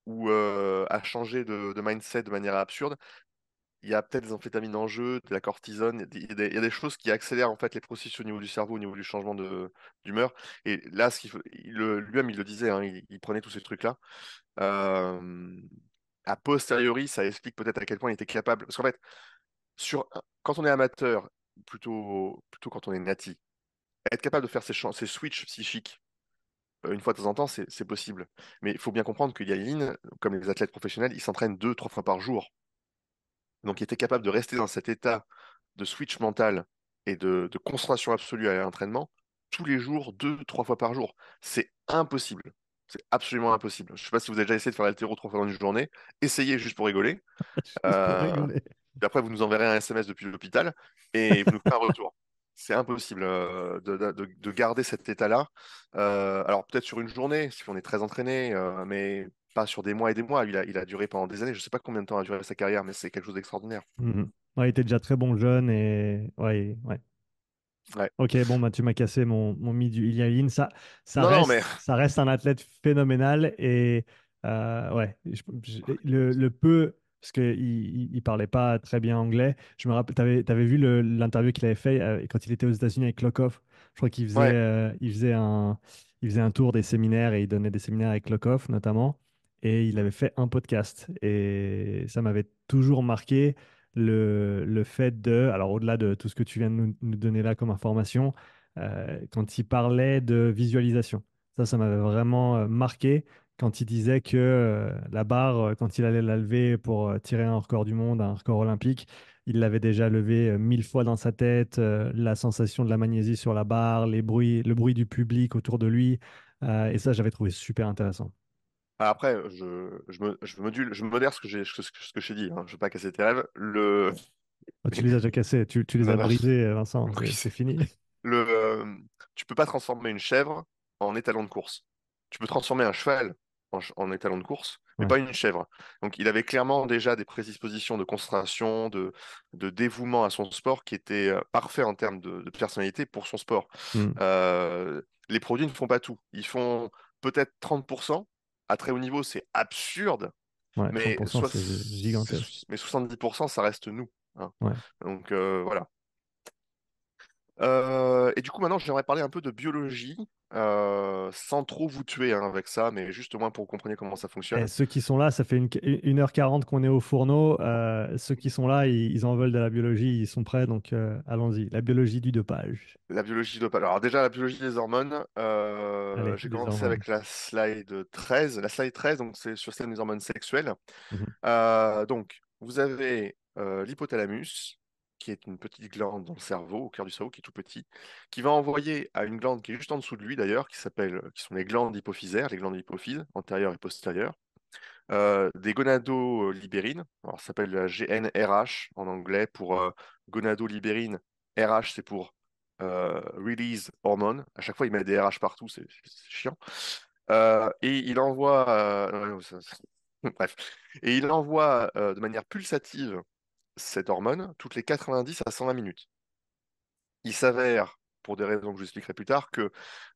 ou euh, à changer de, mindset de manière absurde, il y a peut-être des amphétamines en jeu, de la cortisone, il y, a des, choses qui accélèrent en fait les processus au niveau du cerveau, au niveau du changement d'humeur. Et là, ce lui-même, il le disait, hein, il, prenait tous ces trucs-là. a posteriori, ça explique peut-être à quel point il était capable. Parce qu'en fait, sur, quand on est amateur, plutôt, plutôt quand on est nati, être capable de faire ces, ces switches psychiques euh, une fois de temps en temps, c'est possible. Mais il faut bien comprendre qu'il y a comme les athlètes professionnels, ils s'entraînent deux, trois fois par jour donc il était capable de rester dans cet état de switch mental et de, concentration absolue à l'entraînement tous les jours, deux, trois fois par jour. C'est impossible. C'est absolument impossible. Je ne sais pas si vous avez déjà essayé de faire l'altéro trois fois dans une journée. Essayez juste pour rigoler. euh, Après, vous nous enverrez un SMS depuis l'hôpital et vous nous ferez retour. C'est impossible euh, de, garder cet état-là. Euh, alors peut-être sur une journée, si on est très entraîné, euh, mais pas sur des mois et des mois. Il a, duré pendant des années. Je ne sais pas combien de temps a duré sa carrière, mais c'est quelque chose d'extraordinaire. Mm-hmm. il était déjà très bon jeune et ouais, ouais. Ok, bon, bah, tu m'as cassé mon, mon mi du a Ça, ça, reste, ça reste un athlète phénoménal et euh, ouais, le, peu, parce qu'il il, parlait pas très bien anglais. Je me rappelle, tu avais, vu l'interview qu'il avait fait euh, quand il était aux États-Unis avec Lockoff. Je crois qu'il faisait, euh, faisait, un, il faisait un tour des séminaires et il donnait des séminaires avec Lockoff notamment et il avait fait un podcast. Et ça m'avait toujours marqué le, fait de, alors au-delà de tout ce que tu viens de nous, donner là comme information, euh, quand il parlait de visualisation. Ça, ça m'avait vraiment euh, marqué quand il disait que euh, la barre, quand il allait la lever pour tirer un record du monde, un record olympique, il l'avait déjà levé mille fois dans sa tête, la sensation de la magnésie sur la barre, les bruits, le bruit du public autour de lui. et ça, j'avais trouvé super intéressant après, je, me, module, je modère ce que j'ai, ce, que dit. Hein. Je ne veux pas casser tes rêves. Le... Ah, tu les as déjà cassés, tu, les as brisés, euh, Vincent. Oui. C'est fini. Le, ne euh, tu peux pas transformer une chèvre en étalon de course. Tu peux transformer un cheval en, étalon de course, mais pas une chèvre. Donc, il avait clairement déjà des prédispositions de concentration, de, de dévouement à son sport qui étaient euh, parfaits en termes de, personnalité pour son sport. Hmm. les produits ne font pas tout. Ils font peut-être 30%, à très haut niveau, c'est absurde. mais, mais 70%, ça reste nous. Hein. Donc euh, voilà. Euh, et du coup, maintenant, j'aimerais parler un peu de biologie. Euh, sans trop vous tuer hein, avec ça, mais juste moins pour comprendre comment ça fonctionne. Eh, ceux qui sont là, ça fait 1h40 qu'on est au fourneau. Euh, ceux qui sont là, ils, en veulent de la biologie, ils sont prêts, donc euh, allons-y. La biologie du dopage. La biologie du dopage. Alors, déjà, la biologie des hormones. J'ai commencé avec la slide 13. La slide 13, donc c'est sur celle des hormones sexuelles. Mmh donc, vous avez l'hypothalamus, qui est une petite glande dans le cerveau, au cœur du cerveau, qui est tout petit, qui va envoyer à une glande qui est juste en dessous de lui d'ailleurs, qui s'appelle, euh, qui sont les glandes hypophysaires, les glandes hypophyses, antérieures et postérieures, euh, des gonadolibérines, alors ça s'appelle la GNRH en anglais pour euh, gonadolibérine, RH c'est pour release hormone, à chaque fois il met des RH partout, c'est chiant, et il envoie, bref, et il envoie de manière pulsative cette hormone toutes les 90 à 120 minutes. Il s'avère, pour des raisons que je vous expliquerai plus tard, que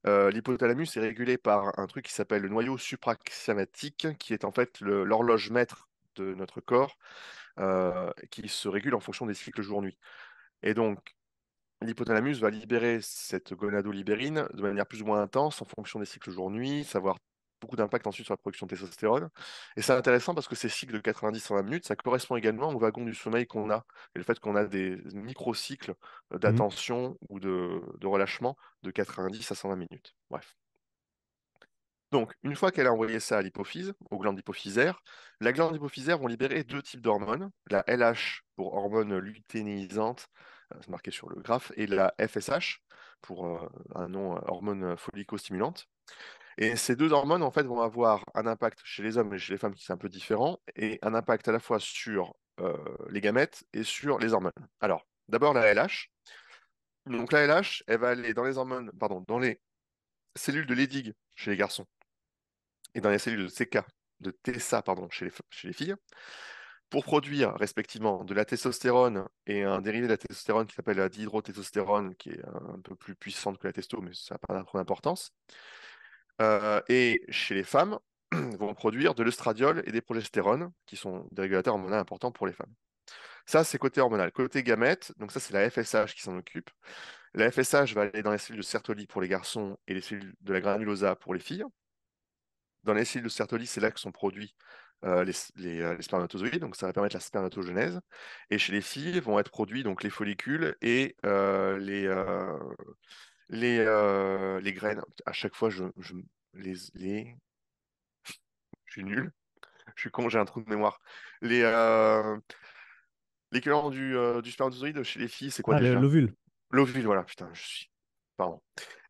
euh, l'hypothalamus est régulé par un truc qui s'appelle le noyau supraxiomatique qui est en fait l'horloge maître de notre corps, euh, qui se régule en fonction des cycles jour-nuit. Et donc, l'hypothalamus va libérer cette gonadolibérine de manière plus ou moins intense en fonction des cycles jour-nuit, savoir beaucoup d'impact ensuite sur la production de testostérone. Et c'est intéressant parce que ces cycles de 90-120 à minutes, ça correspond également au wagon du sommeil qu'on a. Et le fait qu'on a des micro-cycles euh, mmh d'attention ou de, relâchement de 90 à 120 minutes. Bref. Donc, une fois qu'elle a envoyé ça à l'hypophyse, aux glandes hypophysaires, la glande hypophysaire vont libérer deux types d'hormones, la LH pour hormone lutéinisante, euh, c'est marqué sur le graphe, et la FSH pour euh, un nom hormone folico stimulante et ces deux hormones, en fait, vont avoir un impact chez les hommes et chez les femmes qui sont un peu différent, et un impact à la fois sur les gamètes et sur les hormones. Alors, d'abord la LH. Donc la LH, elle va aller dans les hormones, pardon, dans les cellules de Leydig chez les garçons et dans les cellules de CK, de TSA, pardon, chez les, filles, pour produire respectivement de la testostérone et un dérivé de la testostérone qui s'appelle la dihydrotestostérone, qui est un peu plus puissante que la testo, mais ça n'a pas trop d'importance. Euh, et chez les femmes, vont produire de l'estradiol et des progestérones, qui sont des régulateurs hormonaux importants pour les femmes. Ça, c'est côté hormonal. Côté gamètes, donc ça, c'est la FSH qui s'en occupe. La FSH va aller dans les cellules de Sertoli pour les garçons et les cellules de la granulosa pour les filles. Dans les cellules de Sertoli, c'est là que sont produits euh, euh, les, spermatozoïdes, donc ça va permettre la spermatogenèse. Et chez les filles, vont être produits donc les follicules et les, les, euh, les graines, à chaque fois, je, je les, les... je suis nul. Je suis con, j'ai un trou de mémoire. Les, euh, les cœurs du, euh, du spermatozoïde chez les filles, c'est quoi ah, déjà L'ovule. L'ovule, voilà, putain, je suis. Pardon.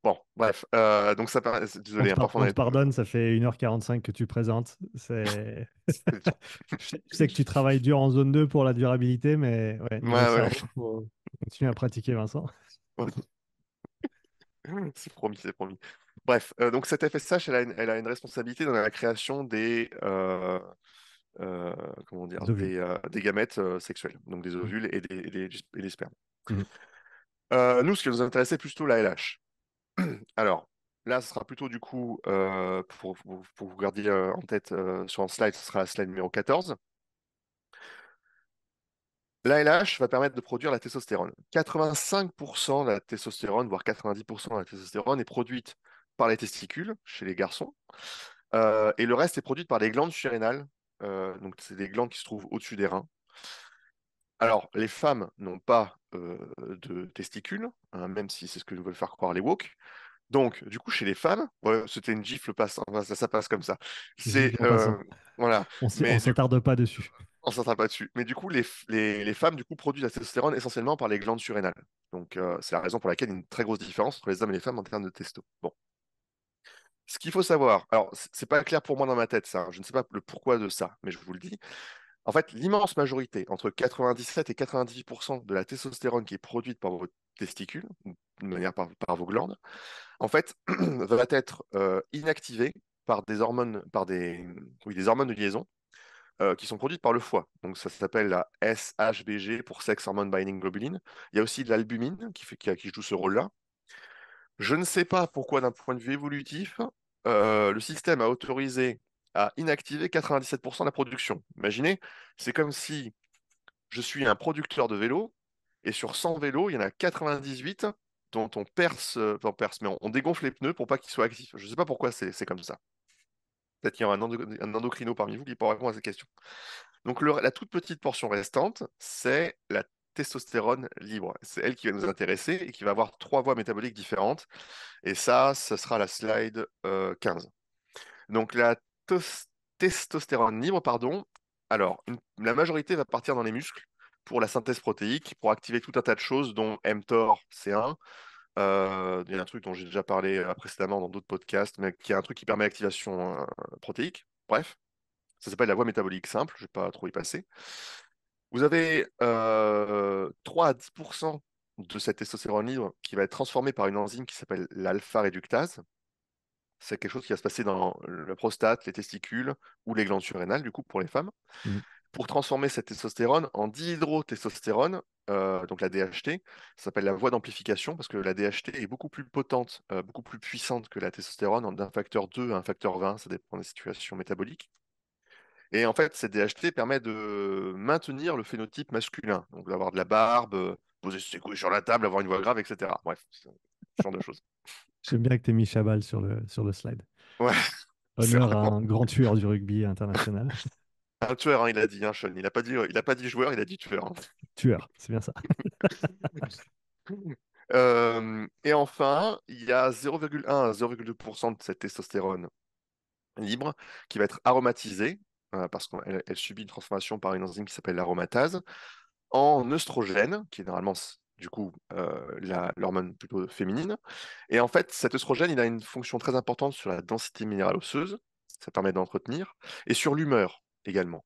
Bon, bref. Euh, donc ça Désolé, hein, on, pardonne, ça fait 1h45 que tu présentes. C'est... je sais que tu travailles dur en zone 2 pour la durabilité, mais ouais, ouais, ouais. à pratiquer, Vincent. c'est promis, c'est promis. Bref, euh, donc cette FSH, elle a une, responsabilité dans la création des, euh, euh, comment dire, des, gamètes sexuelles, donc des mmh. ovules et des, spermes. Mmh. nous, ce qui nous intéressait plutôt la LH. Alors, là, ce sera plutôt du coup, pour, pour, vous garder en tête sur un slide, ce sera la slide numéro 14. L'ALH va permettre de produire la testostérone. 85% de la testostérone, voire 90% de la testostérone, est produite par les testicules chez les garçons. Euh, et le reste est produite par les glandes surrénales. Euh, donc, c'est des glandes qui se trouvent au-dessus des reins. Alors, les femmes n'ont pas euh, de testicules, hein, même si c'est ce que nous veulent faire croire les woke. Donc, du coup, chez les femmes, c'était une gifle, passe, ça, passe comme ça. C'est, voilà. On ne s'attarde pas dessus ne pas dessus. Mais du coup, les, femmes du coup, produisent la testostérone essentiellement par les glandes surrénales. Donc, euh, c'est la raison pour laquelle il y a une très grosse différence entre les hommes et les femmes en termes de testo. Bon. Ce qu'il faut savoir, alors, c'est pas clair pour moi dans ma tête, ça. Hein. Je ne sais pas le pourquoi de ça, mais je vous le dis. En fait, l'immense majorité, entre 97 et 98 de la testostérone qui est produite par vos testicules, de manière par, vos glandes, en fait, va être euh, inactivée par des hormones, par des, oui, des hormones de liaison euh, qui sont produites par le foie. Donc ça s'appelle la SHBG pour Sex Hormone Binding Globulin. Il y a aussi de l'albumine qui, joue ce rôle-là. Je ne sais pas pourquoi, d'un point de vue évolutif, euh, le système a autorisé à inactiver 97% de la production. Imaginez, c'est comme si je suis un producteur de vélos, et sur 100 vélos, il y en a 98 dont on perce, euh, on perce mais on, dégonfle les pneus pour pas qu'ils soient actifs. Je ne sais pas pourquoi c'est comme ça. Peut-être qu'il y aura un, endocrino parmi vous qui pourra répondre à cette question. Donc la toute petite portion restante, c'est la testostérone libre. C'est elle qui va nous intéresser et qui va avoir trois voies métaboliques différentes. Et ça, ce sera la slide 15. Euh, Donc la testostérone libre, pardon. Alors, la majorité va partir dans les muscles pour la synthèse protéique, pour activer tout un tas de choses, dont mTOR C1, euh, il y a un truc dont j'ai déjà parlé euh, précédemment dans d'autres podcasts, mais qui est un truc qui permet l'activation euh, protéique. Bref, ça s'appelle la voie métabolique simple, je ne vais pas trop y passer. Vous avez 3 à 10 de cette testostérone libre qui va être transformée par une enzyme qui s'appelle l'alpha-réductase. C'est quelque chose qui va se passer dans la prostate, les testicules ou les glandes surrénales, du coup, pour les femmes. Mmh pour transformer cette testostérone en dihydrotestostérone, euh, donc la DHT. Ça s'appelle la voie d'amplification parce que la DHT est beaucoup plus potente, euh, beaucoup plus puissante que la testostérone, d'un facteur 2 à un facteur 20, ça dépend des situations métaboliques. Et en fait, cette DHT permet de maintenir le phénotype masculin, donc d'avoir de la barbe, poser ses couilles sur la table, avoir une voix grave, etc. Bref, ce genre de choses. J'aime bien que tu aies mis Chabal sur le, sur le slide. Ouais. Honneur à un grand tueur du rugby international. tueur, hein, il a dit, hein, Il n'a pas, dit, pas dit joueur, il a dit tueur. Hein. Tueur, c'est bien ça. Euh, et enfin, il y a 0,1 à 0,2% de cette testostérone libre qui va être aromatisée, euh, parce qu'elle subit une transformation par une enzyme qui s'appelle l'aromatase, en oestrogène, qui est normalement du coup euh, l'hormone plutôt féminine. Et en fait, cet oestrogène, il a une fonction très importante sur la densité minérale osseuse, ça permet d'entretenir, et sur l'humeur également.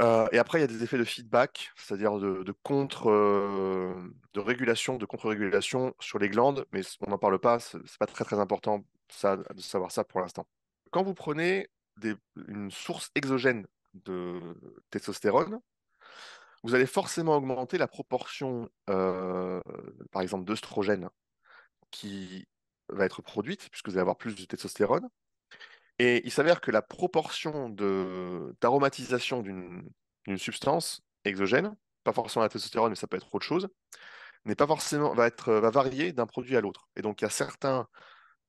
Euh, et après, il y a des effets de feedback, c'est-à-dire de, contre, euh, de régulation, de contre-régulation sur les glandes, mais on n'en parle pas, c'est pas très très important ça, de savoir ça pour l'instant. Quand vous prenez une source exogène de testostérone, vous allez forcément augmenter la proportion, euh, par exemple, d'œstrogène qui va être produite, puisque vous allez avoir plus de testostérone, et il s'avère que la proportion d'aromatisation d'une substance exogène, pas forcément la testostérone, mais ça peut être autre chose, n'est pas forcément va être va varier d'un produit à l'autre. Et donc il y a certains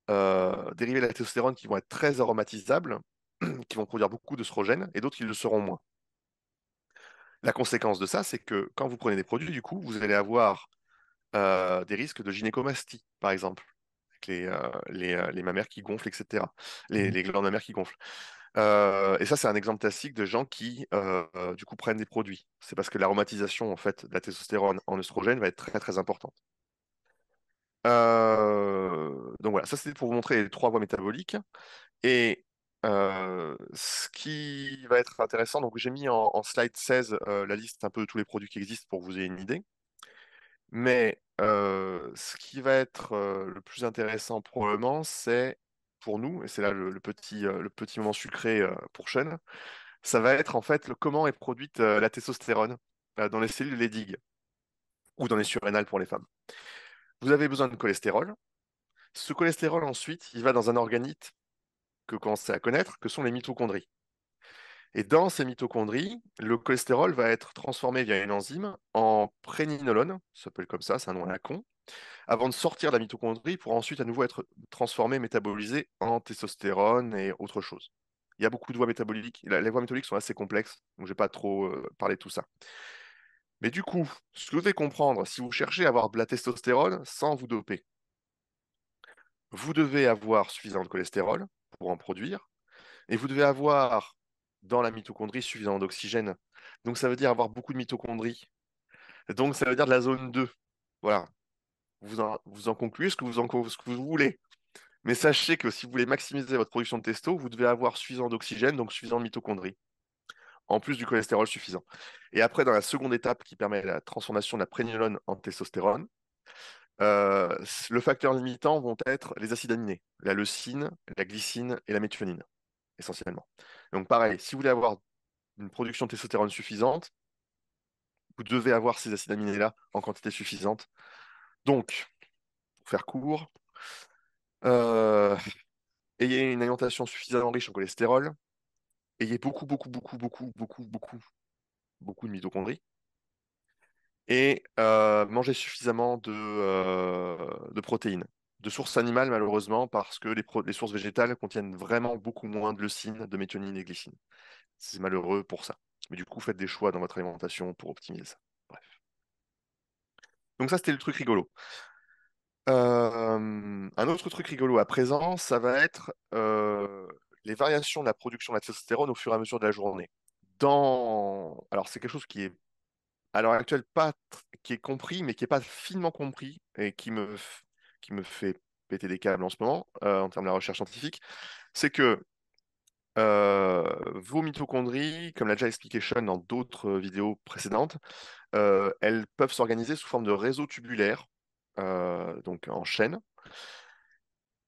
euh, dérivés de la testostérone qui vont être très aromatisables, qui vont produire beaucoup d'œstrogènes, et d'autres qui le seront moins. La conséquence de ça, c'est que quand vous prenez des produits, du coup, vous allez avoir euh, des risques de gynécomastie, par exemple, les, euh, les, euh, qui gonflent, etc. Mmh. Les, glandes mammaires qui gonflent. Euh, et ça, c'est un exemple classique de gens qui, du coup, prennent des produits. C'est parce que l'aromatisation, en fait, de la testostérone en œstrogène va être très, très importante. donc voilà, ça, c'était pour vous montrer les trois voies métaboliques. Et ce qui va être intéressant, donc j'ai mis en, en, slide 16 la liste un peu de tous les produits qui existent pour que vous ayez une idée. Mais ce qui va être le plus intéressant probablement, c'est pour nous, et c'est là le, petit, le moment sucré pour Sean, ça va être en fait le, comment est produite la testostérone dans les cellules des digues ou dans les surrénales pour les femmes. Vous avez besoin de cholestérol. Ce cholestérol, ensuite, il va dans un organite que vous commencez à connaître, que sont les mitochondries. Et dans ces mitochondries, le cholestérol va être transformé via une enzyme en préninolone, ça s'appelle comme ça, c'est un nom à la con, avant de sortir de la mitochondrie pour ensuite à nouveau être transformé, métabolisé en testostérone et autre chose. Il y a beaucoup de voies métaboliques. Les voies métaboliques sont assez complexes, donc je ne vais pas trop euh, parler de tout ça. Mais du coup, ce que vous devez comprendre, si vous cherchez à avoir de la testostérone sans vous doper, vous devez avoir suffisamment de cholestérol pour en produire, et vous devez avoir dans la mitochondrie suffisamment d'oxygène. Donc ça veut dire avoir beaucoup de mitochondries. Donc ça veut dire de la zone 2. Voilà. Vous en, vous en concluez ce que vous, en, ce que vous voulez. Mais sachez que si vous voulez maximiser votre production de testo, vous devez avoir suffisamment d'oxygène, donc suffisamment de mitochondries, en plus du cholestérol suffisant. Et après, dans la seconde étape qui permet la transformation de la prégnolone en testostérone, euh, le facteur limitant vont être les acides aminés, la leucine, la glycine et la méthionine, essentiellement. Donc pareil, si vous voulez avoir une production de testostérone suffisante, vous devez avoir ces acides aminés-là en quantité suffisante. Donc, pour faire court, euh, ayez une alimentation suffisamment riche en cholestérol, ayez beaucoup, beaucoup, beaucoup, beaucoup, beaucoup, beaucoup, beaucoup de mitochondries, et euh, mangez suffisamment de euh, protéines de sources animales, malheureusement, parce que les, sources végétales contiennent vraiment beaucoup moins de leucine, de méthionine et glycine. C'est malheureux pour ça. Mais du coup, faites des choix dans votre alimentation pour optimiser ça. Bref. Donc ça, c'était le truc rigolo. un autre truc rigolo à présent, ça va être les variations de la production de la testostérone au fur et à mesure de la journée. Dans... Alors, c'est quelque chose qui est à l'heure actuelle pas qui est compris, mais qui n'est pas finement compris et qui me qui me fait péter des câbles en ce moment, euh, en termes de la recherche scientifique, c'est que euh, vos mitochondries, comme l'a déjà expliqué Sean dans d'autres vidéos précédentes, euh, elles peuvent s'organiser sous forme de réseaux tubulaires, donc en chaîne.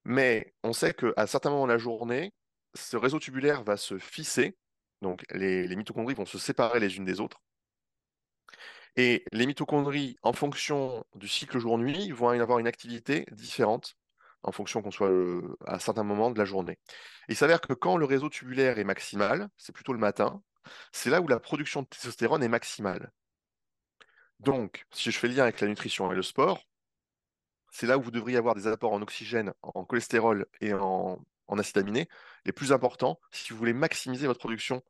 Mais on sait qu'à certains moments de la journée, ce réseau tubulaire va se fisser, donc les mitochondries vont se séparer les unes des autres, et les mitochondries, en fonction du cycle jour-nuit, vont avoir une activité différente en fonction qu'on soit à certains moments de la journée. il s'avère que quand le réseau tubulaire est maximal, c'est plutôt le matin, c'est là où la production de testostérone est maximale. Donc, si je fais le lien avec la nutrition et le sport, c'est là où vous devriez avoir des apports en oxygène, en cholestérol et en, en les plus importants si vous voulez maximiser votre production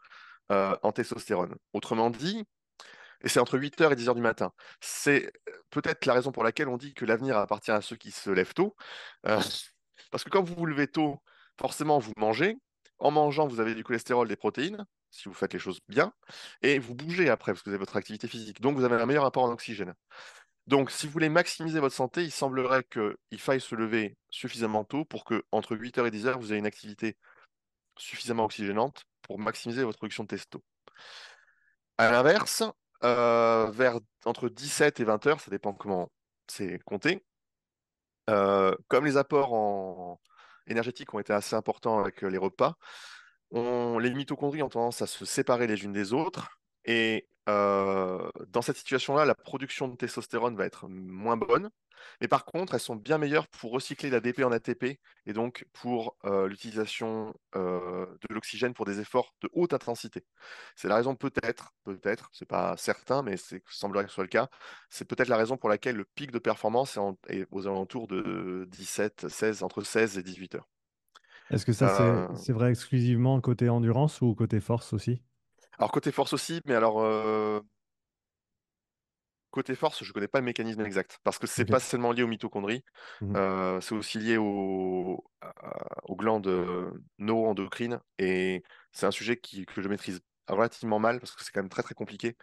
en testostérone. Autrement dit, et c'est entre 8h et 10h du matin. C'est peut-être la raison pour laquelle on dit que l'avenir appartient à ceux qui se lèvent tôt. Euh, parce que quand vous vous levez tôt, forcément, vous mangez. En mangeant, vous avez du cholestérol, des protéines, si vous faites les choses bien. Et vous bougez après, parce que vous avez votre activité physique. Donc, vous avez un meilleur apport en oxygène. Donc, si vous voulez maximiser votre santé, il semblerait qu'il faille se lever suffisamment tôt pour que, entre 8h et 10h, vous ayez une activité suffisamment oxygénante pour maximiser votre production de testo. A l'inverse, euh, vers entre 17 et 20 heures, ça dépend comment c'est compté. Euh, comme les apports en... énergétiques ont été assez importants avec euh, les repas, les mitochondries ont tendance à se séparer les unes des autres et euh, dans cette situation-là, la production de testostérone va être moins bonne. Mais par contre, elles sont bien meilleures pour recycler l'ADP en ATP et donc pour euh, l'utilisation euh, de l'oxygène pour des efforts de haute intensité. C'est la raison peut-être, peut-être, c'est pas certain, mais c'est semblerait que ce soit le cas. C'est peut-être la raison pour laquelle le pic de performance est, aux alentours de 17, 16, entre 16 et 18 heures. Est-ce que ça, c'est vrai exclusivement côté endurance ou côté force aussi alors côté force aussi, mais alors euh, côté force, je ne connais pas le mécanisme exact, parce que c'est n'est pas seulement lié aux mitochondries, mmh euh, c'est aussi lié aux, glandes glandes euh, endocrines et c'est un sujet que je maîtrise relativement mal, parce que c'est quand même très très compliqué,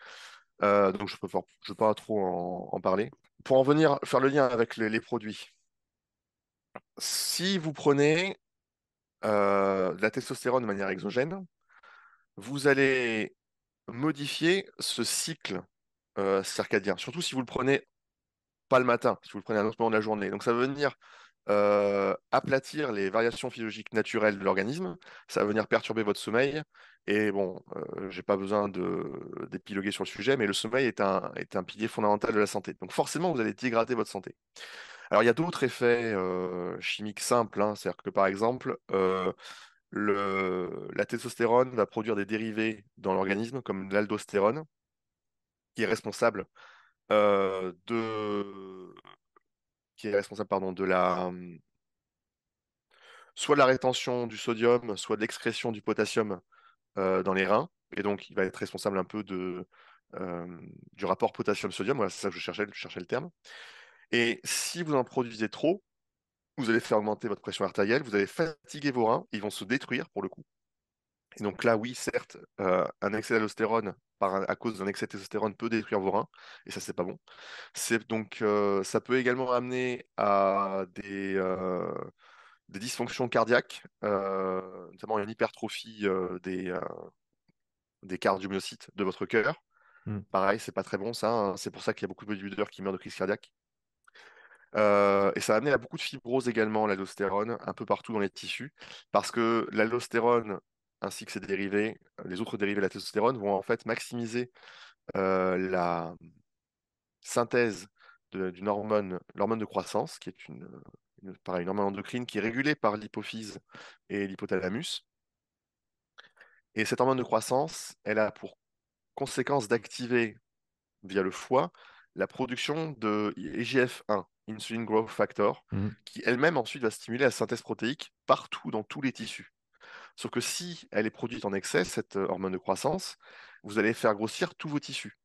donc je ne peux, je pas trop en, parler. Pour en venir, faire le lien avec les, les produits, si vous prenez de la testostérone de manière exogène, vous allez modifier ce cycle euh, circadien, surtout si vous le prenez pas le matin, si vous le prenez à un autre moment de la journée. Donc ça va venir euh, aplatir les variations physiologiques naturelles de l'organisme, ça va venir perturber votre sommeil. Et bon, euh, je n'ai pas besoin d'épiloguer sur le sujet, mais le sommeil est un, est un pilier fondamental de la santé. Donc forcément, vous allez dégrader votre santé. Alors il y a d'autres effets chimiques simples, hein. c'est-à-dire que par exemple, la testostérone va produire des dérivés dans l'organisme, comme l'aldostérone, qui est responsable euh, de qui est responsable de la soit de la rétention du sodium, soit de l'excrétion du potassium euh, dans les reins. Et donc, il va être responsable un peu de, euh, du rapport potassium-sodium. Voilà, c'est ça que je cherchais, je cherchais le terme. Et si vous en produisez trop, vous allez faire augmenter votre pression artérielle, vous allez fatiguer vos reins, ils vont se détruire pour le coup. Et donc là, oui, certes, euh, un excès d'allostérone à cause d'un excès de testostérone peut détruire vos reins, et ça, c'est pas bon. donc euh, ça peut également amener à des, euh, dysfonctions cardiaques, notamment une hypertrophie des, cardiomyocytes de votre cœur. Hmm. Pareil, c'est pas très bon ça. Hein. C'est pour ça qu'il y a beaucoup de bodybuilders qui meurent de crise cardiaque. Euh, et ça a amené à beaucoup de fibrose également, l'aldostérone, un peu partout dans les tissus, parce que l'aldostérone, ainsi que ses dérivés, euh, les autres dérivés de la testostérone, vont en fait maximiser euh, la synthèse d'une hormone, l'hormone de croissance, qui est une, une hormone endocrine qui est régulée par l'hypophyse et l'hypothalamus. Et cette hormone de croissance, elle a pour conséquence d'activer via le foie la production de egf 1 insulin growth factor, mmh. qui elle-même ensuite va stimuler la synthèse protéique partout dans tous les tissus. Sauf que si elle est produite en excès, cette euh, hormone de croissance, vous allez faire grossir tous vos tissus.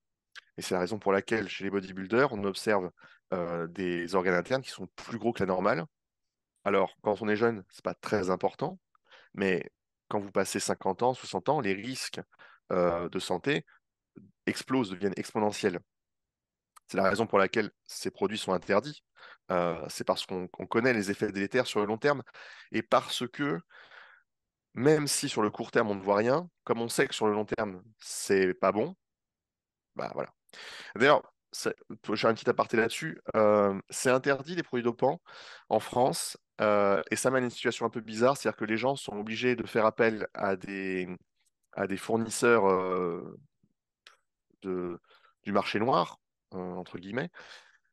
Et c'est la raison pour laquelle chez les bodybuilders, on observe euh, des organes internes qui sont plus gros que la normale. Alors, quand on est jeune, ce n'est pas très important, mais quand vous passez 50 ans, 60 ans, les risques euh, de santé explosent, deviennent exponentiels. C'est la raison pour laquelle ces produits sont interdits. Euh, c'est parce qu'on connaît les effets délétères sur le long terme et parce que même si sur le court terme on ne voit rien, comme on sait que sur le long terme c'est pas bon, bah voilà. D'ailleurs, j'ai un petit aparté là-dessus. Euh, c'est interdit les produits dopants en France euh, et ça mène à une situation un peu bizarre, c'est-à-dire que les gens sont obligés de faire appel à des, à des fournisseurs de, du marché noir euh, entre guillemets,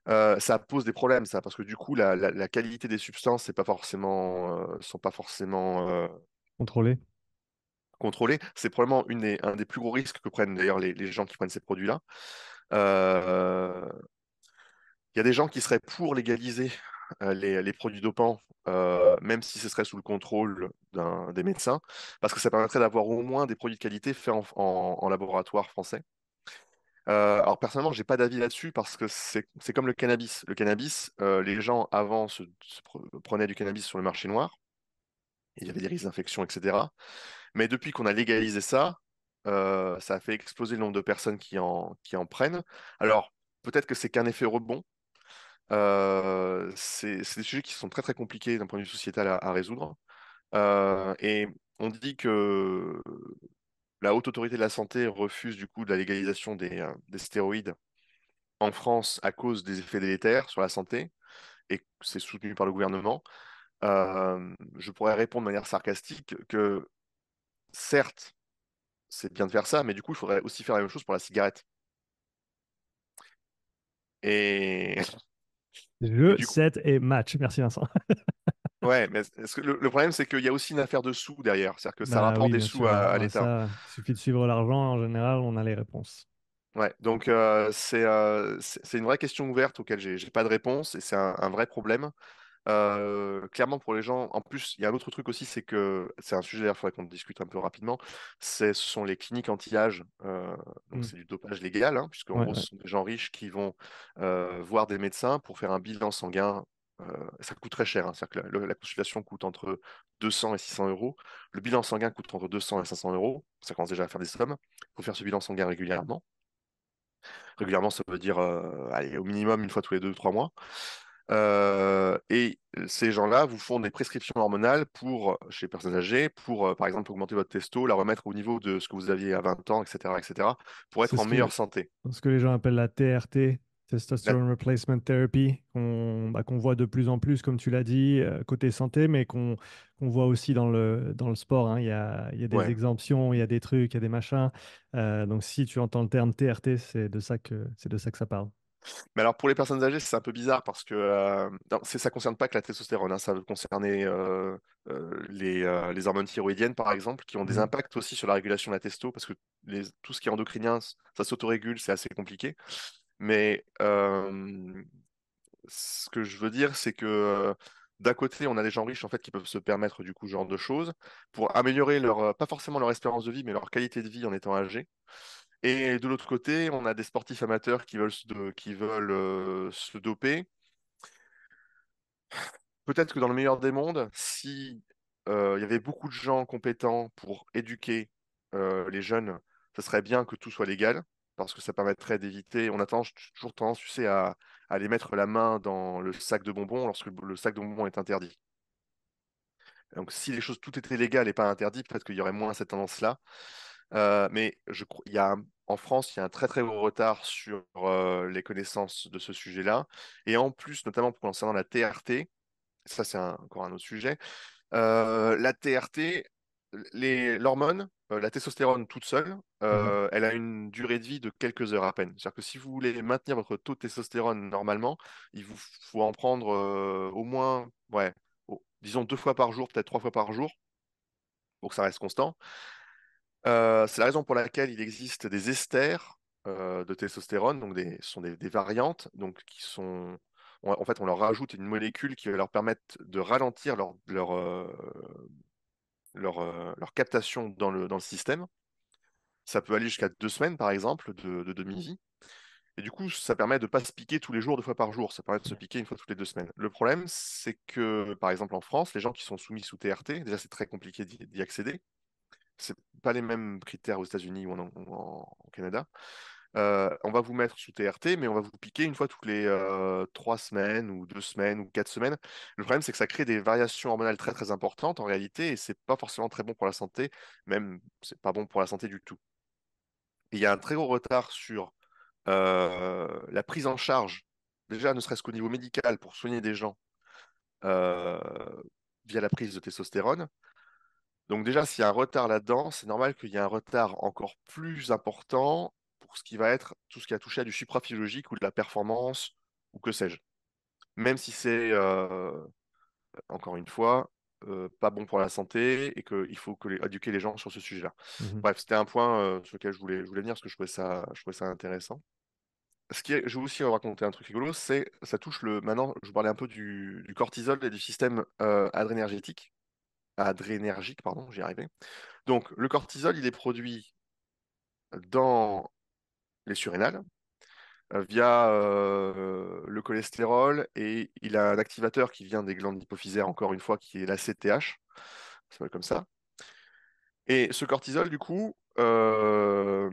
euh, ça pose des problèmes, ça, parce que du coup, la, qualité des substances ne pas euh, sont pas forcément contrôlées. C'est probablement une des, un des plus gros risques que prennent d'ailleurs les, gens qui prennent ces produits-là. Il y a des gens qui seraient pour légaliser les, produits dopants, même si ce serait sous le contrôle des médecins, parce que ça permettrait d'avoir au moins des produits de qualité faits en laboratoire français. Euh, alors personnellement, j'ai pas d'avis là-dessus parce que c'est comme le cannabis. Le cannabis, euh, les gens avant prenaient du cannabis sur le marché noir. Il y avait des risques d'infection, etc. Mais depuis qu'on a légalisé ça, euh, ça a fait exploser le nombre de personnes qui en, prennent. Alors peut-être que c'est qu'un effet rebond. c'est des sujets qui sont très très compliqués d'un point de vue sociétal à résoudre. et on dit que la haute autorité de la santé refuse du coup de la légalisation euh, des, stéroïdes en France à cause des effets délétères sur la santé, et c'est soutenu par le gouvernement, euh, je pourrais répondre de manière sarcastique que certes, c'est bien de faire ça, mais du coup, il faudrait aussi faire la même chose pour la cigarette. Et. Le, set et match. Merci Vincent. Ouais, mais le, problème, c'est qu'il y a aussi une affaire de sous derrière. C'est-à-dire que ça bah rapporte des sous à, l'État. Il suffit de suivre l'argent, en général, on a les réponses. Ouais, donc euh, euh, c'est une vraie question ouverte auquel j'ai pas de réponse et c'est un, vrai problème. Euh, clairement, pour les gens, en plus, il y a un autre truc aussi, c'est que c'est un sujet, il faudrait qu'on discute un peu rapidement. Ce sont les cliniques anti-âge, donc mmh. c'est du dopage légal, hein, puisque en gros, ce sont des gens riches qui vont voir des médecins pour faire un bilan sanguin euh, ça coûte très cher. Hein. la, consultation coûte entre 200 et 600 euros. Le bilan sanguin coûte entre 200 et 500 euros. Ça commence déjà à faire des sommes. Il faut faire ce bilan sanguin régulièrement. Régulièrement, ça veut dire euh, allez, au minimum une fois tous les deux, trois mois. Euh, et ces gens-là vous font des prescriptions hormonales pour, chez les personnes âgées, pour, par exemple, augmenter votre testo, la remettre au niveau de ce que vous aviez à 20 ans, etc., etc., pour être en meilleure santé. Ce que les gens appellent la TRT, Testosterone Replacement Therapy, bah, qu'on voit de plus en plus, comme tu l'as dit, euh, côté santé, mais qu'on voit aussi dans le, dans le sport. Hein. Il, y a, des exemptions, il y a des trucs, il y a des machins. Euh, donc si tu entends le terme TRT, c'est de, ça que, de ça que ça parle. Mais alors pour les personnes âgées, c'est un peu bizarre parce que euh, ça ne concerne pas que la testostérone, hein. ça veut concerner les, hormones thyroïdiennes par exemple, qui ont des mmh impacts aussi sur la régulation de la testo, parce que les, tout ce qui est endocrinien, ça s'autorégule, c'est assez compliqué. Mais ce que je veux dire, c'est que d'un côté, on a des gens riches en fait qui peuvent se permettre du coup ce genre de choses pour améliorer leur, pas forcément leur espérance de vie, mais leur qualité de vie en étant âgé. Et de l'autre côté, on a des sportifs amateurs qui veulent se, qui veulent, se doper. Peut-être que dans le meilleur des mondes, si il y avait beaucoup de gens compétents pour éduquer les jeunes, ce serait bien que tout soit légal parce que ça permettrait d'éviter. On a toujours tendance, tu sais, à, aller mettre la main dans le sac de bonbons lorsque le sac de bonbons est interdit. Donc, si les choses, tout était légal et pas interdit, peut-être qu'il y aurait moins cette tendance-là. Euh, mais je, il y a, en France, il y a un très très gros retard sur euh, les connaissances de ce sujet-là. Et en plus, notamment pour concernant la TRT, ça c'est encore un autre sujet, euh, la TRT l'hormone, euh, la testostérone toute seule, euh, mhm. elle a une durée de vie de quelques heures à peine. C'est-à-dire que si vous voulez maintenir votre taux de testostérone normalement, il vous faut en prendre euh, au moins, ouais, disons deux fois par jour, peut-être trois fois par jour, pour que ça reste constant. c'est la raison pour laquelle il existe des esters de testostérone, donc des, ce sont des, variantes, donc qui sont en fait, on leur rajoute une molécule qui va leur permettre de ralentir leur, euh, leur, captation dans le, système. Ça peut aller jusqu'à deux semaines, par exemple, de, de demi-vie. Et du coup, ça permet de ne pas se piquer tous les jours, deux fois par jour. Ça permet de se piquer une fois toutes les deux semaines. Le problème, c'est que, par exemple, en France, les gens qui sont soumis sous TRT, déjà, c'est très compliqué d'y accéder. Ce pas les mêmes critères aux États-Unis ou au Canada. Euh, on va vous mettre sous TRT, mais on va vous piquer une fois toutes les euh, trois semaines ou deux semaines ou quatre semaines. Le problème, c'est que ça crée des variations hormonales très très importantes en réalité, et c'est pas forcément très bon pour la santé, même c'est pas bon pour la santé du tout. Il y a un très gros retard sur euh, la prise en charge, déjà ne serait-ce qu'au niveau médical pour soigner des gens via la prise de testostérone. Donc déjà, s'il y a un retard là-dedans, c'est normal qu'il y ait un retard encore plus important pour ce qui va être tout ce qui a touché à du supraphysiologique ou de la performance ou que sais-je. Même si c'est, euh, encore une fois, euh, pas bon pour la santé et qu'il faut que éduquer les gens sur ce sujet-là. Mmh Bref, c'était un point euh, sur lequel je voulais, je voulais venir parce que je trouvais ça, je trouvais ça intéressant. Ce qui je vais aussi raconter un truc rigolo, c'est ça touche le. Maintenant, je vous parlais un peu du, cortisol et du système adrénergétique. Adrénergique, pardon, j'y arrivais. Donc, le cortisol, il est produit dans les surrénales, euh, via euh, le cholestérol et il a un activateur qui vient des glandes hypophysaires, encore une fois, qui est l'ACTH, ça comme ça. Et ce cortisol, du coup, euh,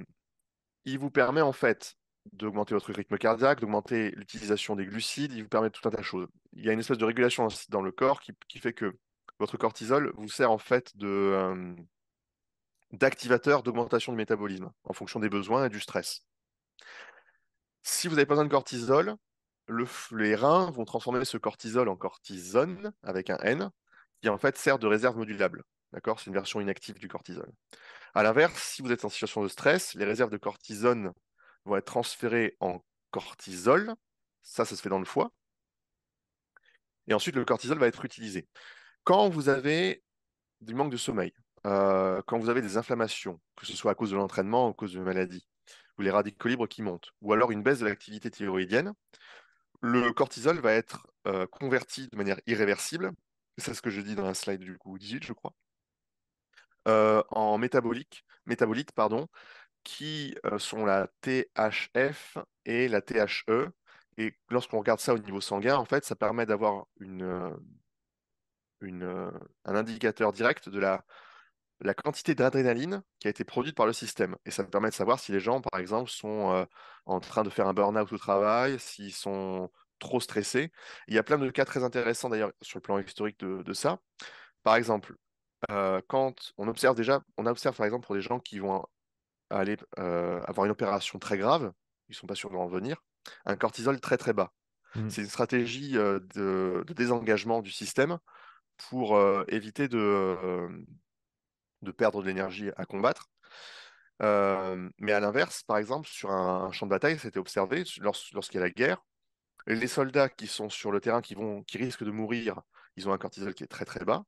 il vous permet en fait d'augmenter votre rythme cardiaque, d'augmenter l'utilisation des glucides, il vous permet tout un tas de choses. Il y a une espèce de régulation dans le corps qui, fait que votre cortisol vous sert en fait de... d'activateur d'augmentation du métabolisme en fonction des besoins et du stress. Si vous avez besoin de cortisol, le, les reins vont transformer ce cortisol en cortisone avec un N, qui en fait sert de réserve modulable. D'accord C'est une version inactive du cortisol. À l'inverse, si vous êtes en situation de stress, les réserves de cortisone vont être transférées en cortisol. Ça, ça se fait dans le foie. Et ensuite, le cortisol va être utilisé. Quand vous avez du manque de sommeil, euh, quand vous avez des inflammations, que ce soit à cause de l'entraînement ou à cause de maladie, ou les radicaux libres qui montent, ou alors une baisse de l'activité thyroïdienne, le cortisol va être euh, converti de manière irréversible, c'est ce que je dis dans la slide du coup 18, je crois, euh, en métabolique, métabolites pardon, qui euh, sont la THF et la THE. Et lorsqu'on regarde ça au niveau sanguin, en fait, ça permet d'avoir une, un indicateur direct de la la quantité d'adrénaline qui a été produite par le système. Et ça permet de savoir si les gens, par exemple, sont euh, en train de faire un burn-out au travail, s'ils sont trop stressés. Il y a plein de cas très intéressants d'ailleurs sur le plan historique de, ça. Par exemple, euh, quand on observe déjà, on observe par exemple pour des gens qui vont aller euh, avoir une opération très grave, ils ne sont pas sûrs de venir un cortisol très très bas. Mmh. C'est une stratégie de, désengagement du système pour éviter de de perdre de l'énergie à combattre. Euh, mais à l'inverse, par exemple, sur un, champ de bataille, c'était observé lorsqu'il y a la guerre, les soldats qui sont sur le terrain, qui, vont, qui risquent de mourir, ils ont un cortisol qui est très très bas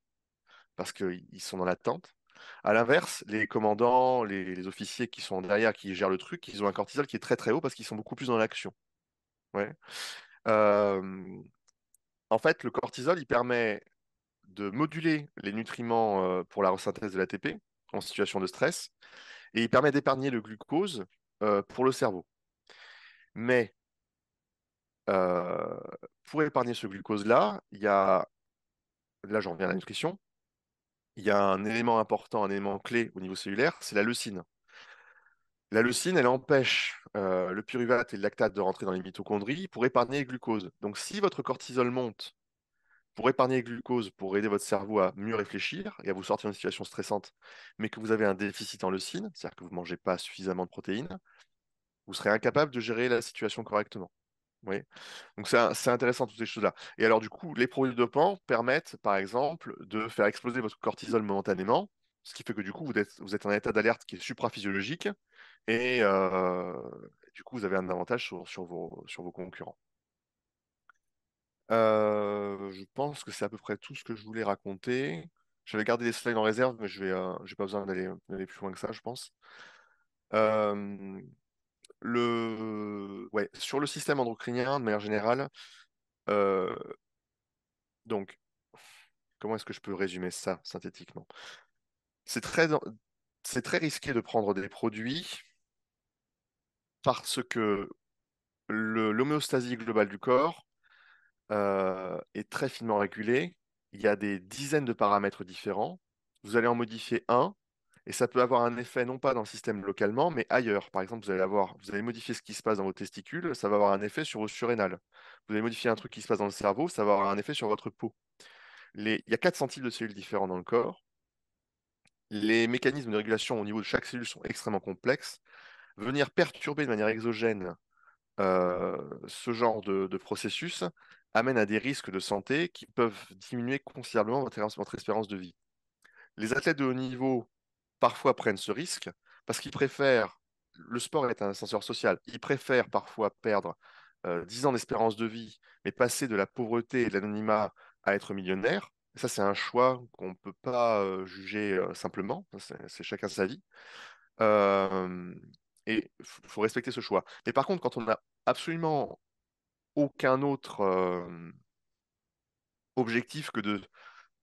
parce qu'ils sont dans l'attente. À l'inverse, les commandants, les, officiers qui sont derrière, qui gèrent le truc, ils ont un cortisol qui est très très haut parce qu'ils sont beaucoup plus dans l'action. Ouais. Euh, en fait, le cortisol, il permet de moduler les nutriments euh, pour la resynthèse de l'ATP en situation de stress, et il permet d'épargner le glucose euh, pour le cerveau. Mais euh, pour épargner ce glucose-là, il y a, là j'en reviens à la nutrition, il y a un élément important, un élément clé au niveau cellulaire, c'est la leucine. La leucine, elle empêche le pyruvate et le lactate de rentrer dans les mitochondries pour épargner le glucose. Donc si votre cortisol monte pour épargner le glucose, pour aider votre cerveau à mieux réfléchir et à vous sortir d'une situation stressante, mais que vous avez un déficit en leucine, c'est-à-dire que vous ne mangez pas suffisamment de protéines, vous serez incapable de gérer la situation correctement. Donc c'est intéressant toutes ces choses-là. Et alors du coup, les produits dopants permettent, par exemple, de faire exploser votre cortisol momentanément, ce qui fait que du coup, vous êtes, vous en état d'alerte qui est supraphysiologique, et euh, du coup, vous avez un avantage sur vos concurrents. Euh, je pense que c'est à peu près tout ce que je voulais raconter. J'avais gardé des slides en réserve, mais je n'ai euh, pas besoin d'aller, plus loin que ça, je pense. Euh, le... Ouais, sur le système endocrinien, de manière générale, donc, comment est-ce que je peux résumer ça synthétiquement C'est très, c'est très risqué de prendre des produits parce que l'homéostasie globale du corps euh, est très finement régulé. Il y a des dizaines de paramètres différents. Vous allez en modifier un et ça peut avoir un effet non pas dans le système localement, mais ailleurs. Par exemple, vous allez, avoir, vous allez modifier ce qui se passe dans vos testicules, ça va avoir un effet sur vos surrénales. Vous allez modifier un truc qui se passe dans le cerveau, ça va avoir un effet sur votre peau. il y a quatre types de cellules différentes dans le corps. Les mécanismes de régulation au niveau de chaque cellule sont extrêmement complexes. Venir perturber de manière exogène euh, ce genre de processus, amène à des risques de santé qui peuvent diminuer considérablement votre espérance de vie. Les athlètes de haut niveau parfois prennent ce risque parce qu'ils préfèrent, le sport est un ascenseur social, ils préfèrent parfois perdre 10 euh, ans d'espérance de vie, mais passer de la pauvreté et de l'anonymat à être millionnaire. ça, c'est un choix qu'on ne peut pas euh, juger euh, simplement, c'est chacun sa vie. et il faut respecter ce choix. Mais par contre, quand on a absolument aucun autre euh, objectif que de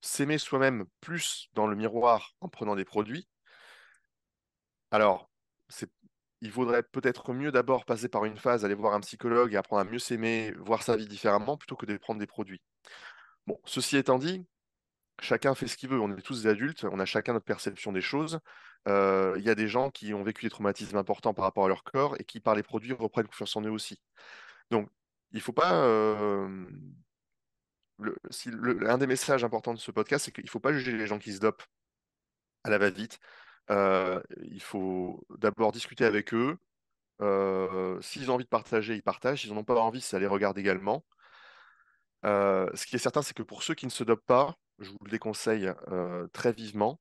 s'aimer soi-même plus dans le miroir en prenant des produits. Alors, il vaudrait peut-être mieux d'abord passer par une phase, aller voir un psychologue et apprendre à mieux s'aimer, voir sa vie différemment, plutôt que de prendre des produits. Bon, ceci étant dit, chacun fait ce qu'il veut. On est tous des adultes, on a chacun notre perception des choses. Euh, il y a des gens qui ont vécu des traumatismes importants par rapport à leur corps et qui, par les produits, reprennent confiance en eux aussi. Donc, il faut pas. Euh, des messages importants de ce podcast, c'est qu'il ne faut pas juger les gens qui se dopent à la va-vite. Euh, il faut d'abord discuter avec eux. Euh, s'ils ont envie de partager, ils partagent. S'ils n'en ont pas envie, ça les regarde également. ce qui est certain, c'est que pour ceux qui ne se dopent pas, je vous le déconseille très vivement.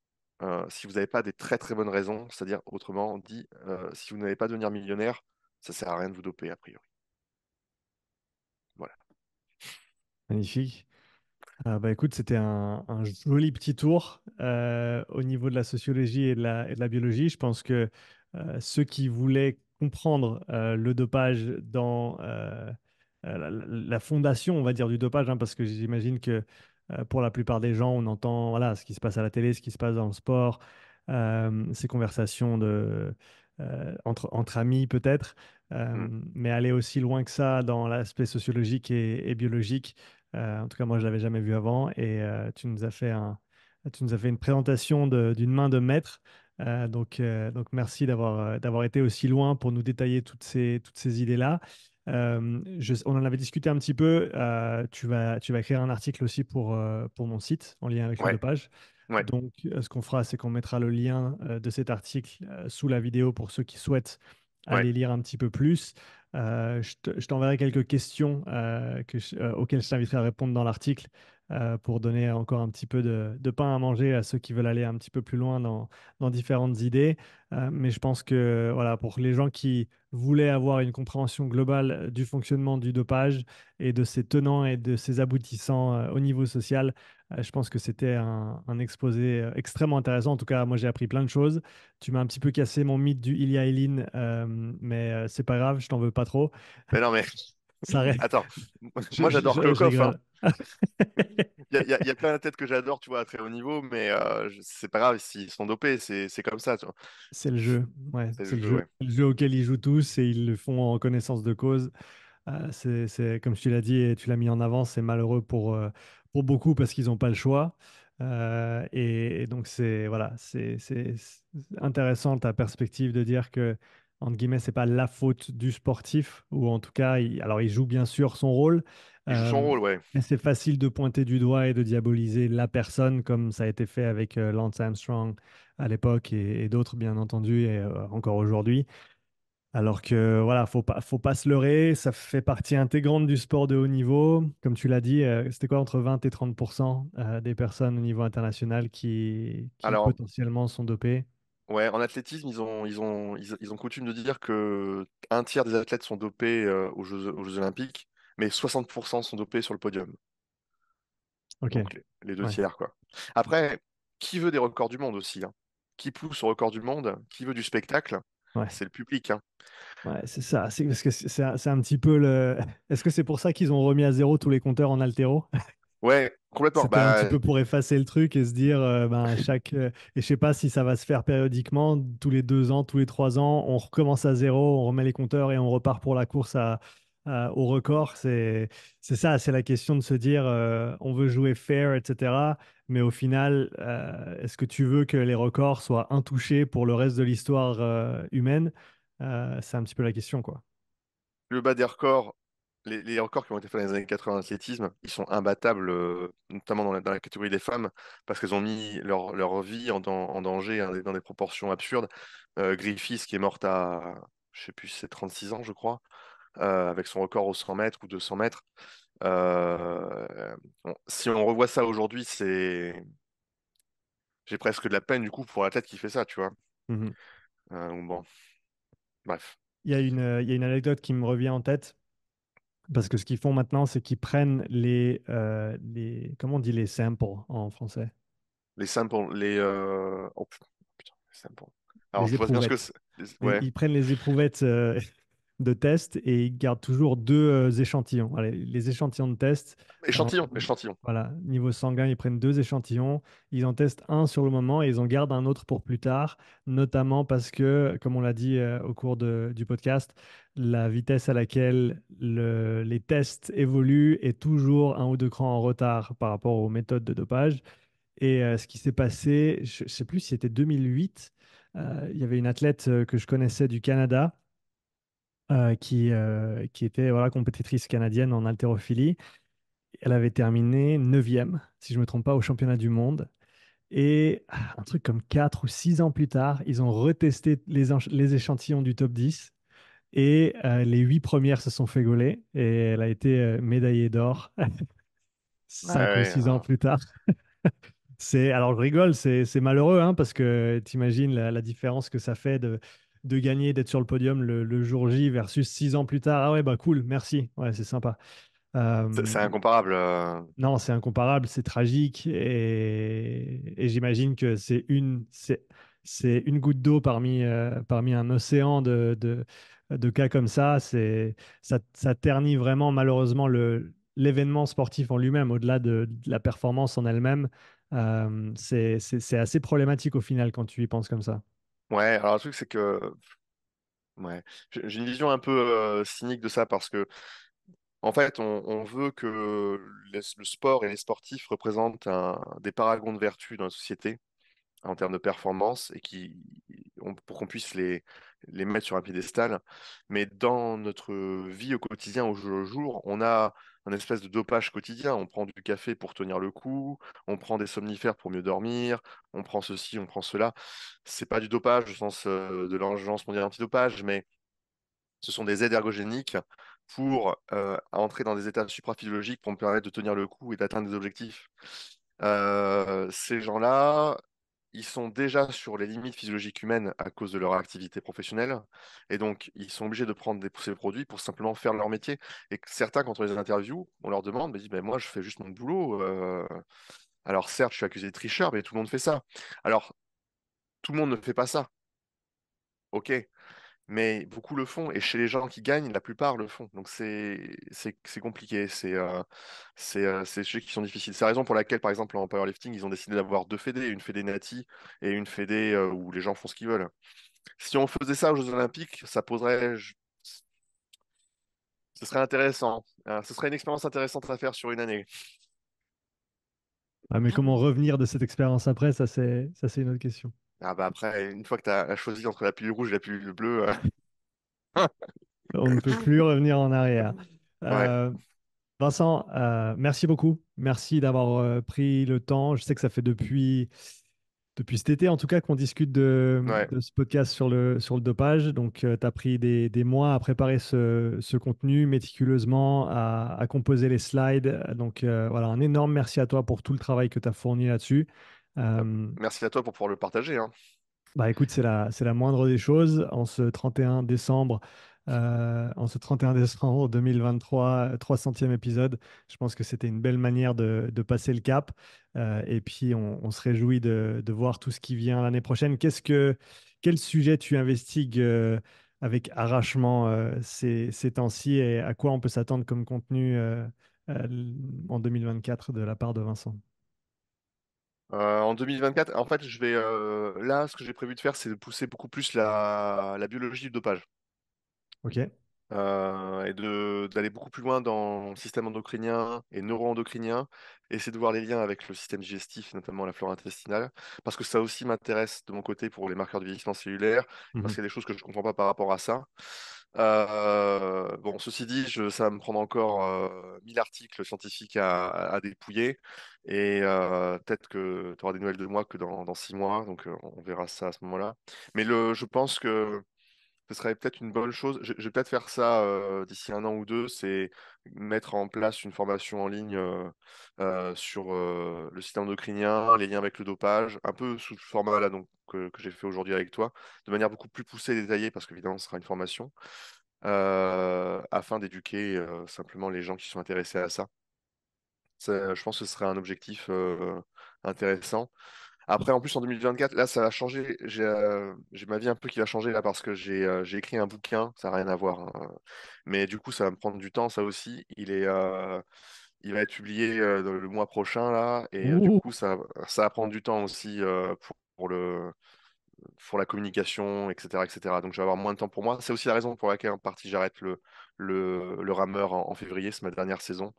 si vous n'avez pas des très très bonnes raisons, c'est-à-dire autrement dit, si vous n'avez pas devenir millionnaire, ça sert à rien de vous doper a priori. Magnifique. Ah bah écoute, c'était un, joli petit tour euh, au niveau de la sociologie et de la, biologie. Je pense que euh, ceux qui voulaient comprendre euh, le dopage dans la, fondation, on va dire, du dopage, hein, parce que j'imagine que pour la plupart des gens, on entend voilà, ce qui se passe à la télé, ce qui se passe dans le sport, ces conversations de, entre amis peut-être. Mmh. Euh, mais aller aussi loin que ça dans l'aspect sociologique et, biologique, euh, en tout cas moi je l'avais jamais vu avant, et euh, tu nous as fait une présentation d'une main de maître. donc, merci d'avoir été aussi loin pour nous détailler toutes ces, idées-là. on en avait discuté un petit peu. tu, vas, écrire un article aussi pour, mon site en lien avec ouais. la page. Donc, ce qu'on fera, c'est qu'on mettra le lien de cet article sous la vidéo pour ceux qui souhaitent à lire un petit peu plus. Euh, je t'enverrai quelques questions euh, euh, auxquelles je t'inviterai à répondre dans l'article euh, pour donner encore un petit peu de, pain à manger à ceux qui veulent aller un petit peu plus loin dans, différentes idées. Euh, mais je pense que voilà, pour les gens qui voulaient avoir une compréhension globale euh, du fonctionnement du dopage et de ses tenants et de ses aboutissants au niveau social, je pense que c'était un, exposé extrêmement intéressant. En tout cas, moi, j'ai appris plein de choses. Tu m'as un petit peu cassé mon mythe du Ilia Eileen, mais c'est pas grave, je t'en veux pas trop. Mais non, mais Attends, moi j'adore Le Hein. il, y, a plein de têtes que j'adore, tu vois, à très haut niveau, mais euh, c'est pas grave s'ils sont dopés, c'est comme ça. C'est le jeu, c'est le, jeu, auquel ils jouent tous et ils le font en connaissance de cause. Euh, c'est comme tu l'as dit et tu l'as mis en avant, c'est malheureux pour, euh, pour beaucoup parce qu'ils n'ont pas le choix. et, donc, c'est voilà, c'est intéressant ta perspective de dire que entre guillemets, c'est pas la faute du sportif, ou en tout cas, alors il joue bien sûr son rôle. Il joue son euh, rôle, ouais. c'est facile de pointer du doigt et de diaboliser la personne, comme ça a été fait avec euh, Lance Armstrong à l'époque et, d'autres, bien entendu, et euh, encore aujourd'hui. Alors que voilà, faut pas, faut pas se leurrer, ça fait partie intégrante du sport de haut niveau. Comme tu l'as dit, c'était quoi entre 20 et 30 des personnes au niveau international qui, potentiellement sont dopées Ouais, en athlétisme, ils ont, ils ont, ils, ont coutume de dire que un tiers des athlètes sont dopés euh, aux, Jeux, Olympiques, mais 60% sont dopés sur le podium. Ok. les, deux tiers, quoi. Après, qui veut des records du monde aussi hein? Qui pousse au record du monde Qui veut du spectacle C'est le public. Hein. Ouais, c'est ça. que c'est petit peu Est-ce que c'est pour ça qu'ils ont remis à zéro tous les compteurs en altéro Ouais, Complètement. un bah, petit peu pour effacer le truc et se dire, euh, ben, chaque. Euh, et je sais pas si ça va se faire périodiquement, tous les deux ans, tous les trois ans, on recommence à zéro, on remet les compteurs et on repart pour la course à, au record. C'est ça, c'est la question de se dire, euh, on veut jouer fair, etc. Mais au final, est-ce que tu veux que les records soient intouchés pour le reste de l'histoire humaine C'est un petit peu la question, quoi. Le bas des records les, records qui ont été faits dans les années 80 en athlétisme, ils sont imbattables, euh, notamment dans la, catégorie des femmes, parce qu'elles ont mis leur, leur vie en, danger hein, dans des proportions absurdes. Euh, Griffiths, qui est morte à, je sais plus, c'est 36 ans, je crois, euh, avec son record aux 100 mètres ou 200 mètres. si on revoit ça aujourd'hui, c'est. J'ai presque de la peine, du coup, pour l'athlète qui fait ça, tu vois. Mmh bon, bref. Il y, a une, il y a une anecdote qui me revient en tête parce que ce qu'ils font maintenant, c'est qu'ils prennent les, euh, les. Comment on dit les samples en français Les samples, les. Euh, oh putain, les samples. Alors, que Ils, prennent les éprouvettes euh, de test et ils gardent toujours deux échantillons. les échantillons de test. Échantillons, échantillons. Voilà, niveau sanguin, ils prennent deux échantillons. Ils en testent un sur le moment et ils en gardent un autre pour plus tard, notamment parce que, comme on l'a dit au cours du podcast, la vitesse à laquelle les tests évoluent est toujours un ou deux crans en retard par rapport aux méthodes de dopage. Et euh, ce qui s'est passé, je ne sais plus si c'était 2008, euh, il y avait une athlète euh, que je connaissais du Canada qui, était voilà, compétitrice canadienne en haltérophilie. Elle avait terminé neuvième, si je ne me trompe pas, au championnat du monde. Et ah, un truc comme 4 ou six ans plus tard, ils ont retesté les, les échantillons du top 10 et euh, les huit premières se sont fait gauler et elle a été euh, médaillée d'or cinq ah ou six ans plus tard. c'est alors je rigole, c'est malheureux hein, parce que t'imagines la, la différence que ça fait de, de gagner, d'être sur le podium le, jour J versus six ans plus tard. Ah ouais bah cool, merci, ouais c'est sympa. c'est euh, incomparable. Non, c'est incomparable, c'est tragique et, et j'imagine que c'est une, c'est une goutte d'eau parmi, parmi un océan de, de, de cas comme ça, c'est ça, ternit vraiment malheureusement l'événement sportif en lui-même, au-delà de, la performance en elle-même. c'est assez problématique au final quand tu y penses comme ça. Ouais, alors le truc c'est que ouais, j'ai une vision un peu cynique de ça parce que en fait, on, veut que le sport et les sportifs représentent des paragons de vertu dans la société en termes de performance et qui pour qu'on puisse les, les mettre sur un piédestal. Mais dans notre vie au quotidien, au jour le jour, on a un espèce de dopage quotidien. On prend du café pour tenir le coup, on prend des somnifères pour mieux dormir, on prend ceci, on prend cela. C'est pas du dopage au sens euh, de l'agence mondiale anti-dopage, mais ce sont des aides ergogéniques pour euh, entrer dans des états supraphysiologiques pour me permettre de tenir le coup et d'atteindre des objectifs. Euh, ces gens-là, ils sont déjà sur les limites physiologiques humaines à cause de leur activité professionnelle. Et donc, ils sont obligés de prendre des, ces produits pour simplement faire leur métier. Et certains, quand on les interview, on leur demande, mais dis «Ben, moi, je fais juste mon boulot. Euh, alors, certes, je suis accusé de tricheur, mais tout le monde fait ça. Alors, tout le monde ne fait pas ça. OK, mais beaucoup le font. Et chez les gens qui gagnent, la plupart le font. Donc c'est compliqué. C'est euh, euh, c'est des sujets qui sont difficiles. C'est la raison pour laquelle, par exemple, en powerlifting, ils ont décidé d'avoir deux fédés, une fédé nati et une fédé euh, où les gens font ce qu'ils veulent. Si on faisait ça aux Jeux Olympiques, ça poserait. Ce serait intéressant. Hein, ce serait une expérience intéressante à faire sur une année. Ah, mais ah. comment revenir de cette expérience après, ça c'est une autre question. Ah bah, après, une fois que tu as choisi entre la pilule rouge et la pilule bleue. Euh, On ne peut plus revenir en arrière. Euh, Vincent, euh, merci beaucoup. Merci d'avoir pris le temps. Je sais que ça fait depuis, depuis cet été, en tout cas, qu'on discute de, ce podcast sur le, sur le dopage. Donc, tu as pris des, mois à préparer ce, contenu méticuleusement, à, à, composer les slides. Donc, voilà, un énorme merci à toi pour tout le travail que tu as fourni là-dessus. Euh, Merci à toi pour pouvoir le partager. Hein. Bah écoute, c'est la, c'est la moindre des choses. En ce 31 décembre, euh, en ce 31 décembre 2023, 300e épisode. Je pense que c'était une belle manière de, passer le cap. Euh, et puis, on, se réjouit de, voir tout ce qui vient l'année prochaine. Qu'est-ce que, quel sujet tu investigues avec arrachement ces, ces temps-ci et à quoi on peut s'attendre comme contenu en 2024 de la part de Vincent euh, en 2024, en fait, je vais euh, là, ce que j'ai prévu de faire, c'est de pousser beaucoup plus la, biologie du dopage. Ok. Euh, et d'aller beaucoup plus loin dans le système endocrinien et et essayer de voir les liens avec le système digestif, notamment la flore intestinale, parce que ça aussi m'intéresse de mon côté pour les marqueurs de vieillissement cellulaire, parce mmh qu'il y a des choses que je ne comprends pas par rapport à ça. Euh, bon, ceci dit, je, ça va me prendre encore 1000 euh, articles scientifiques à, dépouiller. Et euh, peut-être que tu auras des nouvelles de moi que dans, dans six mois. Donc, on verra ça à ce moment-là. Mais je pense que ce serait peut-être une bonne chose. Je, vais peut-être faire ça euh, d'ici un an ou deux, c'est mettre en place une formation en ligne euh, euh, sur le système endocrinien, les liens avec le dopage, un peu sous le format là donc que, que j'ai fait aujourd'hui avec toi, de manière beaucoup plus poussée et détaillée, parce qu'évidemment ce sera une formation, afin d'éduquer simplement les gens qui sont intéressés à ça. Je pense que ce serait un objectif intéressant. Après, en plus, en 2024, là, ça va changer. Euh, j'ai ma vie un peu qui va changer là parce que j'ai euh, écrit un bouquin, ça n'a rien à voir. Hein. Mais du coup, ça va me prendre du temps, ça aussi. Il est. Euh, il va être publié le mois prochain là, et du coup ça, ça va prendre du temps aussi pour, le, pour la communication, etc., etc. Donc je vais avoir moins de temps pour moi. C'est aussi la raison pour laquelle en partie j'arrête le, le, le, rameur en, février, c'est ma dernière saison.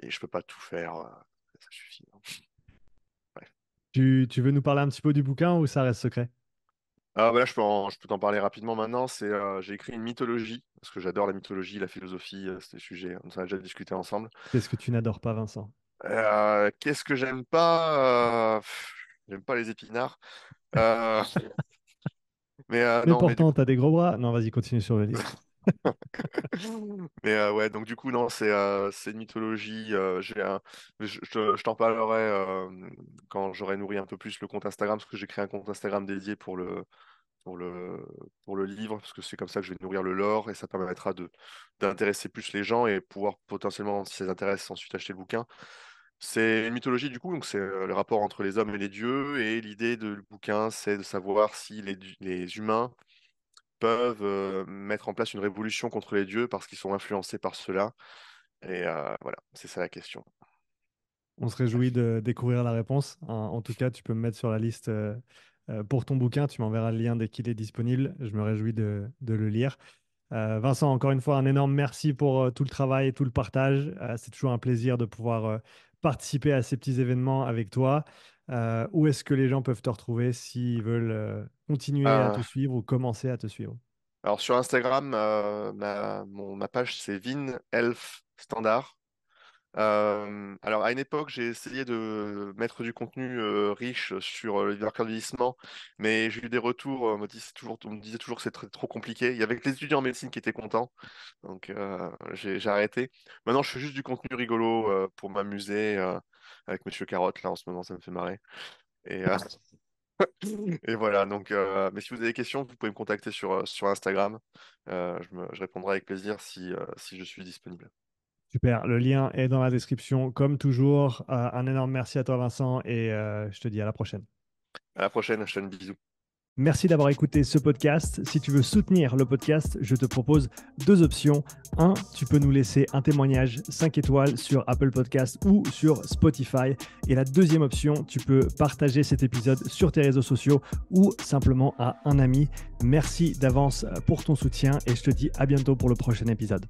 et je peux pas tout faire, ça suffit. Hein. Tu, veux nous parler un petit peu du bouquin ou ça reste secret ah, bah je peux, je peux t'en parler rapidement maintenant. C'est, euh, j'ai écrit une mythologie, parce que j'adore la mythologie, la philosophie, euh, ces c'est des sujets, on en a déjà discuté ensemble. Qu'est-ce que tu n'adores pas, Vincent euh, Qu'est-ce que j'aime pas J'aime pas les épinards. mais, non, pourtant, tu as des gros bras. Non, vas-y, continue sur le livre. mais euh, ouais, donc du coup, non, c'est euh, une mythologie. Euh, j'ai je, t'en parlerai quand j'aurai nourri un peu plus le compte Instagram, parce que j'ai créé un compte Instagram dédié pour le, pour le, pour le livre, parce que c'est comme ça que je vais nourrir le lore, et ça permettra d'intéresser plus les gens et pouvoir potentiellement, si ça intéresse, ensuite acheter le bouquin. C'est une mythologie du coup, donc c'est le rapport entre les hommes et les dieux, et l'idée du bouquin, c'est de savoir si les, les humains peuvent euh, mettre en place une révolution contre les dieux parce qu'ils sont influencés par cela. Et euh, voilà, c'est ça la question. On se réjouit de découvrir la réponse. Hein. En, tout cas, tu peux me mettre sur la liste euh, pour ton bouquin. Tu m'enverras le lien dès qu'il est disponible. Je me réjouis de, le lire. Vincent, encore une fois, un énorme merci pour tout le travail et tout le partage. c'est toujours un plaisir de pouvoir participer à ces petits événements avec toi. Euh, où est-ce que les gens peuvent te retrouver s'ils veulent euh, continuer à te ah. suivre ou commencer à te suivre Alors sur Instagram, euh, ma, page c'est Vin Elf Standard. alors à une époque, j'ai essayé de mettre du contenu riche sur le vieillissement, mais j'ai eu des retours. On me, disait toujours, que c'était trop compliqué. Il y avait que les étudiants en médecine qui étaient contents, donc j'ai arrêté. Maintenant, je fais juste du contenu rigolo pour m'amuser avec Monsieur Carotte, là, en ce moment, ça me fait marrer. Et, euh, ah. voilà, donc, euh, mais si vous avez des questions, vous pouvez me contacter sur, euh, sur Instagram. je, répondrai avec plaisir si, si je suis disponible. Super, le lien est dans la description. Comme toujours, un énorme merci à toi, Vincent, et je te dis à la prochaine. À la prochaine, je te donne bisous. Merci d'avoir écouté ce podcast. Si tu veux soutenir le podcast, je te propose deux options. Un, tu peux nous laisser un témoignage 5 étoiles sur Apple Podcast ou sur Spotify. Et la deuxième option, tu peux partager cet épisode sur tes réseaux sociaux ou simplement à un ami. Merci d'avance pour ton soutien et je te dis à bientôt pour le prochain épisode.